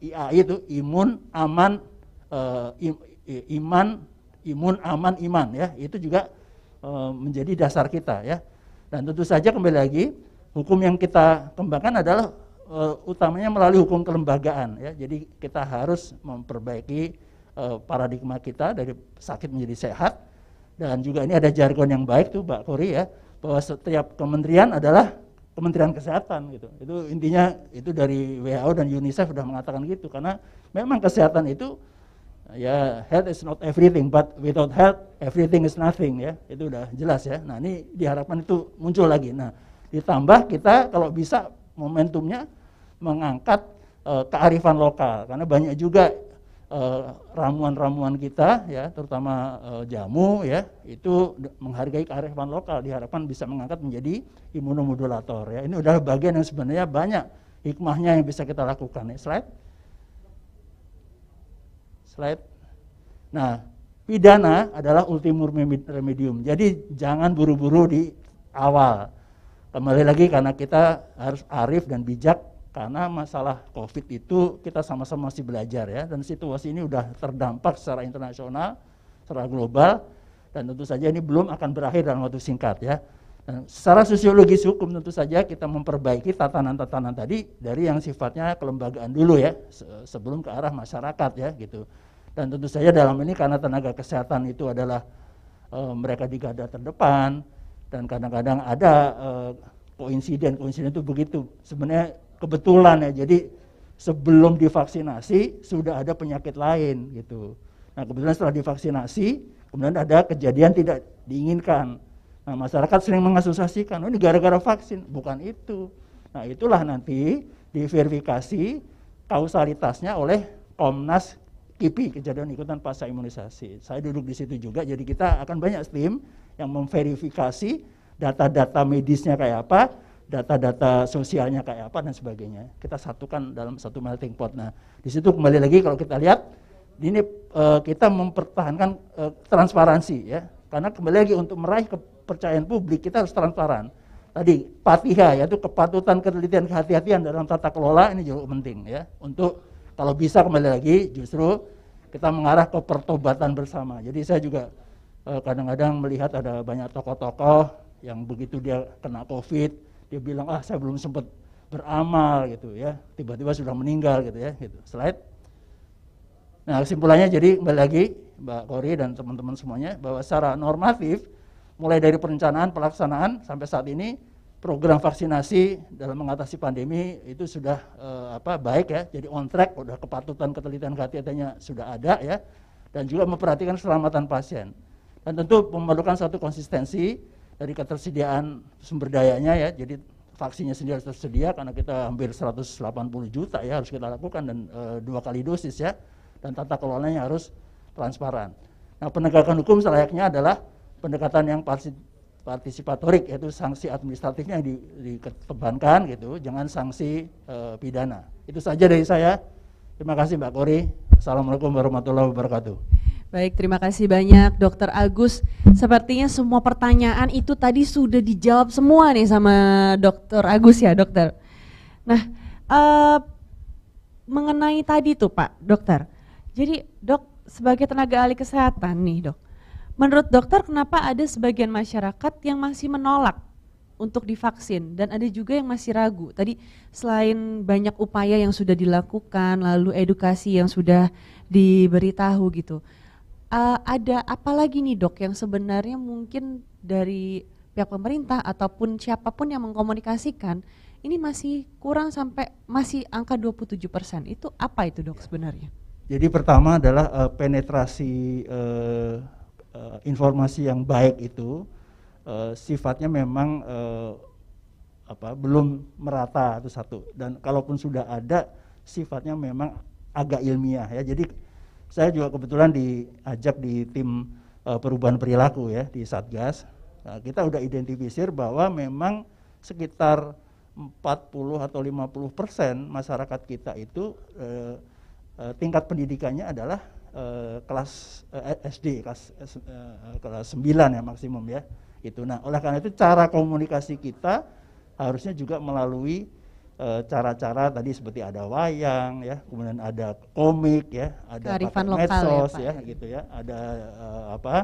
IA itu imun, aman, e, im, iman, imun, aman, iman ya. Itu juga Eh, menjadi dasar kita ya. Dan tentu saja kembali lagi hukum yang kita kembangkan adalah uh, utamanya melalui hukum kelembagaan ya. Jadi kita harus memperbaiki uh, paradigma kita dari sakit menjadi sehat dan juga ini ada jargon yang baik tuh Mbak Kori ya bahwa setiap kementerian adalah Kementerian Kesehatan gitu. Itu intinya itu dari WHO dan UNICEF sudah mengatakan gitu karena memang kesehatan itu ya health is not everything but without health everything is nothing ya itu udah jelas ya nah ini diharapkan itu muncul lagi nah ditambah kita kalau bisa momentumnya mengangkat uh, kearifan lokal karena banyak juga eh, ramuan-ramuan uh, kita ya terutama uh, jamu ya itu menghargai kearifan lokal diharapkan bisa mengangkat menjadi imunomodulator ya ini udah bagian yang sebenarnya banyak hikmahnya yang bisa kita lakukan ya slide slide. Nah, pidana adalah ultimum remedium. Jadi jangan buru-buru di awal. Kembali lagi karena kita harus arif dan bijak karena masalah COVID itu kita sama-sama masih belajar ya dan situasi ini sudah terdampak secara internasional, secara global dan tentu saja ini belum akan berakhir dalam waktu singkat ya. Dan nah, secara sosiologis hukum tentu saja kita memperbaiki tatanan-tatanan tadi dari yang sifatnya kelembagaan dulu ya sebelum ke arah masyarakat ya gitu. Dan tentu saja dalam ini karena tenaga kesehatan itu adalah e, mereka di garda terdepan dan kadang-kadang ada e, eh, koinsiden koinsiden itu begitu. Sebenarnya kebetulan ya. Jadi sebelum divaksinasi sudah ada penyakit lain gitu. Nah, kebetulan setelah divaksinasi kemudian ada kejadian tidak diinginkan Nah, masyarakat sering mengasosiasikan, oh, ini gara-gara vaksin. Bukan itu. Nah, itulah nanti diverifikasi kausalitasnya oleh Komnas KIPI, kejadian ikutan pasca imunisasi. Saya duduk di situ juga, jadi kita akan banyak tim yang memverifikasi data-data medisnya kayak apa, data-data sosialnya kayak apa, dan sebagainya. Kita satukan dalam satu melting pot. Nah, di situ kembali lagi kalau kita lihat, ini uh, kita mempertahankan uh, transparansi ya, karena kembali lagi untuk meraih ke kepercayaan publik, kita harus transparan. Tadi patiha yaitu kepatutan, ketelitian, kehati-hatian dalam tata kelola ini juga penting ya. Untuk kalau bisa kembali lagi justru kita mengarah ke pertobatan bersama. Jadi saya juga eh, kadang-kadang melihat ada banyak tokoh-tokoh yang begitu dia kena covid dia bilang ah saya belum sempat beramal gitu ya tiba-tiba sudah meninggal gitu ya gitu slide Nah, kesimpulannya jadi kembali lagi Mbak Kori dan teman-teman semuanya bahwa secara normatif mulai dari perencanaan, pelaksanaan sampai saat ini program vaksinasi dalam mengatasi pandemi itu sudah eh, apa baik ya, jadi on track, udah kepatutan ketelitian kehati-hatiannya sudah ada ya, dan juga memperhatikan keselamatan pasien. Dan tentu memerlukan satu konsistensi dari ketersediaan sumber dayanya ya, jadi vaksinnya sendiri harus tersedia karena kita hampir 180 juta ya harus kita lakukan dan e, dua kali dosis ya, dan tata kelolanya harus transparan. Nah penegakan hukum selayaknya adalah pendekatan yang partisipatorik yaitu sanksi administratifnya yang dikebankan gitu, jangan sanksi e, pidana. Itu saja dari saya. Terima kasih Mbak Kori. Assalamualaikum warahmatullahi wabarakatuh. Baik, terima kasih banyak Dokter Agus. Sepertinya semua pertanyaan itu tadi sudah dijawab semua nih sama Dokter Agus ya, Dokter. Nah, eh, mengenai tadi tuh Pak Dokter. Jadi dok sebagai tenaga ahli kesehatan nih dok, Menurut dokter, kenapa ada sebagian masyarakat yang masih menolak untuk divaksin dan ada juga yang masih ragu. Tadi selain banyak upaya yang sudah dilakukan, lalu edukasi yang sudah diberitahu gitu, uh, ada apa lagi nih dok yang sebenarnya mungkin dari pihak pemerintah ataupun siapapun yang mengkomunikasikan ini masih kurang sampai masih angka 27 persen. Itu apa itu dok sebenarnya? Jadi pertama adalah uh, penetrasi uh, uh, informasi yang baik itu uh, sifatnya memang uh, apa belum merata itu satu dan kalaupun sudah ada sifatnya memang agak ilmiah ya jadi saya juga kebetulan diajak di tim uh, perubahan perilaku ya di satgas nah, kita udah identifikir bahwa memang sekitar 40 atau 50 persen masyarakat kita itu eh, tingkat pendidikannya adalah Eh, kelas uh, eh, eh, SD kelas uh, kelas 9 ya maksimum ya itu nah oleh karena itu cara komunikasi kita harusnya juga melalui cara-cara tadi seperti ada wayang ya kemudian ada komik ya ada ya, medsos ya, ya gitu ya ada uh, apa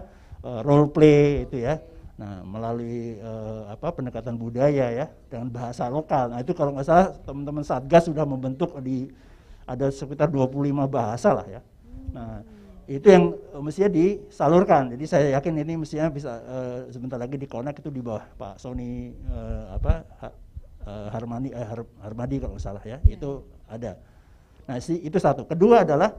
uh, role play itu ya nah melalui uh, apa pendekatan budaya ya dengan bahasa lokal nah itu kalau nggak salah teman-teman satgas sudah membentuk di ada sekitar 25 bahasa lah ya Nah, itu yang eh, mestinya disalurkan. Jadi saya yakin ini mestinya bisa uh, sebentar lagi di dikonek itu di bawah Pak Sony uh, apa uh, Harmani uh, Har, Harmadi kalau nggak salah ya. Yeah. Itu ada. Nah, si, itu satu. Kedua adalah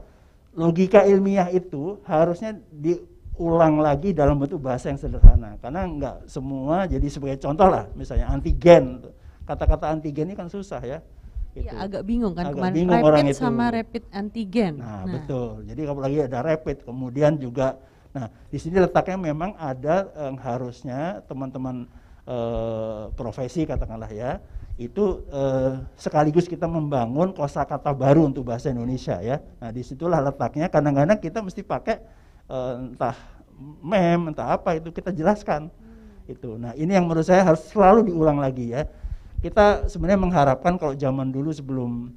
logika ilmiah itu harusnya diulang lagi dalam bentuk bahasa yang sederhana. Karena nggak semua jadi sebagai contoh lah misalnya antigen. Kata-kata antigen ini kan susah ya Iya, gitu. Ya, agak bingung kan agak kemarin bingung rapid orang itu. sama rapid antigen. Nah, nah, betul. Jadi kalau lagi ada rapid, kemudian juga nah di sini letaknya memang ada yang eh, harusnya teman-teman eh, profesi katakanlah ya itu eh, sekaligus kita membangun kosakata baru untuk bahasa Indonesia ya. Nah disitulah letaknya. Kadang-kadang kita mesti pakai eh, entah mem entah apa itu kita jelaskan hmm. itu. Nah ini yang menurut saya harus selalu diulang lagi ya kita sebenarnya mengharapkan kalau zaman dulu sebelum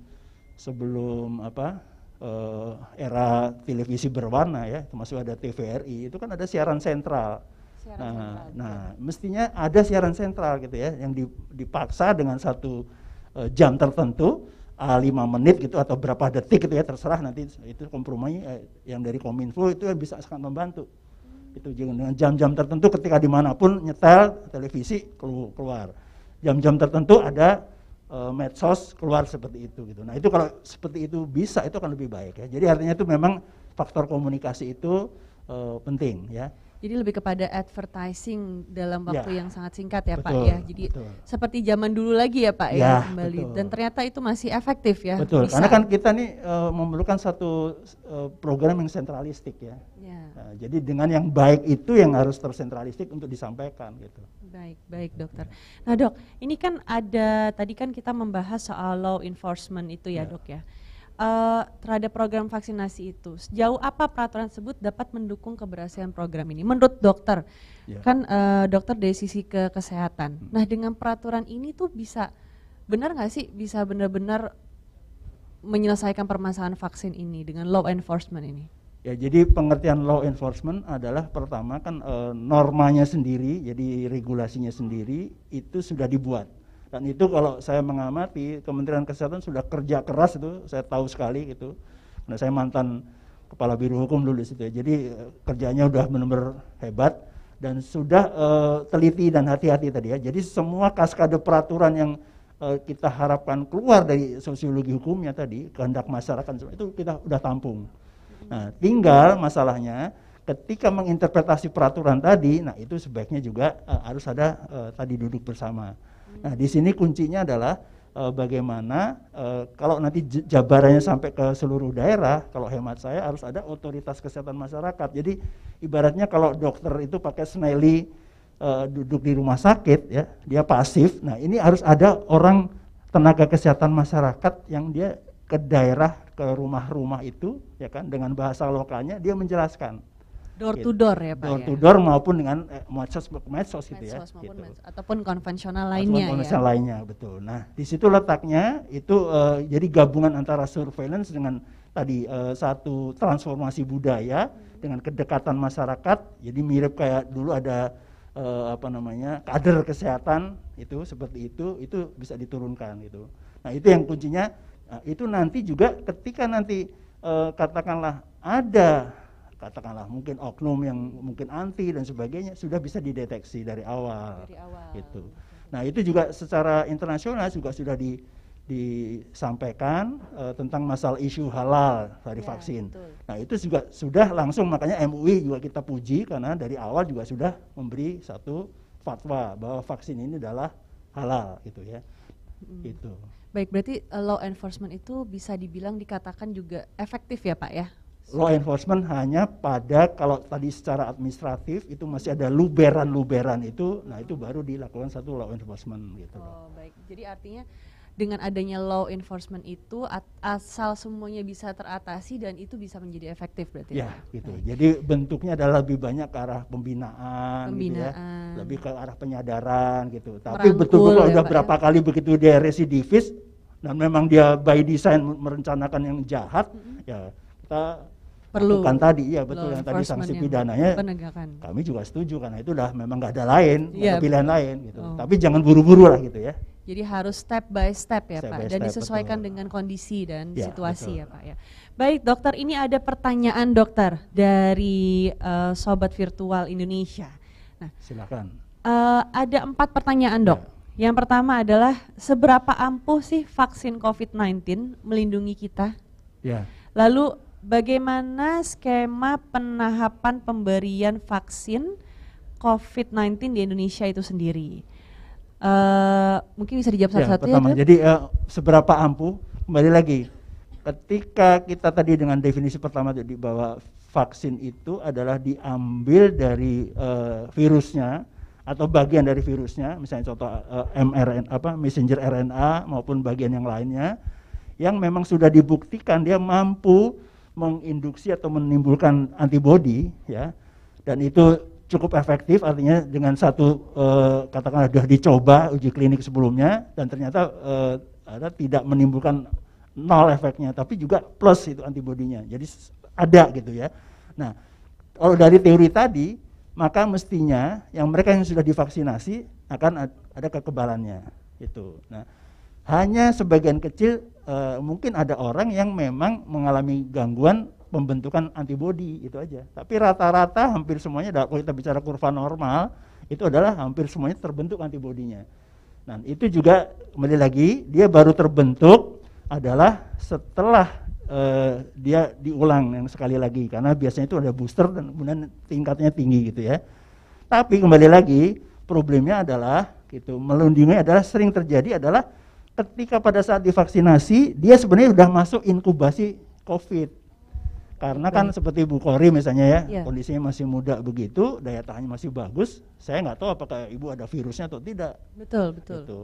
sebelum apa uh, era televisi berwarna ya, termasuk ada TVRI, itu kan ada siaran sentral. Siaran nah, nah mestinya ada siaran sentral gitu ya, yang dipaksa dengan satu uh, jam tertentu, uh, lima menit gitu atau berapa detik gitu ya, terserah nanti itu kompromi eh, yang dari Kominfo itu bisa sangat membantu. Hmm. Itu dengan jam-jam tertentu ketika dimanapun nyetel televisi keluar jam-jam tertentu ada e, medsos keluar seperti itu gitu. Nah itu kalau seperti itu bisa itu akan lebih baik ya. Jadi artinya itu memang faktor komunikasi itu e, penting ya. Jadi lebih kepada advertising dalam ya. waktu ya. yang sangat singkat ya betul, Pak ya. Jadi betul. seperti zaman dulu lagi ya Pak ya, ya kembali. Betul. Dan ternyata itu masih efektif ya. Betul. Bisa. Karena kan kita nih e, memerlukan satu e, program yang sentralistik ya. ya. Nah, jadi dengan yang baik itu yang harus tersentralistik untuk disampaikan gitu. Baik, baik dokter. Nah dok, ini kan ada tadi kan kita membahas soal law enforcement itu ya, ya. dok ya. Uh, terhadap program vaksinasi itu, sejauh apa peraturan tersebut dapat mendukung keberhasilan program ini? Menurut dokter, ya. kan uh, dokter dari sisi ke kesehatan. Hmm. Nah dengan peraturan ini tuh bisa benar nggak sih bisa benar-benar menyelesaikan permasalahan vaksin ini dengan law enforcement ini? Ya, jadi pengertian law enforcement adalah pertama kan e, normanya sendiri, jadi regulasinya sendiri itu sudah dibuat. Dan itu kalau saya mengamati Kementerian Kesehatan sudah kerja keras itu, saya tahu sekali gitu. Karena saya mantan kepala biro hukum dulu di situ. Ya. Jadi e, kerjanya sudah benar-benar hebat dan sudah e, teliti dan hati-hati tadi ya. Jadi semua kaskade peraturan yang e, kita harapkan keluar dari sosiologi hukumnya tadi, kehendak masyarakat itu kita sudah tampung. Nah, tinggal masalahnya ketika menginterpretasi peraturan tadi, nah itu sebaiknya juga uh, harus ada uh, tadi duduk bersama. Nah, di sini kuncinya adalah uh, bagaimana uh, kalau nanti jabarannya sampai ke seluruh daerah, kalau hemat saya harus ada otoritas kesehatan masyarakat. Jadi ibaratnya kalau dokter itu pakai Snelly uh, duduk di rumah sakit ya, dia pasif. Nah, ini harus ada orang tenaga kesehatan masyarakat yang dia ke daerah ke rumah-rumah itu ya kan dengan bahasa lokalnya dia menjelaskan door gitu. to door ya pak door ya? to door maupun dengan eh, medsos medsos gitu ya gitu. Medsos, ataupun konvensional lainnya ataupun ya? konvensional ya? lainnya betul nah di situ letaknya itu uh, jadi gabungan antara surveillance dengan tadi uh, satu transformasi budaya hmm. dengan kedekatan masyarakat jadi mirip kayak dulu ada uh, apa namanya kader kesehatan itu seperti itu itu bisa diturunkan gitu nah itu yang kuncinya Nah, itu nanti juga ketika nanti e, katakanlah ada katakanlah mungkin oknum yang mungkin anti dan sebagainya sudah bisa dideteksi dari awal. Dari awal. Gitu. Nah, itu juga secara internasional juga sudah di disampaikan uh, tentang masalah isu halal dari ya, vaksin. Betul. Nah itu juga sudah langsung makanya MUI juga kita puji karena dari awal juga sudah memberi satu fatwa bahwa vaksin ini adalah halal gitu ya. Hmm. Itu. Baik, berarti eh, law enforcement itu bisa dibilang dikatakan juga efektif ya Pak ya? Law enforcement hanya pada kalau tadi secara administratif itu masih ada luberan-luberan itu, nah itu baru dilakukan satu law enforcement gitu. Oh baik, jadi artinya dengan adanya law enforcement itu asal semuanya bisa teratasi dan itu bisa menjadi efektif berarti ya, ya? gitu. Baik. Jadi bentuknya adalah lebih banyak ke arah pembinaan, pembinaan. Gitu ya. lebih ke arah penyadaran gitu. Tapi betul-betul ya, udah berapa ya? kali begitu dia residivis dan memang dia by design merencanakan yang jahat, mm-hmm. ya kita perlu kan tadi ya betul yang tadi sanksi pidananya kami juga setuju karena itu udah memang nggak ada lain ya, ada pilihan lain gitu oh. tapi jangan buru-buru lah gitu ya jadi harus step by step ya step Pak dan step, disesuaikan betul. dengan kondisi dan ya, situasi betul. ya Pak ya. Baik dokter, ini ada pertanyaan dokter dari uh, Sobat Virtual Indonesia. Nah, silakan. Uh, ada empat pertanyaan dok. Ya. Yang pertama adalah seberapa ampuh sih vaksin COVID-19 melindungi kita? Ya. Lalu bagaimana skema penahapan pemberian vaksin COVID-19 di Indonesia itu sendiri? Eh, mungkin bisa dijawab ya, satu-satu ya, pertama, ya. Jadi uh, seberapa ampuh? Kembali lagi, ketika kita tadi dengan definisi pertama jadi bahwa vaksin itu adalah diambil dari uh, virusnya atau bagian dari virusnya, misalnya contoh uh, mRNA apa messenger RNA maupun bagian yang lainnya yang memang sudah dibuktikan dia mampu menginduksi atau menimbulkan antibodi ya. Dan itu cukup efektif artinya dengan satu eh, katakanlah sudah dicoba uji klinik sebelumnya dan ternyata eh, ada tidak menimbulkan nol efeknya tapi juga plus itu antibodinya. Jadi ada gitu ya. Nah, kalau dari teori tadi maka mestinya yang mereka yang sudah divaksinasi akan ada kekebalannya itu. Nah, hanya sebagian kecil e, mungkin ada orang yang memang mengalami gangguan pembentukan antibodi itu aja. Tapi rata-rata hampir semuanya kalau kita bicara kurva normal itu adalah hampir semuanya terbentuk antibodinya. Nah, itu juga kembali lagi dia baru terbentuk adalah setelah uh, dia diulang yang sekali lagi karena biasanya itu ada booster dan kemudian tingkatnya tinggi gitu ya. Tapi kembali lagi problemnya adalah gitu melundungnya adalah sering terjadi adalah ketika pada saat divaksinasi dia sebenarnya sudah masuk inkubasi COVID karena kan seperti Bu Kori misalnya ya, ya kondisinya masih muda begitu, daya tahannya masih bagus, saya nggak tahu apakah ibu ada virusnya atau tidak. Betul, betul. Gitu.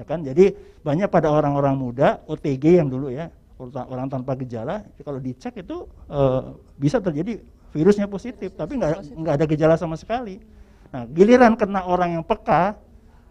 Ya kan, jadi banyak pada orang-orang muda OTG yang dulu ya, orang tanpa gejala, kalau dicek itu uh, bisa terjadi virusnya positif, tapi nggak nggak ada gejala sama sekali. Nah, giliran kena orang yang peka,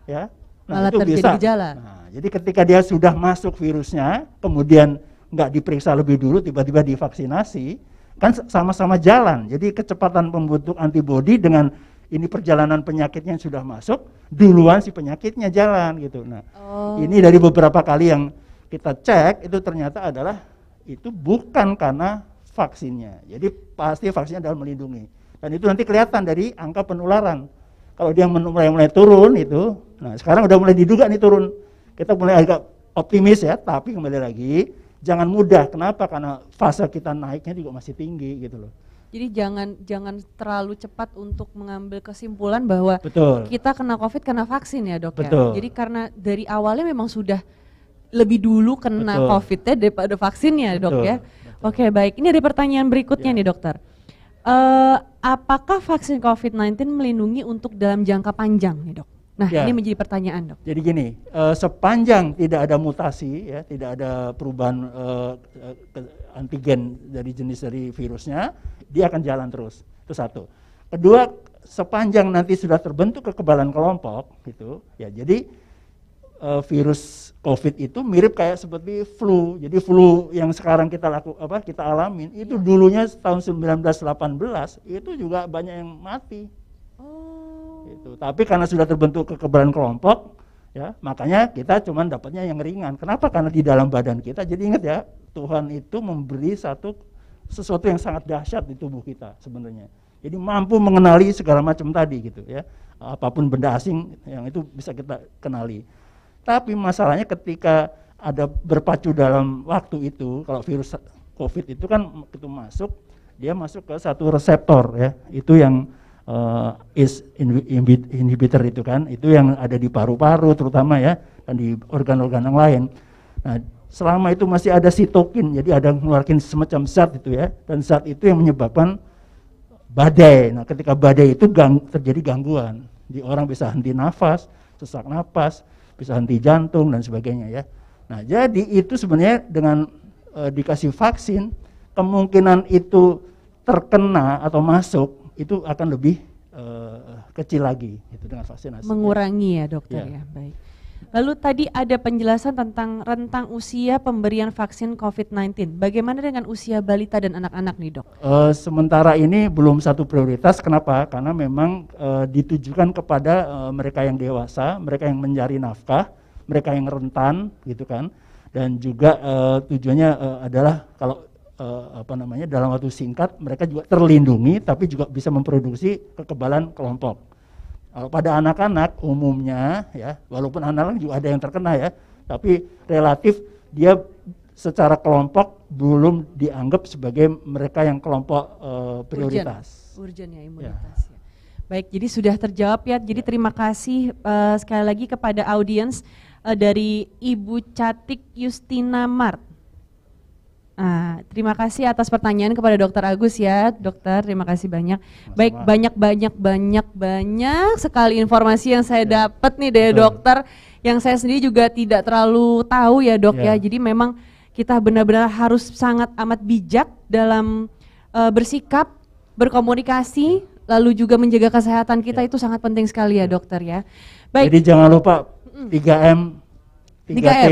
ya, nah itu bisa. Nah, jadi ketika dia sudah masuk virusnya, kemudian nggak diperiksa lebih dulu tiba-tiba divaksinasi, kan sama-sama jalan. Jadi kecepatan pembentuk antibodi dengan ini perjalanan penyakitnya yang sudah masuk, duluan si penyakitnya jalan gitu. Nah, oh. ini dari beberapa kali yang kita cek itu ternyata adalah itu bukan karena vaksinnya. Jadi pasti vaksinnya adalah melindungi. Dan itu nanti kelihatan dari angka penularan. Kalau dia mulai mulai turun itu, nah sekarang udah mulai diduga nih turun. Kita mulai agak optimis ya, tapi kembali lagi jangan mudah. Kenapa? Karena fase kita naiknya juga masih tinggi gitu loh. Jadi jangan jangan terlalu cepat untuk mengambil kesimpulan bahwa Betul. kita kena COVID karena vaksin ya dok ya? Betul. ya. Jadi karena dari awalnya memang sudah lebih dulu kena Betul. COVID-nya daripada vaksin ya, dok ya. Betul. Oke baik. Ini ada pertanyaan berikutnya ya. nih dokter. Uh, apakah vaksin COVID-19 melindungi untuk dalam jangka panjang nih dok? Nah, ya. ini menjadi pertanyaan, Dok. Jadi gini, uh, sepanjang tidak ada mutasi ya, tidak ada perubahan uh, antigen dari jenis dari virusnya, dia akan jalan terus. Itu satu. Kedua, sepanjang nanti sudah terbentuk kekebalan kelompok gitu, ya. Jadi uh, virus COVID itu mirip kayak seperti flu. Jadi flu yang sekarang kita laku apa kita alamin itu iya. dulunya tahun 1918 itu juga banyak yang mati. Oh. Gitu. Tapi karena sudah terbentuk kekebalan kelompok, ya makanya kita cuman dapatnya yang ringan. Kenapa? Karena di dalam badan kita. Jadi ingat ya, Tuhan itu memberi satu sesuatu yang sangat dahsyat di tubuh kita sebenarnya. Jadi mampu mengenali segala macam tadi gitu ya. Apapun benda asing yang itu bisa kita kenali. Tapi masalahnya ketika ada berpacu dalam waktu itu, kalau virus COVID itu kan itu masuk, dia masuk ke satu reseptor ya. Itu yang uh, is inhibitor itu kan, itu yang ada di paru-paru terutama ya dan di organ-organ yang lain. Nah, selama itu masih ada sitokin, jadi ada mengeluarkan semacam zat itu ya, dan zat itu yang menyebabkan badai. Nah, ketika badai itu gang, terjadi gangguan, di orang bisa henti nafas, sesak nafas, bisa henti jantung dan sebagainya ya. Nah, jadi itu sebenarnya dengan e, dikasih vaksin, kemungkinan itu terkena atau masuk itu akan lebih uh, kecil lagi itu dengan vaksinasi. Mengurangi ya dokter yeah. ya, baik. Lalu tadi ada penjelasan tentang rentang usia pemberian vaksin COVID-19. Bagaimana dengan usia balita dan anak-anak nih dok? Uh, sementara ini belum satu prioritas. Kenapa? Karena memang uh, ditujukan kepada uh, mereka yang dewasa, mereka yang mencari nafkah, mereka yang rentan, gitu kan. Dan juga uh, tujuannya uh, adalah kalau uh, apa namanya dalam waktu singkat mereka juga terlindungi tapi juga bisa memproduksi kekebalan kelompok. uh, pada anak-anak umumnya ya walaupun anak-anak juga ada yang terkena ya tapi relatif dia secara kelompok belum dianggap sebagai mereka yang kelompok uh, prioritas. Urgen, urgen ya, ya imunitas. Ya. Baik, jadi sudah terjawab ya. Jadi terima kasih uh, sekali lagi kepada audiens uh, dari Ibu Catik Yustina Mart. Ah, terima kasih atas pertanyaan kepada Dokter Agus ya, Dokter. Terima kasih banyak. Mas Baik, banyak banyak banyak banyak sekali informasi yang saya ya. dapat nih dari dokter yang saya sendiri juga tidak terlalu tahu ya, Dok ya. ya. Jadi memang kita benar-benar harus sangat amat bijak dalam uh, bersikap, berkomunikasi, iya. lalu juga menjaga kesehatan kita ya. itu sangat penting sekali ya, ya, Dokter ya. Baik. Jadi jangan lupa 3M, 3T,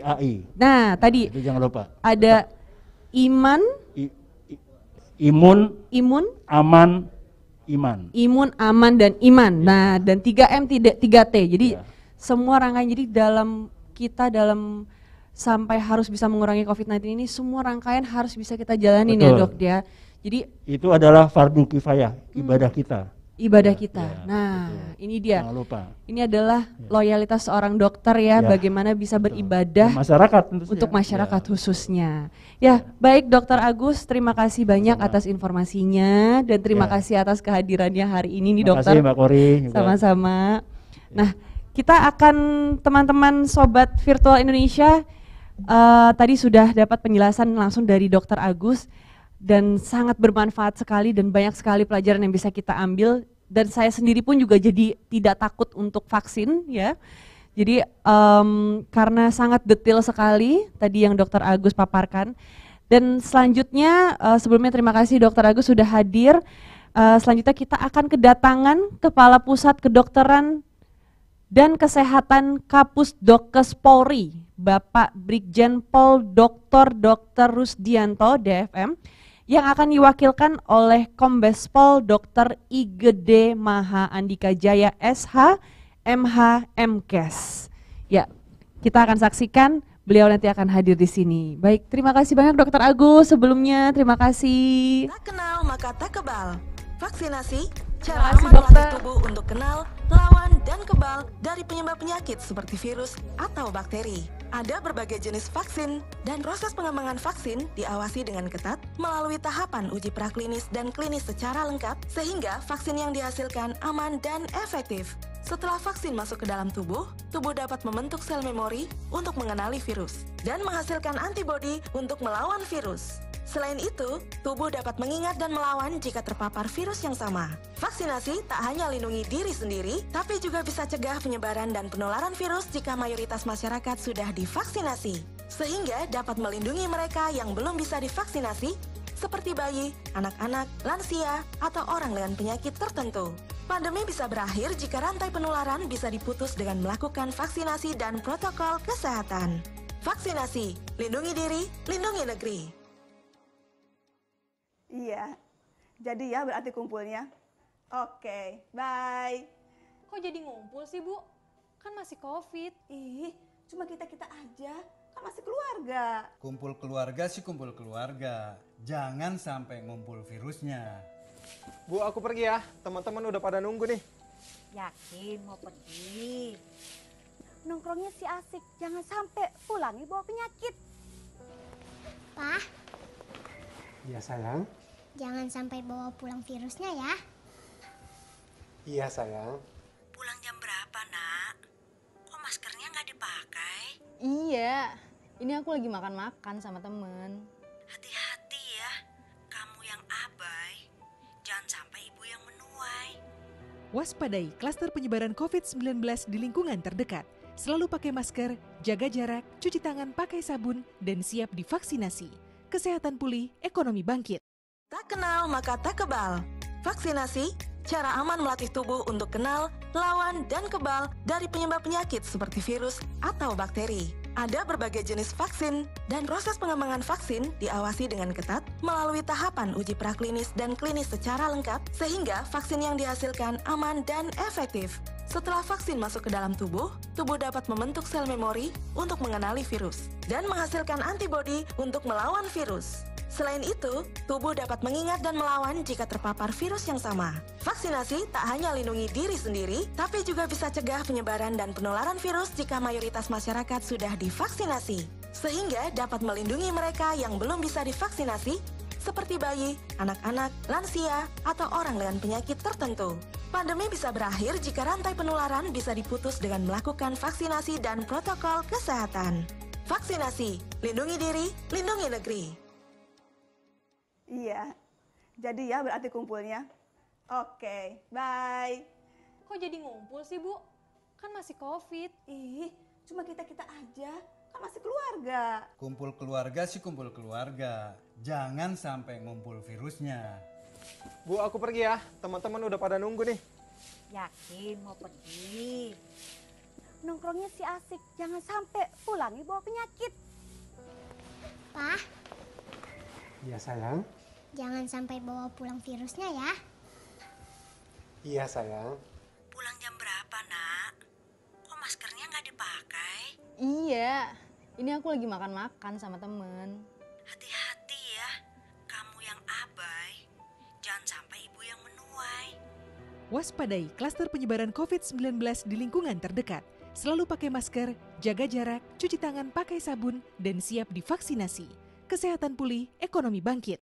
IAI. Nah, tadi itu jangan lupa. Ada iman, imun, imun, aman, iman. Imun, aman dan iman. Ya. Nah, dan 3M tidak 3T. Jadi ya. semua rangkaian jadi dalam kita dalam sampai harus bisa mengurangi COVID-19 ini semua rangkaian harus bisa kita jalani nih ya, Dok, ya. Jadi itu adalah fardu kifayah hmm. ibadah kita ibadah ya, kita. Ya, nah, betul. ini dia. Jangan lupa. Ini adalah ya. loyalitas seorang dokter ya, ya bagaimana bisa beribadah untuk masyarakat untuk masyarakat ya. khususnya. Ya. ya, baik Dokter Agus, terima kasih banyak Sama. atas informasinya dan terima ya. kasih atas kehadirannya hari ini nih Dokter. Terima kasih Mbak Kori. Sama-sama. Ya. Nah, kita akan teman-teman sobat virtual Indonesia uh, tadi sudah dapat penjelasan langsung dari Dokter Agus dan sangat bermanfaat sekali dan banyak sekali pelajaran yang bisa kita ambil dan saya sendiri pun juga jadi tidak takut untuk vaksin ya. Jadi um, karena sangat detail sekali tadi yang Dokter Agus paparkan dan selanjutnya uh, sebelumnya terima kasih Dokter Agus sudah hadir. Uh, selanjutnya kita akan kedatangan Kepala Pusat Kedokteran dan Kesehatan Kapus Dokes Polri, Bapak Brigjen Pol Dr. Dr. Rusdianto, DFM yang akan diwakilkan oleh Kombes Pol Dr. Igede Maha Andika Jaya SH MH MKes. Ya, kita akan saksikan beliau nanti akan hadir di sini. Baik, terima kasih banyak Dokter Agus sebelumnya. Terima kasih. Tak kenal maka tak kebal. Vaksinasi cara aman dokter. tubuh untuk kenal, lawan dan kebal dari penyebab penyakit seperti virus atau bakteri. Ada berbagai jenis vaksin, dan proses pengembangan vaksin diawasi dengan ketat melalui tahapan uji praklinis dan klinis secara lengkap, sehingga vaksin yang dihasilkan aman dan efektif. Setelah vaksin masuk ke dalam tubuh, tubuh dapat membentuk sel memori untuk mengenali virus dan menghasilkan antibodi untuk melawan virus. Selain itu, tubuh dapat mengingat dan melawan jika terpapar virus yang sama. Vaksinasi tak hanya lindungi diri sendiri, tapi juga bisa cegah penyebaran dan penularan virus jika mayoritas masyarakat sudah divaksinasi. Sehingga dapat melindungi mereka yang belum bisa divaksinasi, seperti bayi, anak-anak, lansia, atau orang dengan penyakit tertentu. Pandemi bisa berakhir jika rantai penularan bisa diputus dengan melakukan vaksinasi dan protokol kesehatan. Vaksinasi, lindungi diri, lindungi negeri. Iya. Jadi ya berarti kumpulnya. Oke, okay, bye. Kok jadi ngumpul sih, Bu? Kan masih Covid. Ih, cuma kita-kita aja. Kan masih keluarga. Kumpul keluarga sih kumpul keluarga. Jangan sampai ngumpul virusnya. Bu, aku pergi ya. Teman-teman udah pada nunggu nih. Yakin mau pergi? Nongkrongnya sih asik. Jangan sampai nih bawa penyakit. Pak. Ya, sayang. Jangan sampai bawa pulang virusnya ya. Iya sayang. Pulang jam berapa nak? Kok maskernya nggak dipakai? Iya, ini aku lagi makan-makan sama temen. Hati-hati ya, kamu yang abai. Jangan sampai ibu yang menuai. Waspadai klaster penyebaran COVID-19 di lingkungan terdekat. Selalu pakai masker, jaga jarak, cuci tangan pakai sabun, dan siap divaksinasi. Kesehatan pulih, ekonomi bangkit. Tak kenal maka tak kebal. Vaksinasi, cara aman melatih tubuh untuk kenal, lawan, dan kebal dari penyebab penyakit seperti virus atau bakteri. Ada berbagai jenis vaksin, dan proses pengembangan vaksin diawasi dengan ketat melalui tahapan uji praklinis dan klinis secara lengkap sehingga vaksin yang dihasilkan aman dan efektif. Setelah vaksin masuk ke dalam tubuh, tubuh dapat membentuk sel memori untuk mengenali virus dan menghasilkan antibodi untuk melawan virus. Selain itu, tubuh dapat mengingat dan melawan jika terpapar virus yang sama. Vaksinasi tak hanya lindungi diri sendiri, tapi juga bisa cegah penyebaran dan penularan virus jika mayoritas masyarakat sudah divaksinasi. Sehingga dapat melindungi mereka yang belum bisa divaksinasi, seperti bayi, anak-anak, lansia, atau orang dengan penyakit tertentu. Pandemi bisa berakhir jika rantai penularan bisa diputus dengan melakukan vaksinasi dan protokol kesehatan. Vaksinasi, lindungi diri, lindungi negeri. Iya. Jadi ya berarti kumpulnya. Oke, okay, bye. Kok jadi ngumpul sih, Bu? Kan masih Covid. Ih, cuma kita-kita aja. Kan masih keluarga. Kumpul keluarga sih kumpul keluarga. Jangan sampai ngumpul virusnya. Bu, aku pergi ya. Teman-teman udah pada nunggu nih. Yakin mau pergi? Nongkrongnya sih asik. Jangan sampai nih bawa penyakit. Pak. Ya, sayang. Jangan sampai bawa pulang virusnya ya. Iya sayang. Pulang jam berapa nak? Kok maskernya nggak dipakai? Iya, ini aku lagi makan-makan sama temen. Hati-hati ya, kamu yang abai. Jangan sampai ibu yang menuai. Waspadai klaster penyebaran COVID-19 di lingkungan terdekat. Selalu pakai masker, jaga jarak, cuci tangan pakai sabun, dan siap divaksinasi. Kesehatan pulih, ekonomi bangkit.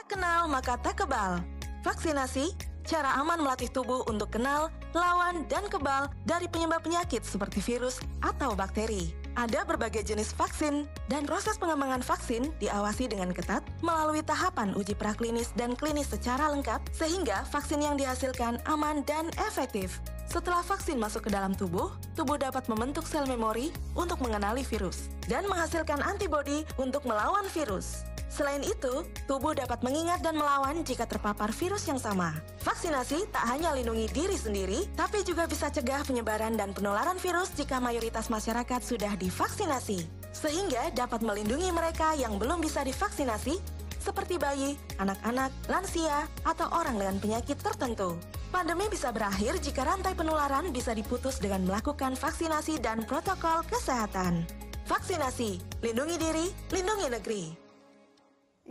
Tak kenal maka tak kebal. Vaksinasi, cara aman melatih tubuh untuk kenal, lawan, dan kebal dari penyebab penyakit seperti virus atau bakteri. Ada berbagai jenis vaksin, dan proses pengembangan vaksin diawasi dengan ketat melalui tahapan uji praklinis dan klinis secara lengkap, sehingga vaksin yang dihasilkan aman dan efektif. Setelah vaksin masuk ke dalam tubuh, tubuh dapat membentuk sel memori untuk mengenali virus dan menghasilkan antibodi untuk melawan virus. Selain itu, tubuh dapat mengingat dan melawan jika terpapar virus yang sama. Vaksinasi tak hanya lindungi diri sendiri, tapi juga bisa cegah penyebaran dan penularan virus jika mayoritas masyarakat sudah divaksinasi. Sehingga dapat melindungi mereka yang belum bisa divaksinasi, seperti bayi, anak-anak, lansia, atau orang dengan penyakit tertentu. Pandemi bisa berakhir jika rantai penularan bisa diputus dengan melakukan vaksinasi dan protokol kesehatan. Vaksinasi, lindungi diri, lindungi negeri.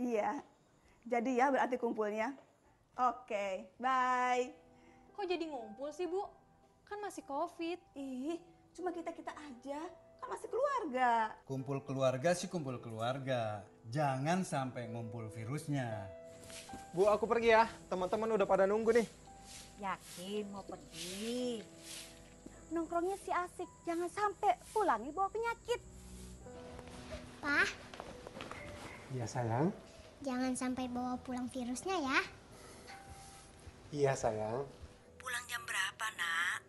Iya. Jadi ya berarti kumpulnya. Oke, okay, bye. Kok jadi ngumpul sih, Bu? Kan masih Covid. Ih, cuma kita-kita aja. Kan masih keluarga. Kumpul keluarga sih kumpul keluarga. Jangan sampai ngumpul virusnya. Bu, aku pergi ya. Teman-teman udah pada nunggu nih. Yakin mau pergi? Nongkrongnya sih asik. Jangan sampai pulangnya bawa penyakit. Pak. Ya, sayang. Jangan sampai bawa pulang virusnya ya. Iya sayang. Pulang jam berapa nak?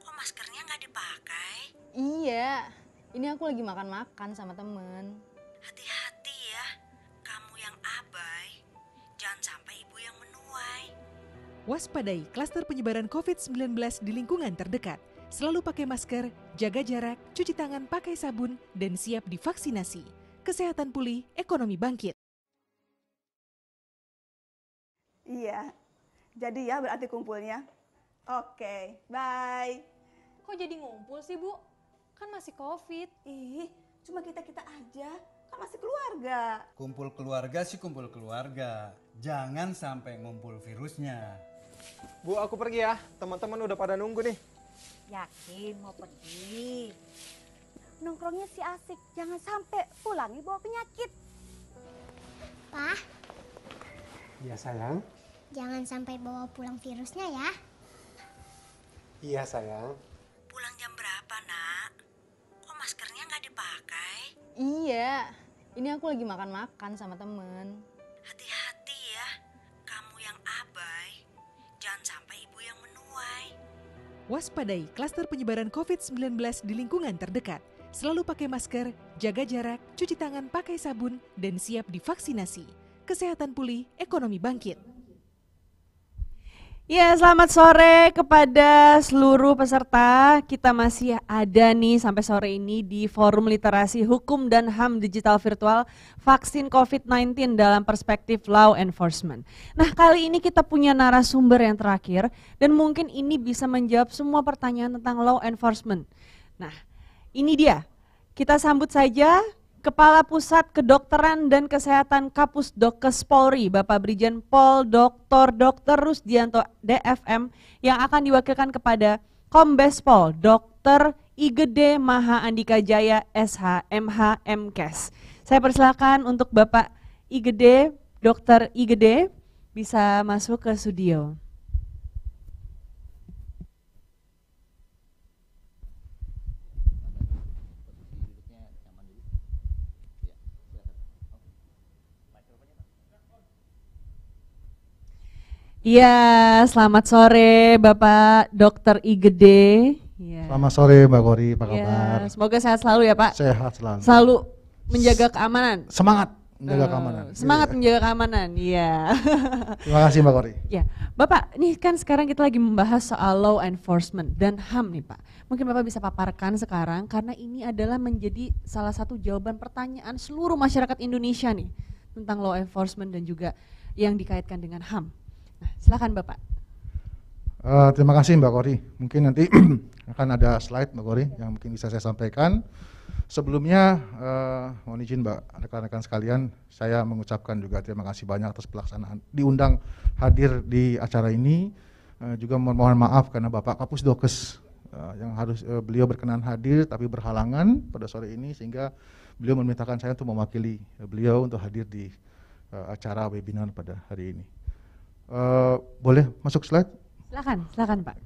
Kok maskernya nggak dipakai? Iya, ini aku lagi makan-makan sama temen. Hati-hati ya, kamu yang abai. Jangan sampai ibu yang menuai. Waspadai klaster penyebaran COVID-19 di lingkungan terdekat. Selalu pakai masker, jaga jarak, cuci tangan pakai sabun, dan siap divaksinasi. Kesehatan pulih, ekonomi bangkit. Iya. Jadi ya berarti kumpulnya. Oke, okay, bye. Kok jadi ngumpul sih, Bu? Kan masih Covid. Ih, cuma kita-kita aja. Kan masih keluarga. Kumpul keluarga sih kumpul keluarga. Jangan sampai ngumpul virusnya. Bu, aku pergi ya. Teman-teman udah pada nunggu nih. Yakin mau pergi? Nongkrongnya sih asik. Jangan sampai pulang nih bawa penyakit. Pak. Ya, sayang. Jangan sampai bawa pulang virusnya ya. Iya sayang. Pulang jam berapa nak? Kok maskernya nggak dipakai? Iya, ini aku lagi makan-makan sama temen. Hati-hati ya, kamu yang abai. Jangan sampai ibu yang menuai. Waspadai klaster penyebaran COVID-19 di lingkungan terdekat selalu pakai masker, jaga jarak, cuci tangan pakai sabun, dan siap divaksinasi. Kesehatan pulih, ekonomi bangkit. Ya, selamat sore kepada seluruh peserta. Kita masih ada nih sampai sore ini di Forum Literasi Hukum dan HAM Digital Virtual Vaksin COVID-19 dalam Perspektif Law Enforcement. Nah, kali ini kita punya narasumber yang terakhir dan mungkin ini bisa menjawab semua pertanyaan tentang law enforcement. Nah, ini dia. Kita sambut saja Kepala Pusat Kedokteran dan Kesehatan Kapus Dokkes Polri, Bapak Brigjen Pol Dr. Dr. Rusdianto DFM yang akan diwakilkan kepada Kombes Pol Dr. Igede Maha Andika Jaya SHMH MH MKes. Saya persilakan untuk Bapak Igede, Dr. Igede bisa masuk ke studio. Iya, selamat sore Bapak Dokter Igede. Ya. Selamat sore Mbak Gori, apa ya, kabar? Semoga sehat selalu ya Pak. Sehat selalu. Selalu menjaga keamanan. Semangat menjaga uh, keamanan. Semangat ya. menjaga keamanan, iya. Terima kasih Mbak Gori. Ya, Bapak, ini kan sekarang kita lagi membahas soal law enforcement dan HAM nih Pak. Mungkin Bapak bisa paparkan sekarang karena ini adalah menjadi salah satu jawaban pertanyaan seluruh masyarakat Indonesia nih tentang law enforcement dan juga yang dikaitkan dengan HAM silahkan silakan Bapak. Uh, terima kasih Mbak Kori. Mungkin nanti akan ada slide Mbak Kori yang mungkin bisa saya sampaikan. Sebelumnya, uh, mohon izin Mbak, rekan-rekan sekalian, saya mengucapkan juga terima kasih banyak atas pelaksanaan diundang hadir di acara ini. Uh, juga mohon maaf karena Bapak Kapus Dokes uh, yang harus uh, beliau berkenan hadir tapi berhalangan pada sore ini sehingga beliau memintakan saya untuk mewakili beliau untuk hadir di uh, acara webinar pada hari ini. Uh, boleh masuk slide? Silakan, silakan Pak.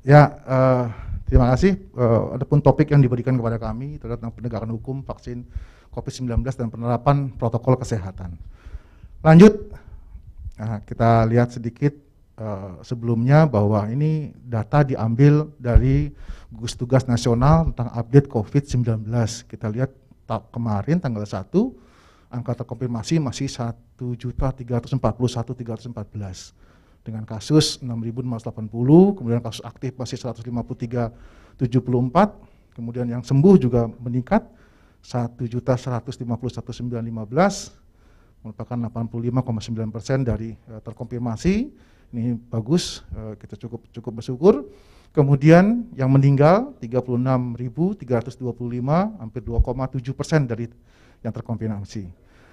Ya, uh, terima kasih. Uh, adapun topik yang diberikan kepada kami tentang penegakan hukum vaksin COVID-19 dan penerapan protokol kesehatan. Lanjut, nah, kita lihat sedikit uh, sebelumnya bahwa ini data diambil dari gugus tugas nasional tentang update COVID-19. Kita lihat kemarin tanggal 1 angka terkonfirmasi masih 1.341.314 dengan kasus 6.580, kemudian kasus aktif masih 153.74, kemudian yang sembuh juga meningkat 1.151.915 merupakan 85,9 persen dari uh, terkonfirmasi ini bagus uh, kita cukup cukup bersyukur kemudian yang meninggal 36.325 hampir 2,7 persen dari yang terkonfirmasi.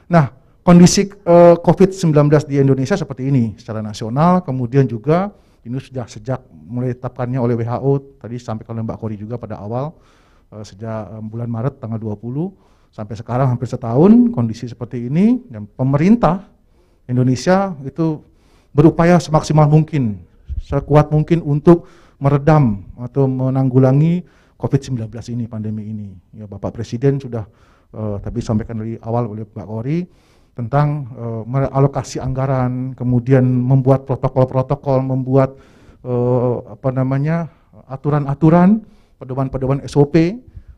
Nah, kondisi uh, eh, COVID-19 di Indonesia seperti ini secara nasional, kemudian juga ini sudah sejak mulai ditetapkannya oleh WHO, tadi sampai oleh Mbak Kori juga pada awal, uh, sejak um, bulan Maret tanggal 20, sampai sekarang hampir setahun kondisi seperti ini, dan pemerintah Indonesia itu berupaya semaksimal mungkin, sekuat mungkin untuk meredam atau menanggulangi COVID-19 ini, pandemi ini. Ya Bapak Presiden sudah uh, tapi sampaikan dari awal oleh Pak Kori tentang uh, eh, alokasi anggaran, kemudian membuat protokol-protokol, membuat uh, apa namanya aturan-aturan, pedoman-pedoman SOP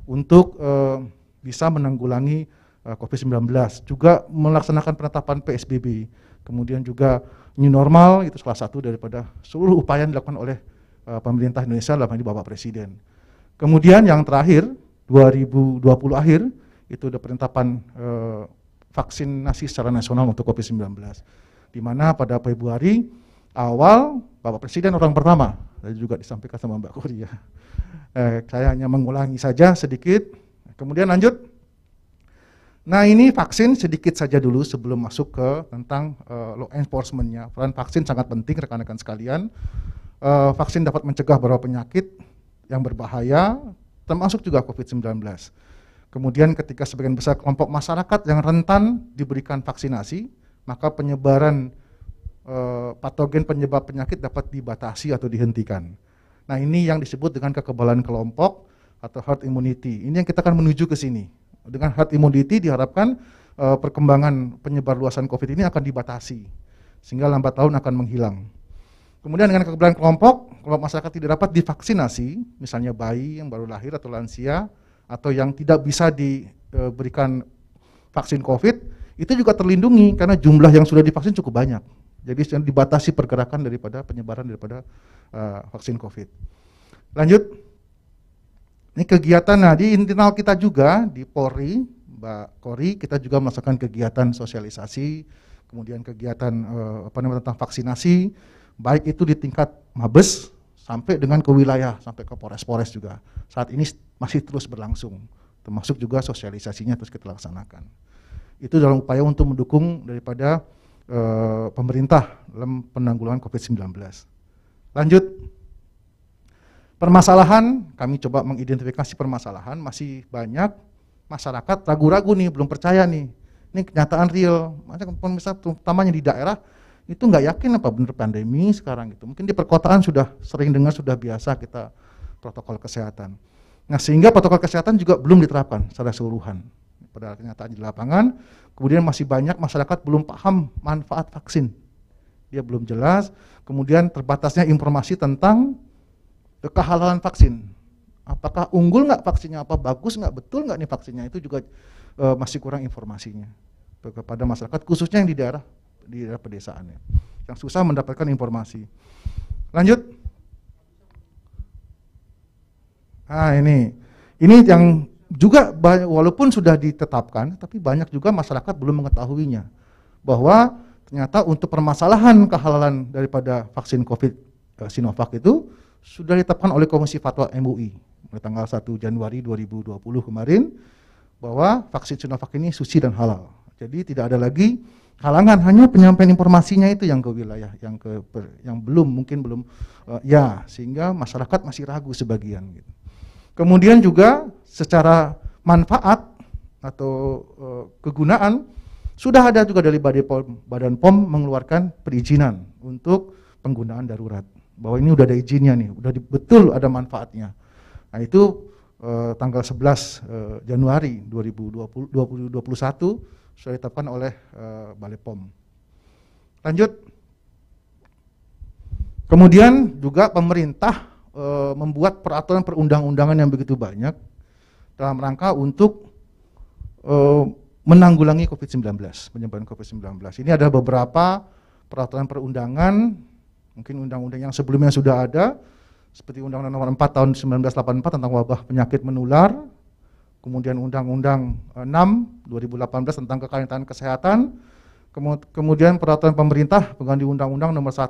untuk uh, bisa menanggulangi uh, COVID-19. Juga melaksanakan penetapan PSBB, kemudian juga new normal itu salah satu daripada seluruh upaya yang dilakukan oleh uh, pemerintah Indonesia dalam hal ini Bapak Presiden. Kemudian yang terakhir 2020 akhir itu ada penetapan eh, vaksinasi secara nasional untuk COVID-19. Di mana pada Februari awal Bapak Presiden orang pertama, tadi juga disampaikan sama Mbak Kuria. Eh, saya hanya mengulangi saja sedikit, kemudian lanjut. Nah ini vaksin sedikit saja dulu sebelum masuk ke tentang uh, law enforcement-nya. Peran vaksin sangat penting rekan-rekan sekalian. Uh, vaksin dapat mencegah beberapa penyakit yang berbahaya, termasuk juga COVID-19. Kemudian ketika sebagian besar kelompok masyarakat yang rentan diberikan vaksinasi, maka penyebaran e, patogen penyebab penyakit dapat dibatasi atau dihentikan. Nah ini yang disebut dengan kekebalan kelompok atau herd immunity. Ini yang kita akan menuju ke sini. Dengan herd immunity diharapkan e, perkembangan penyebar luasan COVID ini akan dibatasi, sehingga lambat laun akan menghilang. Kemudian dengan kekebalan kelompok, kelompok masyarakat tidak dapat divaksinasi, misalnya bayi yang baru lahir atau lansia, atau yang tidak bisa diberikan e, vaksin COVID itu juga terlindungi karena jumlah yang sudah divaksin cukup banyak. Jadi dibatasi pergerakan daripada penyebaran daripada uh, vaksin COVID. Lanjut, ini kegiatan. Nah di internal kita juga di Polri, Mbak Kori, kita juga melaksanakan kegiatan sosialisasi, kemudian kegiatan uh, apa namanya tentang vaksinasi, baik itu di tingkat Mabes sampai dengan ke wilayah, sampai ke Polres-Polres juga. Saat ini masih terus berlangsung, termasuk juga sosialisasinya terus kita laksanakan. Itu dalam upaya untuk mendukung daripada e, pemerintah dalam penanggulangan COVID-19. Lanjut, permasalahan kami coba mengidentifikasi permasalahan masih banyak masyarakat ragu-ragu nih, belum percaya nih. Ini kenyataan real. Macam pemirsa terutamanya di daerah itu nggak yakin apa bener pandemi sekarang gitu. Mungkin di perkotaan sudah sering dengar sudah biasa kita protokol kesehatan. Nah, sehingga protokol kesehatan juga belum diterapkan secara keseluruhan. Padahal kenyataan di lapangan, kemudian masih banyak masyarakat belum paham manfaat vaksin. Dia belum jelas, kemudian terbatasnya informasi tentang kehalalan vaksin. Apakah unggul nggak vaksinnya, apa bagus nggak, betul nggak nih vaksinnya, itu juga e, masih kurang informasinya kepada masyarakat, khususnya yang di daerah di daerah pedesaan ya, yang susah mendapatkan informasi. Lanjut. Ah ini, ini yang juga walaupun sudah ditetapkan, tapi banyak juga masyarakat belum mengetahuinya bahwa ternyata untuk permasalahan kehalalan daripada vaksin COVID eh, Sinovac itu sudah ditetapkan oleh Komisi Fatwa MUI pada tanggal 1 Januari 2020 kemarin bahwa vaksin Sinovac ini suci dan halal. Jadi tidak ada lagi halangan, hanya penyampaian informasinya itu yang ke wilayah yang ke yang belum mungkin belum uh, ya sehingga masyarakat masih ragu sebagian gitu. Kemudian juga secara manfaat atau e, kegunaan sudah ada juga dari Badan POM, Badan POM mengeluarkan perizinan untuk penggunaan darurat bahwa ini udah ada izinnya nih, udah betul ada manfaatnya. Nah itu e, tanggal 11 e, eh, Januari 2020, 2021 sudah ditetapkan oleh e, Balai POM. Lanjut, kemudian juga pemerintah e, membuat peraturan perundang-undangan yang begitu banyak dalam rangka untuk e, menanggulangi COVID-19, penyebaran COVID-19. Ini ada beberapa peraturan perundangan, mungkin undang-undang yang sebelumnya sudah ada, seperti Undang-Undang Nomor 4 Tahun 1984 tentang wabah penyakit menular, kemudian Undang-Undang 6 2018 tentang kekarantinaan kesehatan, kemudian peraturan pemerintah pengganti Undang-Undang Nomor 1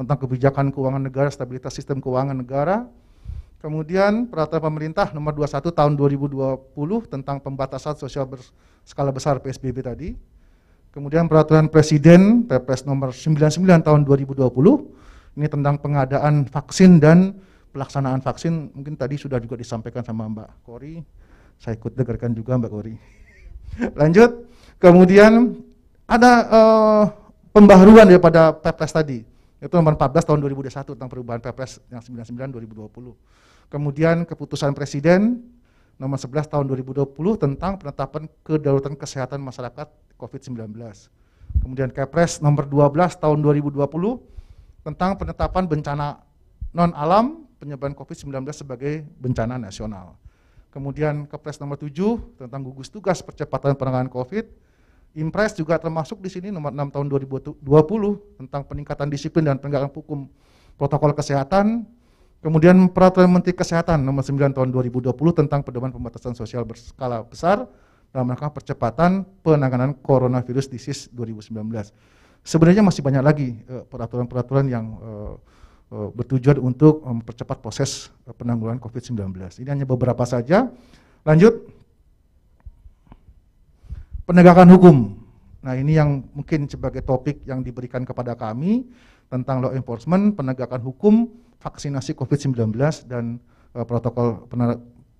tentang kebijakan keuangan negara, stabilitas sistem keuangan negara. Kemudian peraturan pemerintah nomor 21 tahun 2020 tentang pembatasan sosial berskala besar PSBB tadi. Kemudian peraturan presiden Perpres nomor 99 tahun 2020 ini tentang pengadaan vaksin dan pelaksanaan vaksin mungkin tadi sudah juga disampaikan sama Mbak Kori. Saya ikut dengarkan juga Mbak Kori. Lanjut, kemudian ada uh, pembaharuan daripada Perpres tadi itu nomor 14 tahun 2021 tentang perubahan Perpres yang 99 2020. Kemudian keputusan Presiden nomor 11 tahun 2020 tentang penetapan kedaulatan kesehatan masyarakat COVID-19. Kemudian Kepres nomor 12 tahun 2020 tentang penetapan bencana non alam penyebaran COVID-19 sebagai bencana nasional. Kemudian Kepres nomor 7 tentang gugus tugas percepatan penanganan COVID Impres juga termasuk di sini nomor 6 tahun 2020 tentang peningkatan disiplin dan penegakan hukum protokol kesehatan. Kemudian Peraturan Menteri Kesehatan nomor 9 tahun 2020 tentang pedoman pembatasan sosial berskala besar dalam rangka percepatan penanganan coronavirus disease 2019. Sebenarnya masih banyak lagi eh, peraturan-peraturan yang eh, eh, bertujuan untuk mempercepat proses penanggulangan COVID-19. Ini hanya beberapa saja. Lanjut, penegakan hukum. Nah, ini yang mungkin sebagai topik yang diberikan kepada kami tentang law enforcement, penegakan hukum, vaksinasi COVID-19 dan uh, protokol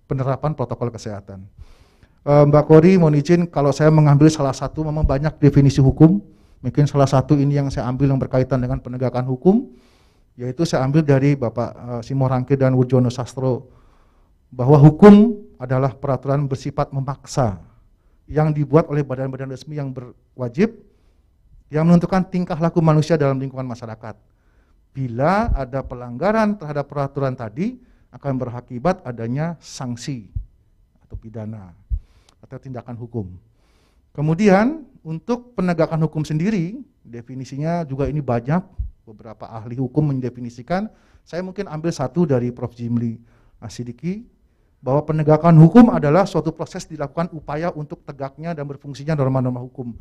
penerapan protokol kesehatan. Uh, Mbak Kori, mohon izin kalau saya mengambil salah satu memang banyak definisi hukum, mungkin salah satu ini yang saya ambil yang berkaitan dengan penegakan hukum yaitu saya ambil dari Bapak uh, Rangke dan Wujono Sastro bahwa hukum adalah peraturan bersifat memaksa yang dibuat oleh badan-badan resmi yang berwajib yang menentukan tingkah laku manusia dalam lingkungan masyarakat. Bila ada pelanggaran terhadap peraturan tadi akan berakibat adanya sanksi atau pidana atau tindakan hukum. Kemudian untuk penegakan hukum sendiri definisinya juga ini banyak beberapa ahli hukum mendefinisikan. Saya mungkin ambil satu dari Prof. Jimli Asidiki bahwa penegakan hukum adalah suatu proses dilakukan upaya untuk tegaknya dan berfungsinya norma-norma hukum.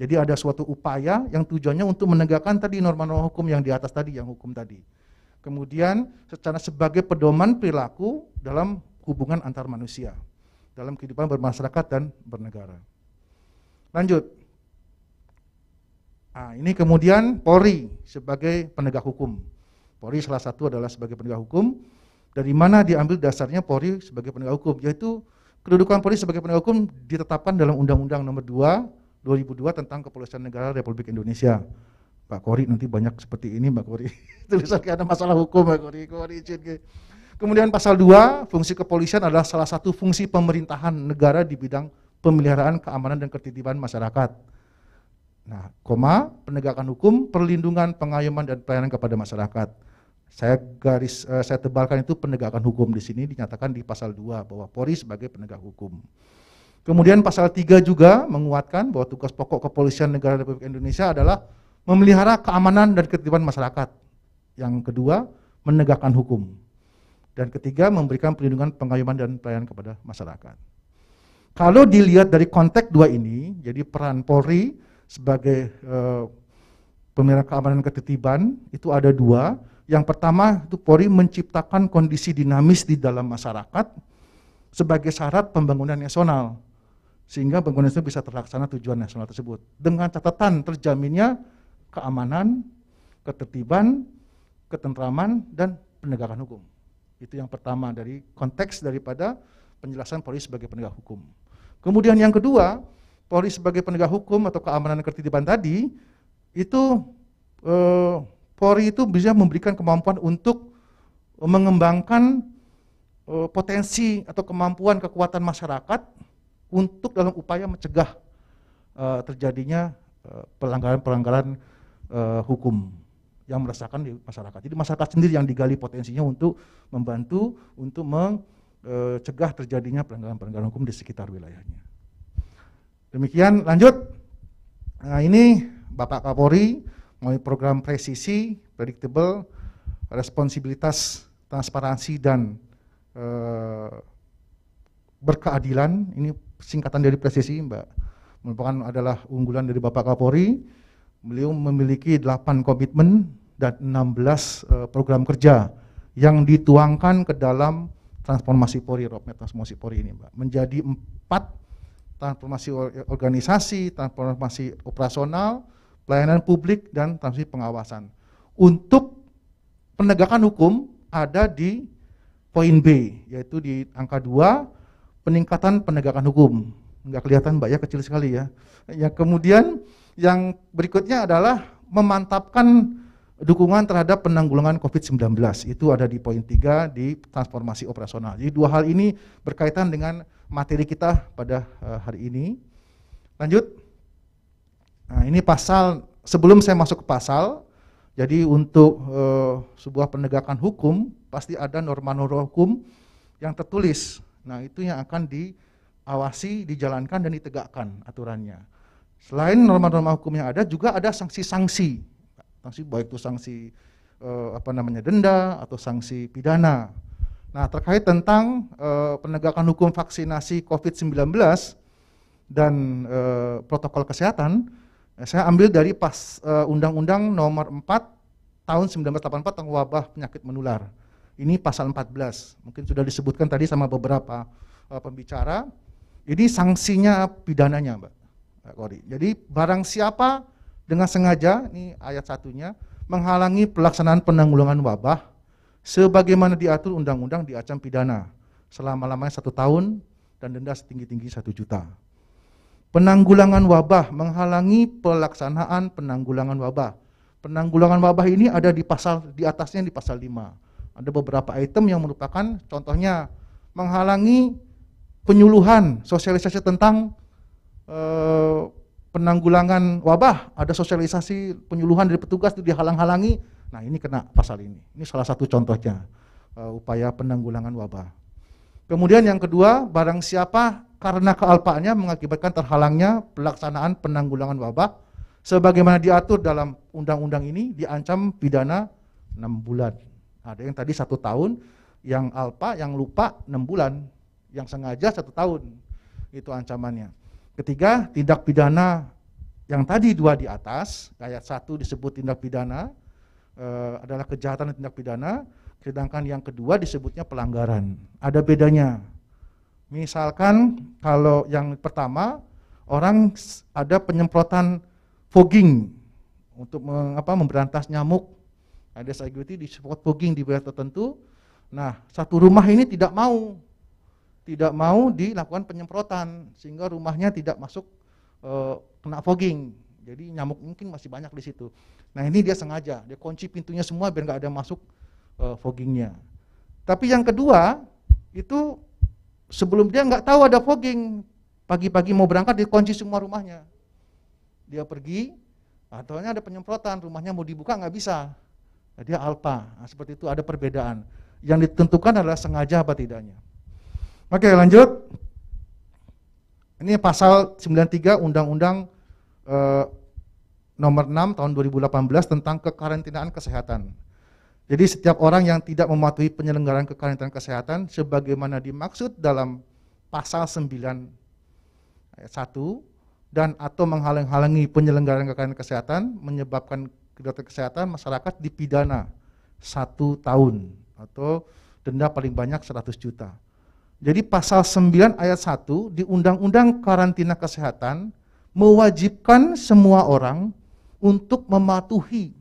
Jadi ada suatu upaya yang tujuannya untuk menegakkan tadi norma-norma hukum yang di atas tadi, yang hukum tadi. Kemudian secara sebagai pedoman perilaku dalam hubungan antar manusia, dalam kehidupan bermasyarakat dan bernegara. Lanjut. Nah, ini kemudian Polri sebagai penegak hukum. Polri salah satu adalah sebagai penegak hukum, dari mana diambil dasarnya Polri sebagai penegak hukum? Yaitu kedudukan Polri sebagai penegak hukum ditetapkan dalam Undang-Undang Nomor 2 2002 tentang Kepolisian Negara Republik Indonesia. Pak Kori nanti banyak seperti ini Pak Kori. Tulisan ada masalah hukum Pak Kori, Kori izin. Kemudian pasal 2, fungsi kepolisian adalah salah satu fungsi pemerintahan negara di bidang pemeliharaan keamanan dan ketertiban masyarakat. Nah, koma penegakan hukum, perlindungan, pengayoman dan pelayanan kepada masyarakat. Saya garis uh, saya tebalkan itu penegakan hukum di sini dinyatakan di pasal 2 bahwa Polri sebagai penegak hukum. Kemudian pasal 3 juga menguatkan bahwa tugas pokok kepolisian negara Republik Indonesia adalah memelihara keamanan dan ketertiban masyarakat. Yang kedua, menegakkan hukum. Dan ketiga, memberikan perlindungan pengayuman dan pelayanan kepada masyarakat. Kalau dilihat dari konteks dua ini, jadi peran Polri sebagai uh, pemelihara keamanan dan ketertiban itu ada dua, yang pertama itu Polri menciptakan kondisi dinamis di dalam masyarakat sebagai syarat pembangunan nasional sehingga pembangunan itu bisa terlaksana tujuan nasional tersebut dengan catatan terjaminnya keamanan, ketertiban, ketentraman dan penegakan hukum. Itu yang pertama dari konteks daripada penjelasan Polri sebagai penegak hukum. Kemudian yang kedua, Polri sebagai penegak hukum atau keamanan dan ketertiban tadi itu eh, Polri itu bisa memberikan kemampuan untuk e, mengembangkan uh, potensi atau kemampuan kekuatan masyarakat untuk dalam upaya mencegah uh, terjadinya pelanggaran-pelanggaran uh, hukum yang merasakan di masyarakat. Jadi masyarakat sendiri yang digali potensinya untuk membantu untuk mencegah terjadinya pelanggaran-pelanggaran hukum di sekitar wilayahnya. Demikian lanjut. Nah ini Bapak Kapolri melalui program presisi, predictable, responsibilitas, transparansi dan uh, berkeadilan. Ini singkatan dari presisi, Mbak. Merupakan adalah unggulan dari Bapak Kapolri. Beliau memiliki 8 komitmen dan 16 uh, eh, program kerja yang dituangkan ke dalam transformasi Polri, roadmap transformasi Polri ini, Mbak. Menjadi empat transformasi organisasi, transformasi operasional, pelayanan publik dan transisi pengawasan. Untuk penegakan hukum ada di poin B, yaitu di angka 2, peningkatan penegakan hukum. Enggak kelihatan Mbak ya, kecil sekali ya. ya. Kemudian yang berikutnya adalah memantapkan dukungan terhadap penanggulangan COVID-19. Itu ada di poin 3 di transformasi operasional. Jadi dua hal ini berkaitan dengan materi kita pada eh, hari ini. Lanjut. Nah, ini pasal sebelum saya masuk ke pasal, jadi untuk e, sebuah penegakan hukum pasti ada norma-norma hukum yang tertulis. Nah itu yang akan diawasi, dijalankan dan ditegakkan aturannya. Selain norma-norma hukum yang ada juga ada sanksi-sanksi, sanksi baik itu sanksi e, apa namanya denda atau sanksi pidana. Nah terkait tentang e, penegakan hukum vaksinasi COVID-19 dan protokol kesehatan Eh, saya ambil dari pas eh, Undang-Undang uh, nomor 4 tahun 1984 tentang wabah penyakit menular. Ini pasal 14, mungkin sudah disebutkan tadi sama beberapa uh, pembicara. Ini sanksinya pidananya, Mbak, Mbak Kori. Jadi barang siapa dengan sengaja, ini ayat satunya, menghalangi pelaksanaan penanggulangan wabah sebagaimana diatur undang-undang diancam pidana selama lamanya satu tahun dan denda setinggi-tinggi satu juta. Penanggulangan wabah menghalangi pelaksanaan penanggulangan wabah. Penanggulangan wabah ini ada di pasal di atasnya di pasal 5. Ada beberapa item yang merupakan contohnya menghalangi penyuluhan sosialisasi tentang eh, penanggulangan wabah, ada sosialisasi penyuluhan dari petugas itu dihalang-halangi. Nah, ini kena pasal ini. Ini salah satu contohnya uh, upaya penanggulangan wabah. Kemudian yang kedua, barang siapa karena kealpaannya mengakibatkan terhalangnya pelaksanaan penanggulangan wabah sebagaimana diatur dalam undang-undang ini diancam pidana 6 bulan. Ada yang tadi satu tahun, yang alpa, yang lupa 6 bulan, yang sengaja satu tahun itu ancamannya. Ketiga, tindak pidana yang tadi dua di atas, ayat satu disebut tindak pidana e, adalah kejahatan dan tindak pidana, sedangkan yang kedua disebutnya pelanggaran. Ada bedanya Misalkan kalau yang pertama orang ada penyemprotan fogging untuk mengapa memberantas nyamuk. Ada security di spot fogging di wilayah tertentu. Nah, satu rumah ini tidak mau tidak mau dilakukan penyemprotan sehingga rumahnya tidak masuk e, kena fogging. Jadi nyamuk mungkin masih banyak di situ. Nah, ini dia sengaja, dia kunci pintunya semua biar nggak ada masuk e, foggingnya. Tapi yang kedua itu sebelum dia nggak tahu ada fogging. Pagi-pagi mau berangkat dikunci semua rumahnya. Dia pergi, Aturannya ada penyemprotan, rumahnya mau dibuka nggak bisa. Nah, dia alpa, nah, seperti itu ada perbedaan. Yang ditentukan adalah sengaja apa tidaknya. Oke lanjut. Ini pasal 93 Undang-Undang eh, nomor 6 tahun 2018 tentang kekarantinaan kesehatan. Jadi setiap orang yang tidak mematuhi penyelenggaraan kekarantinaan kesehatan sebagaimana dimaksud dalam pasal 9 ayat 1 dan atau menghalang-halangi penyelenggaraan kekarantinaan kesehatan menyebabkan kedaruratan kesehatan masyarakat dipidana satu tahun atau denda paling banyak 100 juta. Jadi pasal 9 ayat 1 di Undang-Undang Karantina Kesehatan mewajibkan semua orang untuk mematuhi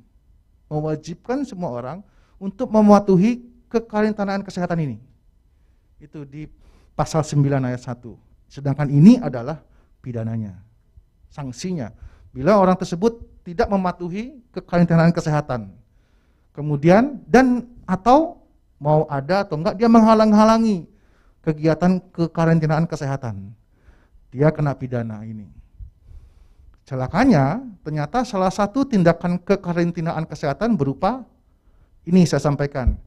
mewajibkan semua orang untuk mematuhi kekarantinaan kesehatan ini. Itu di pasal 9 ayat 1. Sedangkan ini adalah pidananya, sanksinya. Bila orang tersebut tidak mematuhi kekarantinaan kesehatan. Kemudian dan atau mau ada atau enggak dia menghalang-halangi kegiatan kekarantinaan kesehatan. Dia kena pidana ini. Celakanya, ternyata salah satu tindakan kekarantinaan kesehatan berupa ini saya sampaikan.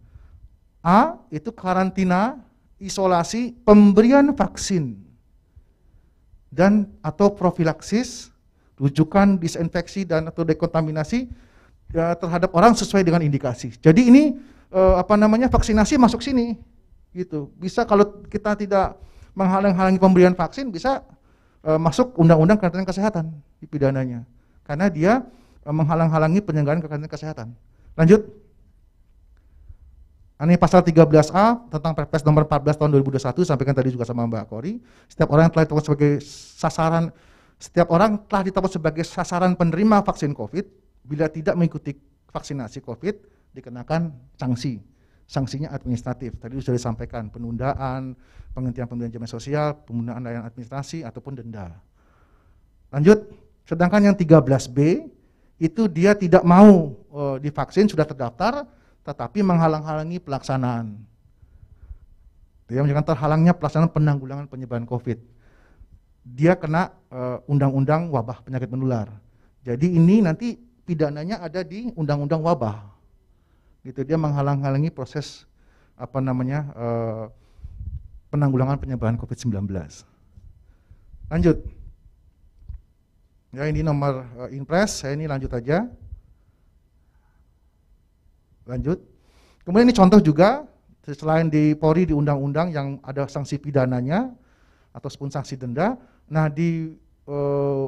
A itu karantina, isolasi, pemberian vaksin dan atau profilaksis, rujukan, disinfeksi dan atau dekontaminasi ya, terhadap orang sesuai dengan indikasi. Jadi ini eh, apa namanya vaksinasi masuk sini gitu. Bisa kalau kita tidak menghalang-halangi pemberian vaksin bisa eh, masuk undang-undang karantina kesehatan di pidananya. Karena dia eh, menghalang-halangi penyelenggaraan karantina kesehatan. Lanjut. Aneh pasal 13A tentang Perpres nomor 14 tahun 2021 sampaikan tadi juga sama Mbak Kori, setiap orang yang telah ditetapkan sebagai sasaran setiap orang telah ditetapkan sebagai sasaran penerima vaksin COVID bila tidak mengikuti vaksinasi COVID dikenakan sanksi. Sanksinya administratif. Tadi sudah disampaikan penundaan, penghentian pemberian jaminan sosial, penggunaan layanan administrasi ataupun denda. Lanjut, sedangkan yang 13B itu dia tidak mau e, divaksin sudah terdaftar tetapi menghalang-halangi pelaksanaan. Dia menjadikan terhalangnya pelaksanaan penanggulangan penyebaran COVID. Dia kena eh, undang-undang uh, wabah penyakit menular. Jadi ini nanti pidananya ada di undang-undang wabah. Gitu dia menghalang-halangi proses apa namanya uh, penanggulangan penyebaran COVID-19. Lanjut. Ya ini nomor uh, impres, saya ini lanjut aja. Lanjut. Kemudian ini contoh juga selain di Polri di undang-undang yang ada sanksi pidananya ataupun sanksi denda. Nah di eh,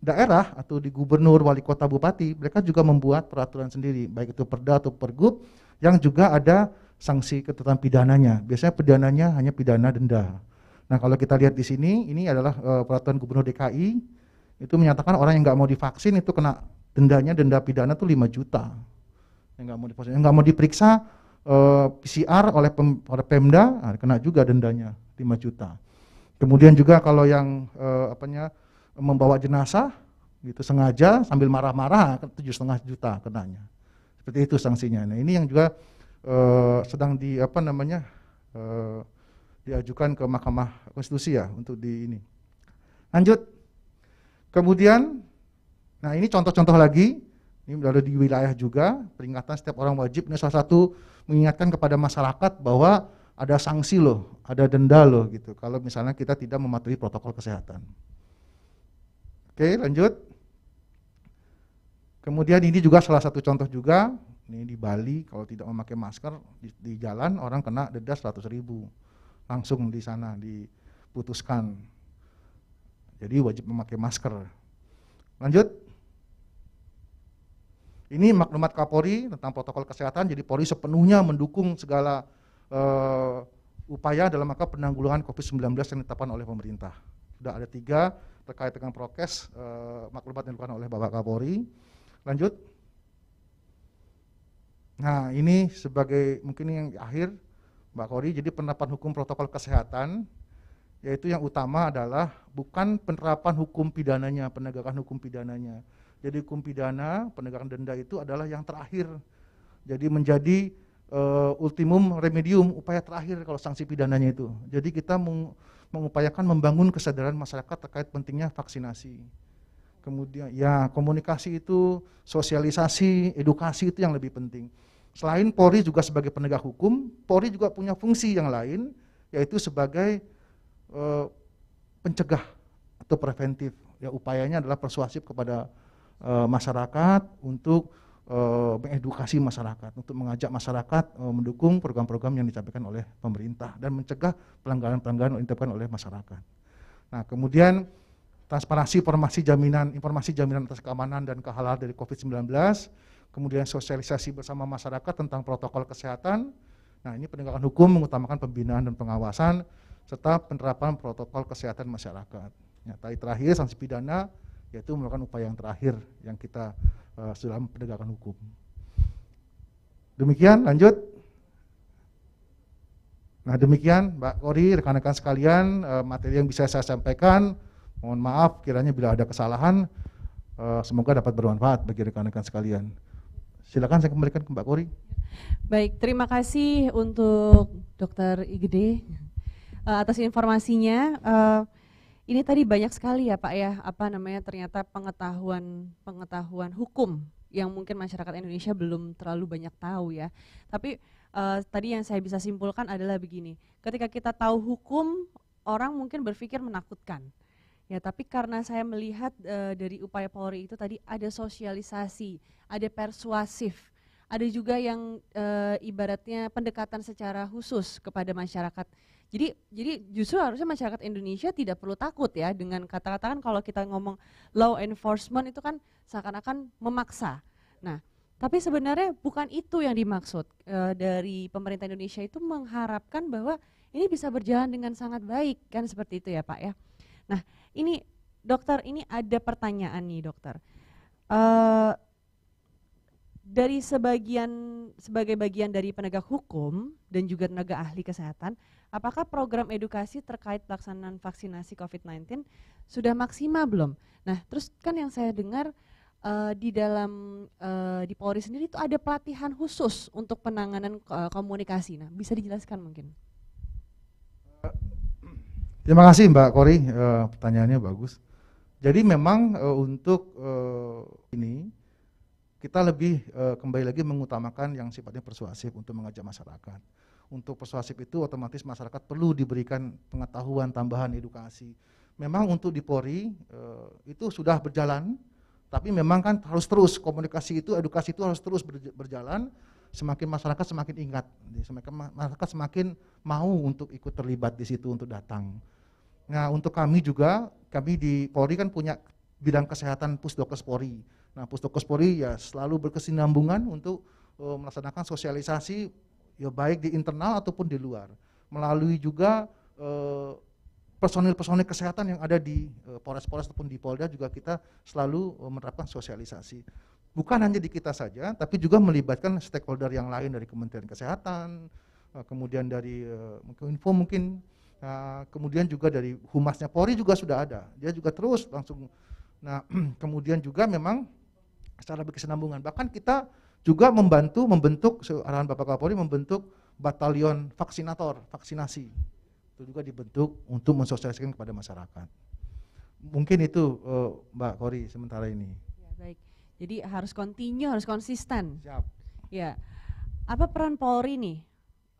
daerah atau di gubernur, wali kota, bupati, mereka juga membuat peraturan sendiri, baik itu perda atau pergub, yang juga ada sanksi ketetapan pidananya. Biasanya pidananya hanya pidana denda. Nah kalau kita lihat di sini, ini adalah eh, peraturan gubernur DKI, itu menyatakan orang yang nggak mau divaksin itu kena dendanya, denda pidana tuh 5 juta yang nggak mau diproses, nggak mau diperiksa eh, PCR oleh pem, oleh Pemda, nah, kena juga dendanya 5 juta. Kemudian juga kalau yang eh, apanya membawa jenazah gitu sengaja sambil marah-marah ah, kan tujuh setengah juta kenanya. Seperti itu sanksinya. Nah ini yang juga eh, sedang di apa namanya eh, diajukan ke Mahkamah Konstitusi ya untuk di ini. Lanjut. Kemudian, nah ini contoh-contoh lagi ini berada di wilayah juga, peringatan setiap orang wajib. Ini salah satu mengingatkan kepada masyarakat bahwa ada sanksi loh, ada denda loh gitu. Kalau misalnya kita tidak mematuhi protokol kesehatan. Oke, lanjut. Kemudian ini juga salah satu contoh juga, ini di Bali kalau tidak memakai masker di, di jalan orang kena denda 100 ribu. Langsung di sana diputuskan. Jadi wajib memakai masker. Lanjut. Ini maklumat Kapolri tentang protokol kesehatan, jadi Polri sepenuhnya mendukung segala uh, upaya dalam rangka penanggulangan COVID-19 yang ditetapkan oleh pemerintah. Sudah ada tiga terkait dengan prokes uh, maklumat yang dilakukan oleh Bapak Kapolri. Lanjut. Nah ini sebagai mungkin yang akhir Mbak Kori, jadi penerapan hukum protokol kesehatan yaitu yang utama adalah bukan penerapan hukum pidananya, penegakan hukum pidananya, jadi hukum pidana penegakan denda itu adalah yang terakhir. Jadi menjadi uh, ultimum remedium upaya terakhir kalau sanksi pidananya itu. Jadi kita meng mengupayakan membangun kesadaran masyarakat terkait pentingnya vaksinasi. Kemudian ya komunikasi itu, sosialisasi, edukasi itu yang lebih penting. Selain Polri juga sebagai penegak hukum, Polri juga punya fungsi yang lain yaitu sebagai uh, pencegah atau preventif. Ya upayanya adalah persuasif kepada e, masyarakat untuk e, mengedukasi masyarakat untuk mengajak masyarakat e, mendukung program-program yang dicapai oleh pemerintah dan mencegah pelanggaran-pelanggaran yang dilakukan oleh masyarakat. Nah, kemudian transparansi informasi jaminan informasi jaminan atas keamanan dan kehalalan dari COVID-19, kemudian sosialisasi bersama masyarakat tentang protokol kesehatan. Nah, ini penegakan hukum mengutamakan pembinaan dan pengawasan serta penerapan protokol kesehatan masyarakat. Nah, ya, tadi terakhir sanksi pidana yaitu melakukan upaya yang terakhir yang kita uh, eh, dalam penegakan hukum. Demikian, lanjut. Nah demikian Mbak Kori, rekan-rekan sekalian uh, materi yang bisa saya sampaikan. Mohon maaf kiranya bila ada kesalahan, uh, semoga dapat bermanfaat bagi rekan-rekan sekalian. Silakan saya kembalikan ke Mbak Kori. Baik, terima kasih untuk Dokter Igede atas informasinya. Uh, ini tadi banyak sekali ya Pak ya, apa namanya ternyata pengetahuan pengetahuan hukum yang mungkin masyarakat Indonesia belum terlalu banyak tahu ya. Tapi uh, tadi yang saya bisa simpulkan adalah begini, ketika kita tahu hukum orang mungkin berpikir menakutkan. Ya, tapi karena saya melihat uh, dari upaya Polri itu tadi ada sosialisasi, ada persuasif, ada juga yang e, ibaratnya pendekatan secara khusus kepada masyarakat jadi jadi justru harusnya masyarakat Indonesia tidak perlu takut ya dengan kata-kata kan kalau kita ngomong law enforcement itu kan seakan-akan memaksa. Nah, tapi sebenarnya bukan itu yang dimaksud e, dari pemerintah Indonesia itu mengharapkan bahwa ini bisa berjalan dengan sangat baik kan seperti itu ya Pak ya. Nah, ini dokter ini ada pertanyaan nih dokter. Eh dari sebagian sebagai bagian dari penegak hukum dan juga tenaga ahli kesehatan, apakah program edukasi terkait pelaksanaan vaksinasi COVID-19 sudah maksimal belum? Nah, terus kan yang saya dengar uh, di dalam uh, di Polri sendiri itu ada pelatihan khusus untuk penanganan uh, komunikasi. Nah, bisa dijelaskan mungkin? Terima kasih Mbak Kori, uh, pertanyaannya bagus. Jadi memang uh, untuk uh, ini kita lebih e, kembali lagi mengutamakan yang sifatnya persuasif untuk mengajak masyarakat. Untuk persuasif itu otomatis masyarakat perlu diberikan pengetahuan tambahan edukasi. Memang untuk di Polri e, itu sudah berjalan, tapi memang kan harus terus komunikasi itu, edukasi itu harus terus berjalan. Semakin masyarakat semakin ingat, semakin masyarakat semakin mau untuk ikut terlibat di situ untuk datang. Nah untuk kami juga, kami di Polri kan punya bidang kesehatan pusdokes Polri Nah, Pustokospori ya selalu berkesinambungan untuk uh, melaksanakan sosialisasi ya baik di internal ataupun di luar melalui juga personil eh, personil-personil kesehatan yang ada di eh, Polres-Polres ataupun di Polda juga kita selalu uh, menerapkan sosialisasi. Bukan hanya di kita saja, tapi juga melibatkan stakeholder yang lain dari Kementerian Kesehatan, uh, kemudian dari Info mungkin, kemudian juga dari Humasnya Polri juga sudah ada. Dia juga terus langsung. Nah, kemudian juga memang secara berkesinambungan. Bahkan kita juga membantu membentuk arahan Bapak Kapolri membentuk batalion vaksinator, vaksinasi. Itu juga dibentuk untuk mensosialisasikan kepada masyarakat. Mungkin itu uh, Mbak Kori sementara ini. Ya, baik. Jadi harus kontinu, harus konsisten. Siap. Ya. Apa peran Polri nih?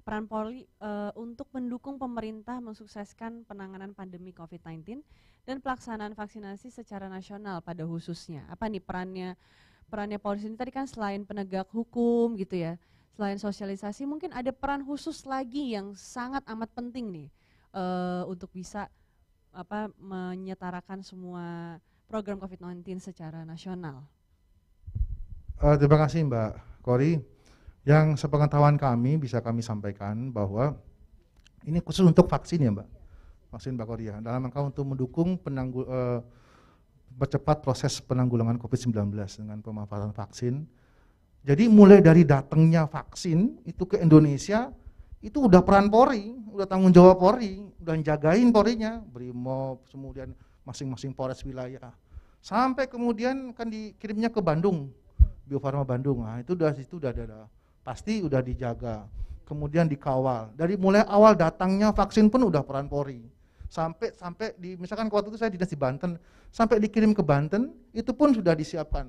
Peran Polri uh, untuk mendukung pemerintah mensukseskan penanganan pandemi COVID-19 dan pelaksanaan vaksinasi secara nasional pada khususnya. Apa nih perannya perannya polisi ini tadi kan selain penegak hukum gitu ya, selain sosialisasi mungkin ada peran khusus lagi yang sangat amat penting nih uh, untuk bisa apa menyetarakan semua program COVID-19 secara nasional. Uh, terima kasih Mbak Kori. Yang sepengetahuan kami bisa kami sampaikan bahwa ini khusus untuk vaksin ya Mbak vaksin Bakoria dalam rangka untuk mendukung penanggul eh, percepat proses penanggulangan COVID-19 dengan pemanfaatan vaksin. Jadi mulai dari datangnya vaksin itu ke Indonesia itu udah peran Polri, udah tanggung jawab Polri, udah jagain Polrinya, Brimob, kemudian masing-masing Polres wilayah. Sampai kemudian kan dikirimnya ke Bandung, Bio Farma Bandung. Nah, itu udah itu udah ada, pasti udah dijaga kemudian dikawal. Dari mulai awal datangnya vaksin pun udah peran Polri. Sampai sampai di misalkan waktu itu saya dinas di Banten, sampai dikirim ke Banten itu pun sudah disiapkan.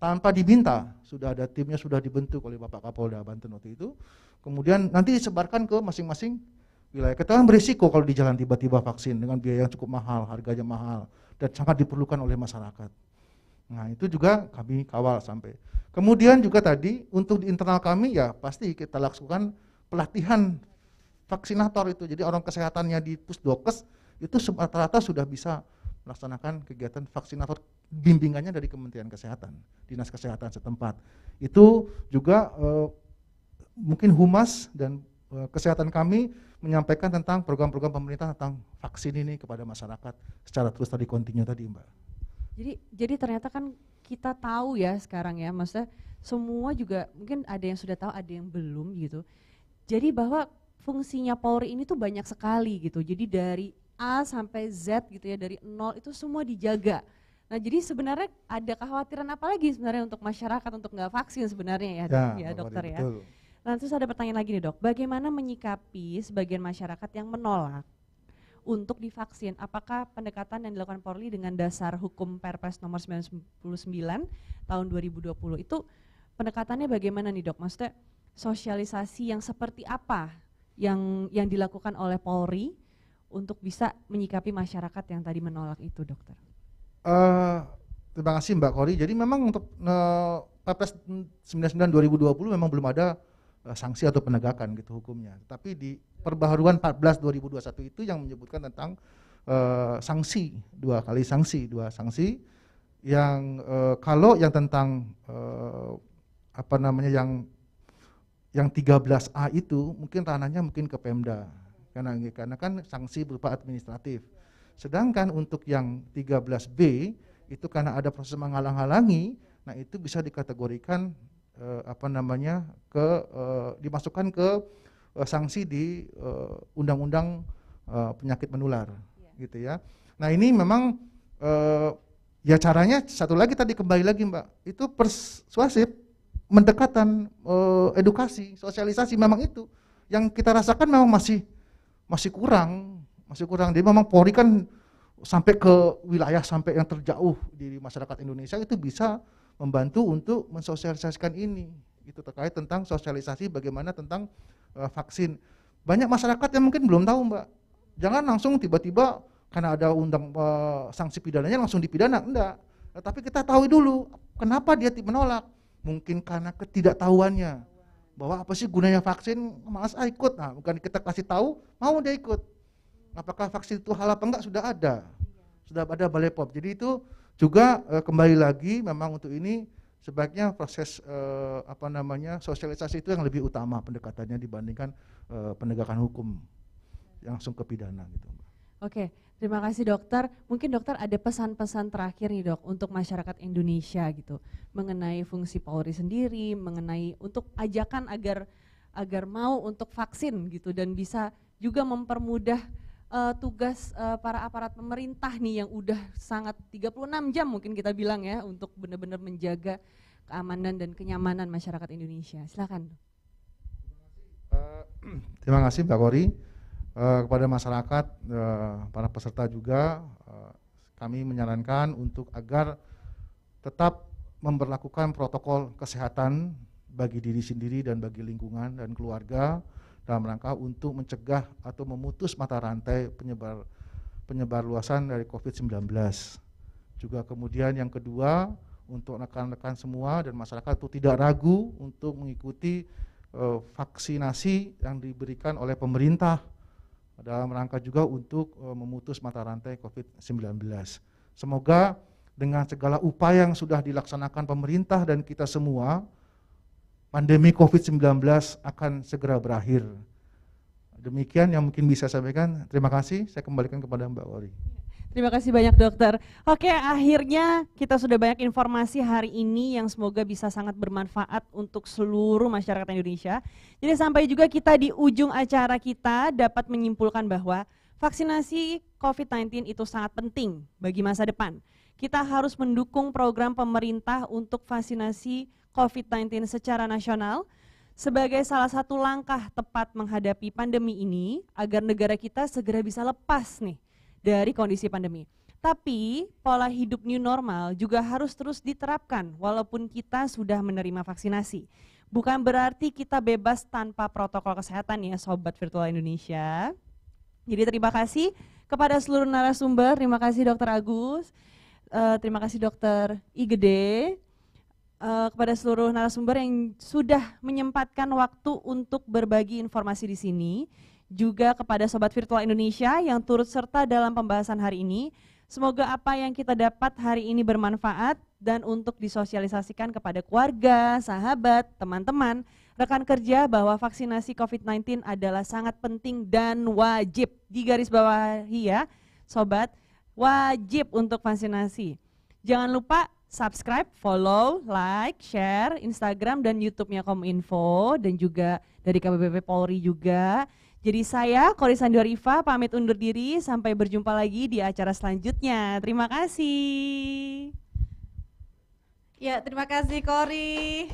Tanpa diminta, sudah ada timnya sudah dibentuk oleh Bapak Kapolda Banten waktu itu. Kemudian nanti disebarkan ke masing-masing wilayah. Kita kan berisiko kalau di jalan tiba-tiba vaksin dengan biaya yang cukup mahal, harganya mahal dan sangat diperlukan oleh masyarakat. Nah, itu juga kami kawal sampai. Kemudian juga tadi untuk di internal kami ya pasti kita lakukan pelatihan vaksinator itu. Jadi orang kesehatannya di Pusdokes itu rata-rata sudah bisa melaksanakan kegiatan vaksinator bimbingannya dari Kementerian Kesehatan, Dinas Kesehatan setempat. Itu juga e, mungkin humas dan e, kesehatan kami menyampaikan tentang program-program pemerintah tentang vaksin ini kepada masyarakat secara terus tadi kontinu tadi Mbak. Jadi jadi ternyata kan kita tahu ya sekarang ya, maksudnya semua juga mungkin ada yang sudah tahu, ada yang belum gitu. Jadi bahwa fungsinya Polri ini tuh banyak sekali gitu. Jadi dari A sampai Z gitu ya, dari nol itu semua dijaga. Nah jadi sebenarnya ada kekhawatiran apa lagi sebenarnya untuk masyarakat untuk nggak vaksin sebenarnya ya, ya, ya dokter ya. Betul. Nah ada pertanyaan lagi nih dok, bagaimana menyikapi sebagian masyarakat yang menolak untuk divaksin. Apakah pendekatan yang dilakukan Polri dengan dasar hukum Perpres nomor 99 tahun 2020 itu pendekatannya bagaimana nih dok? Maksudnya sosialisasi yang seperti apa yang yang dilakukan oleh Polri untuk bisa menyikapi masyarakat yang tadi menolak itu dokter? Uh, terima kasih Mbak Kori. Jadi memang untuk uh, Perpres 99 2020 memang belum ada Eh, sanksi atau penegakan gitu hukumnya. Tapi di perbaharuan 14 2021 itu yang menyebutkan tentang uh, sanksi, dua kali sanksi, dua sanksi yang uh, kalau yang tentang uh, apa namanya yang yang 13A itu mungkin ranahnya mungkin ke Pemda karena karena kan sanksi berupa administratif. Sedangkan untuk yang 13B itu karena ada proses menghalang-halangi, nah itu bisa dikategorikan eh, apa namanya ke eh, dimasukkan ke eh, sanksi di eh, undang-undang eh, penyakit menular yeah. gitu ya. Nah, ini memang eh, ya caranya satu lagi tadi kembali lagi Mbak, itu persuasif, mendekatan, eh, edukasi, sosialisasi memang itu yang kita rasakan memang masih masih kurang, masih kurang. Jadi memang Polri kan sampai ke wilayah sampai yang terjauh di masyarakat Indonesia itu bisa membantu untuk mensosialisasikan ini itu terkait tentang sosialisasi bagaimana tentang uh, vaksin banyak masyarakat yang mungkin belum tahu mbak jangan langsung tiba-tiba karena ada undang uh, sanksi pidananya langsung dipidana enggak tapi kita tahu dulu kenapa dia menolak mungkin karena ketidaktahuannya bahwa apa sih gunanya vaksin malas ah, ikut nah bukan kita kasih tahu mau dia ikut apakah vaksin itu halal apa enggak sudah ada sudah ada balai pop jadi itu juga e, kembali lagi memang untuk ini sebaiknya proses e, apa namanya sosialisasi itu yang lebih utama pendekatannya dibandingkan e, penegakan hukum yang langsung ke pidana gitu. Oke, terima kasih dokter. Mungkin dokter ada pesan-pesan terakhir nih dok untuk masyarakat Indonesia gitu mengenai fungsi Polri sendiri, mengenai untuk ajakan agar agar mau untuk vaksin gitu dan bisa juga mempermudah uh, tugas uh, para aparat pemerintah nih yang udah sangat 36 jam mungkin kita bilang ya untuk benar-benar menjaga keamanan dan kenyamanan masyarakat Indonesia. Silakan. Eh, terima kasih Mbak Kori uh, kepada masyarakat, uh, para peserta juga uh, kami menyarankan untuk agar tetap memperlakukan protokol kesehatan bagi diri sendiri dan bagi lingkungan dan keluarga dalam rangka untuk mencegah atau memutus mata rantai penyebar penyebar luasan dari COVID-19. Juga kemudian yang kedua untuk rekan-rekan semua dan masyarakat itu tidak ragu untuk mengikuti eh, vaksinasi yang diberikan oleh pemerintah dalam rangka juga untuk eh, memutus mata rantai COVID-19. Semoga dengan segala upaya yang sudah dilaksanakan pemerintah dan kita semua, pandemi COVID-19 akan segera berakhir. Demikian yang mungkin bisa saya sampaikan. Terima kasih, saya kembalikan kepada Mbak Wali. Terima kasih banyak dokter. Oke, akhirnya kita sudah banyak informasi hari ini yang semoga bisa sangat bermanfaat untuk seluruh masyarakat Indonesia. Jadi sampai juga kita di ujung acara kita dapat menyimpulkan bahwa vaksinasi COVID-19 itu sangat penting bagi masa depan. Kita harus mendukung program pemerintah untuk vaksinasi COVID-19 secara nasional sebagai salah satu langkah tepat menghadapi pandemi ini agar negara kita segera bisa lepas nih dari kondisi pandemi. Tapi pola hidup new normal juga harus terus diterapkan walaupun kita sudah menerima vaksinasi. Bukan berarti kita bebas tanpa protokol kesehatan ya Sobat Virtual Indonesia. Jadi terima kasih kepada seluruh narasumber, terima kasih Dokter Agus, eh, terima kasih Dokter Igede, uh, kepada seluruh narasumber yang sudah menyempatkan waktu untuk berbagi informasi di sini, juga kepada Sobat Virtual Indonesia yang turut serta dalam pembahasan hari ini. Semoga apa yang kita dapat hari ini bermanfaat dan untuk disosialisasikan kepada keluarga, sahabat, teman-teman, rekan kerja bahwa vaksinasi COVID-19 adalah sangat penting dan wajib. Di garis bawah ya, Sobat, wajib untuk vaksinasi. Jangan lupa subscribe, follow, like, share Instagram dan YouTube-nya Kominfo dan juga dari KBBP Polri juga. Jadi saya Kori Sandorifa pamit undur diri sampai berjumpa lagi di acara selanjutnya. Terima kasih. Ya, terima kasih Kori.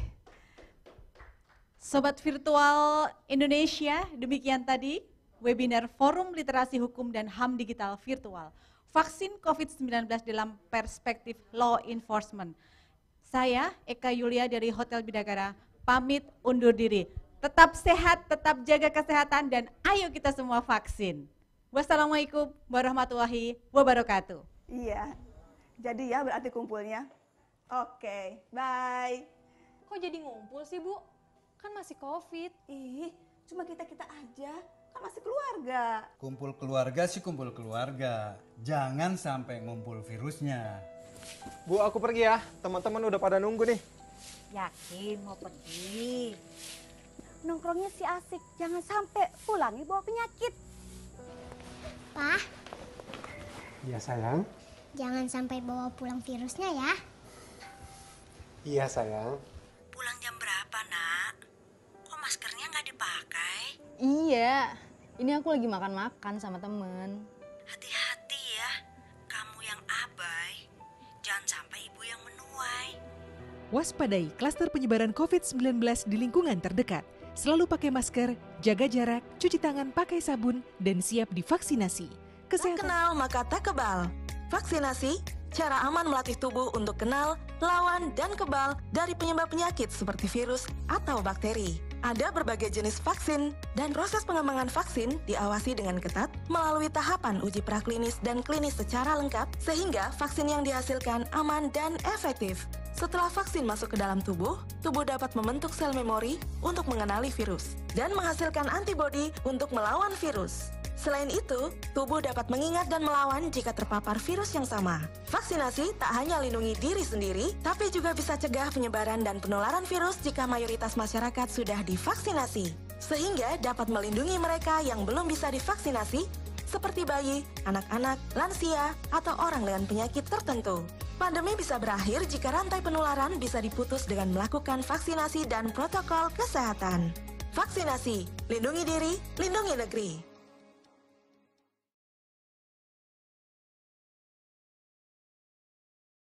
Sobat Virtual Indonesia, demikian tadi webinar Forum Literasi Hukum dan HAM Digital Virtual vaksin COVID-19 dalam perspektif law enforcement. Saya Eka Yulia dari Hotel Bidagara. pamit undur diri. Tetap sehat, tetap jaga kesehatan dan ayo kita semua vaksin. Wassalamualaikum warahmatullahi wabarakatuh. Iya. Jadi ya berarti kumpulnya. Oke, bye. Kok jadi ngumpul sih, Bu? Kan masih Covid. Ih, cuma kita-kita aja kan masih keluarga. Kumpul keluarga sih kumpul keluarga. Jangan sampai ngumpul virusnya. Bu, aku pergi ya. Teman-teman udah pada nunggu nih. Yakin mau pergi? Nongkrongnya sih asik. Jangan sampai pulangi bawa penyakit. Pak. Iya, sayang. Jangan sampai bawa pulang virusnya ya. Iya, sayang. Pulang jam berapa, nak? Kok maskernya nggak dipakai? Iya, ini aku lagi makan-makan sama temen. Hati-hati ya, kamu yang abai. Jangan sampai ibu yang menuai. Waspadai klaster penyebaran COVID-19 di lingkungan terdekat. Selalu pakai masker, jaga jarak, cuci tangan pakai sabun, dan siap divaksinasi. Kesehatan... Tak kenal maka tak kebal. Vaksinasi, cara aman melatih tubuh untuk kenal, lawan, dan kebal dari penyebab penyakit seperti virus atau bakteri. Ada berbagai jenis vaksin, dan proses pengembangan vaksin diawasi dengan ketat melalui tahapan uji praklinis dan klinis secara lengkap, sehingga vaksin yang dihasilkan aman dan efektif. Setelah vaksin masuk ke dalam tubuh, tubuh dapat membentuk sel memori untuk mengenali virus dan menghasilkan antibodi untuk melawan virus. Selain itu, tubuh dapat mengingat dan melawan jika terpapar virus yang sama. Vaksinasi tak hanya lindungi diri sendiri, tapi juga bisa cegah penyebaran dan penularan virus jika mayoritas masyarakat sudah divaksinasi. Sehingga dapat melindungi mereka yang belum bisa divaksinasi, seperti bayi, anak-anak, lansia, atau orang dengan penyakit tertentu. Pandemi bisa berakhir jika rantai penularan bisa diputus dengan melakukan vaksinasi dan protokol kesehatan. Vaksinasi, lindungi diri, lindungi negeri.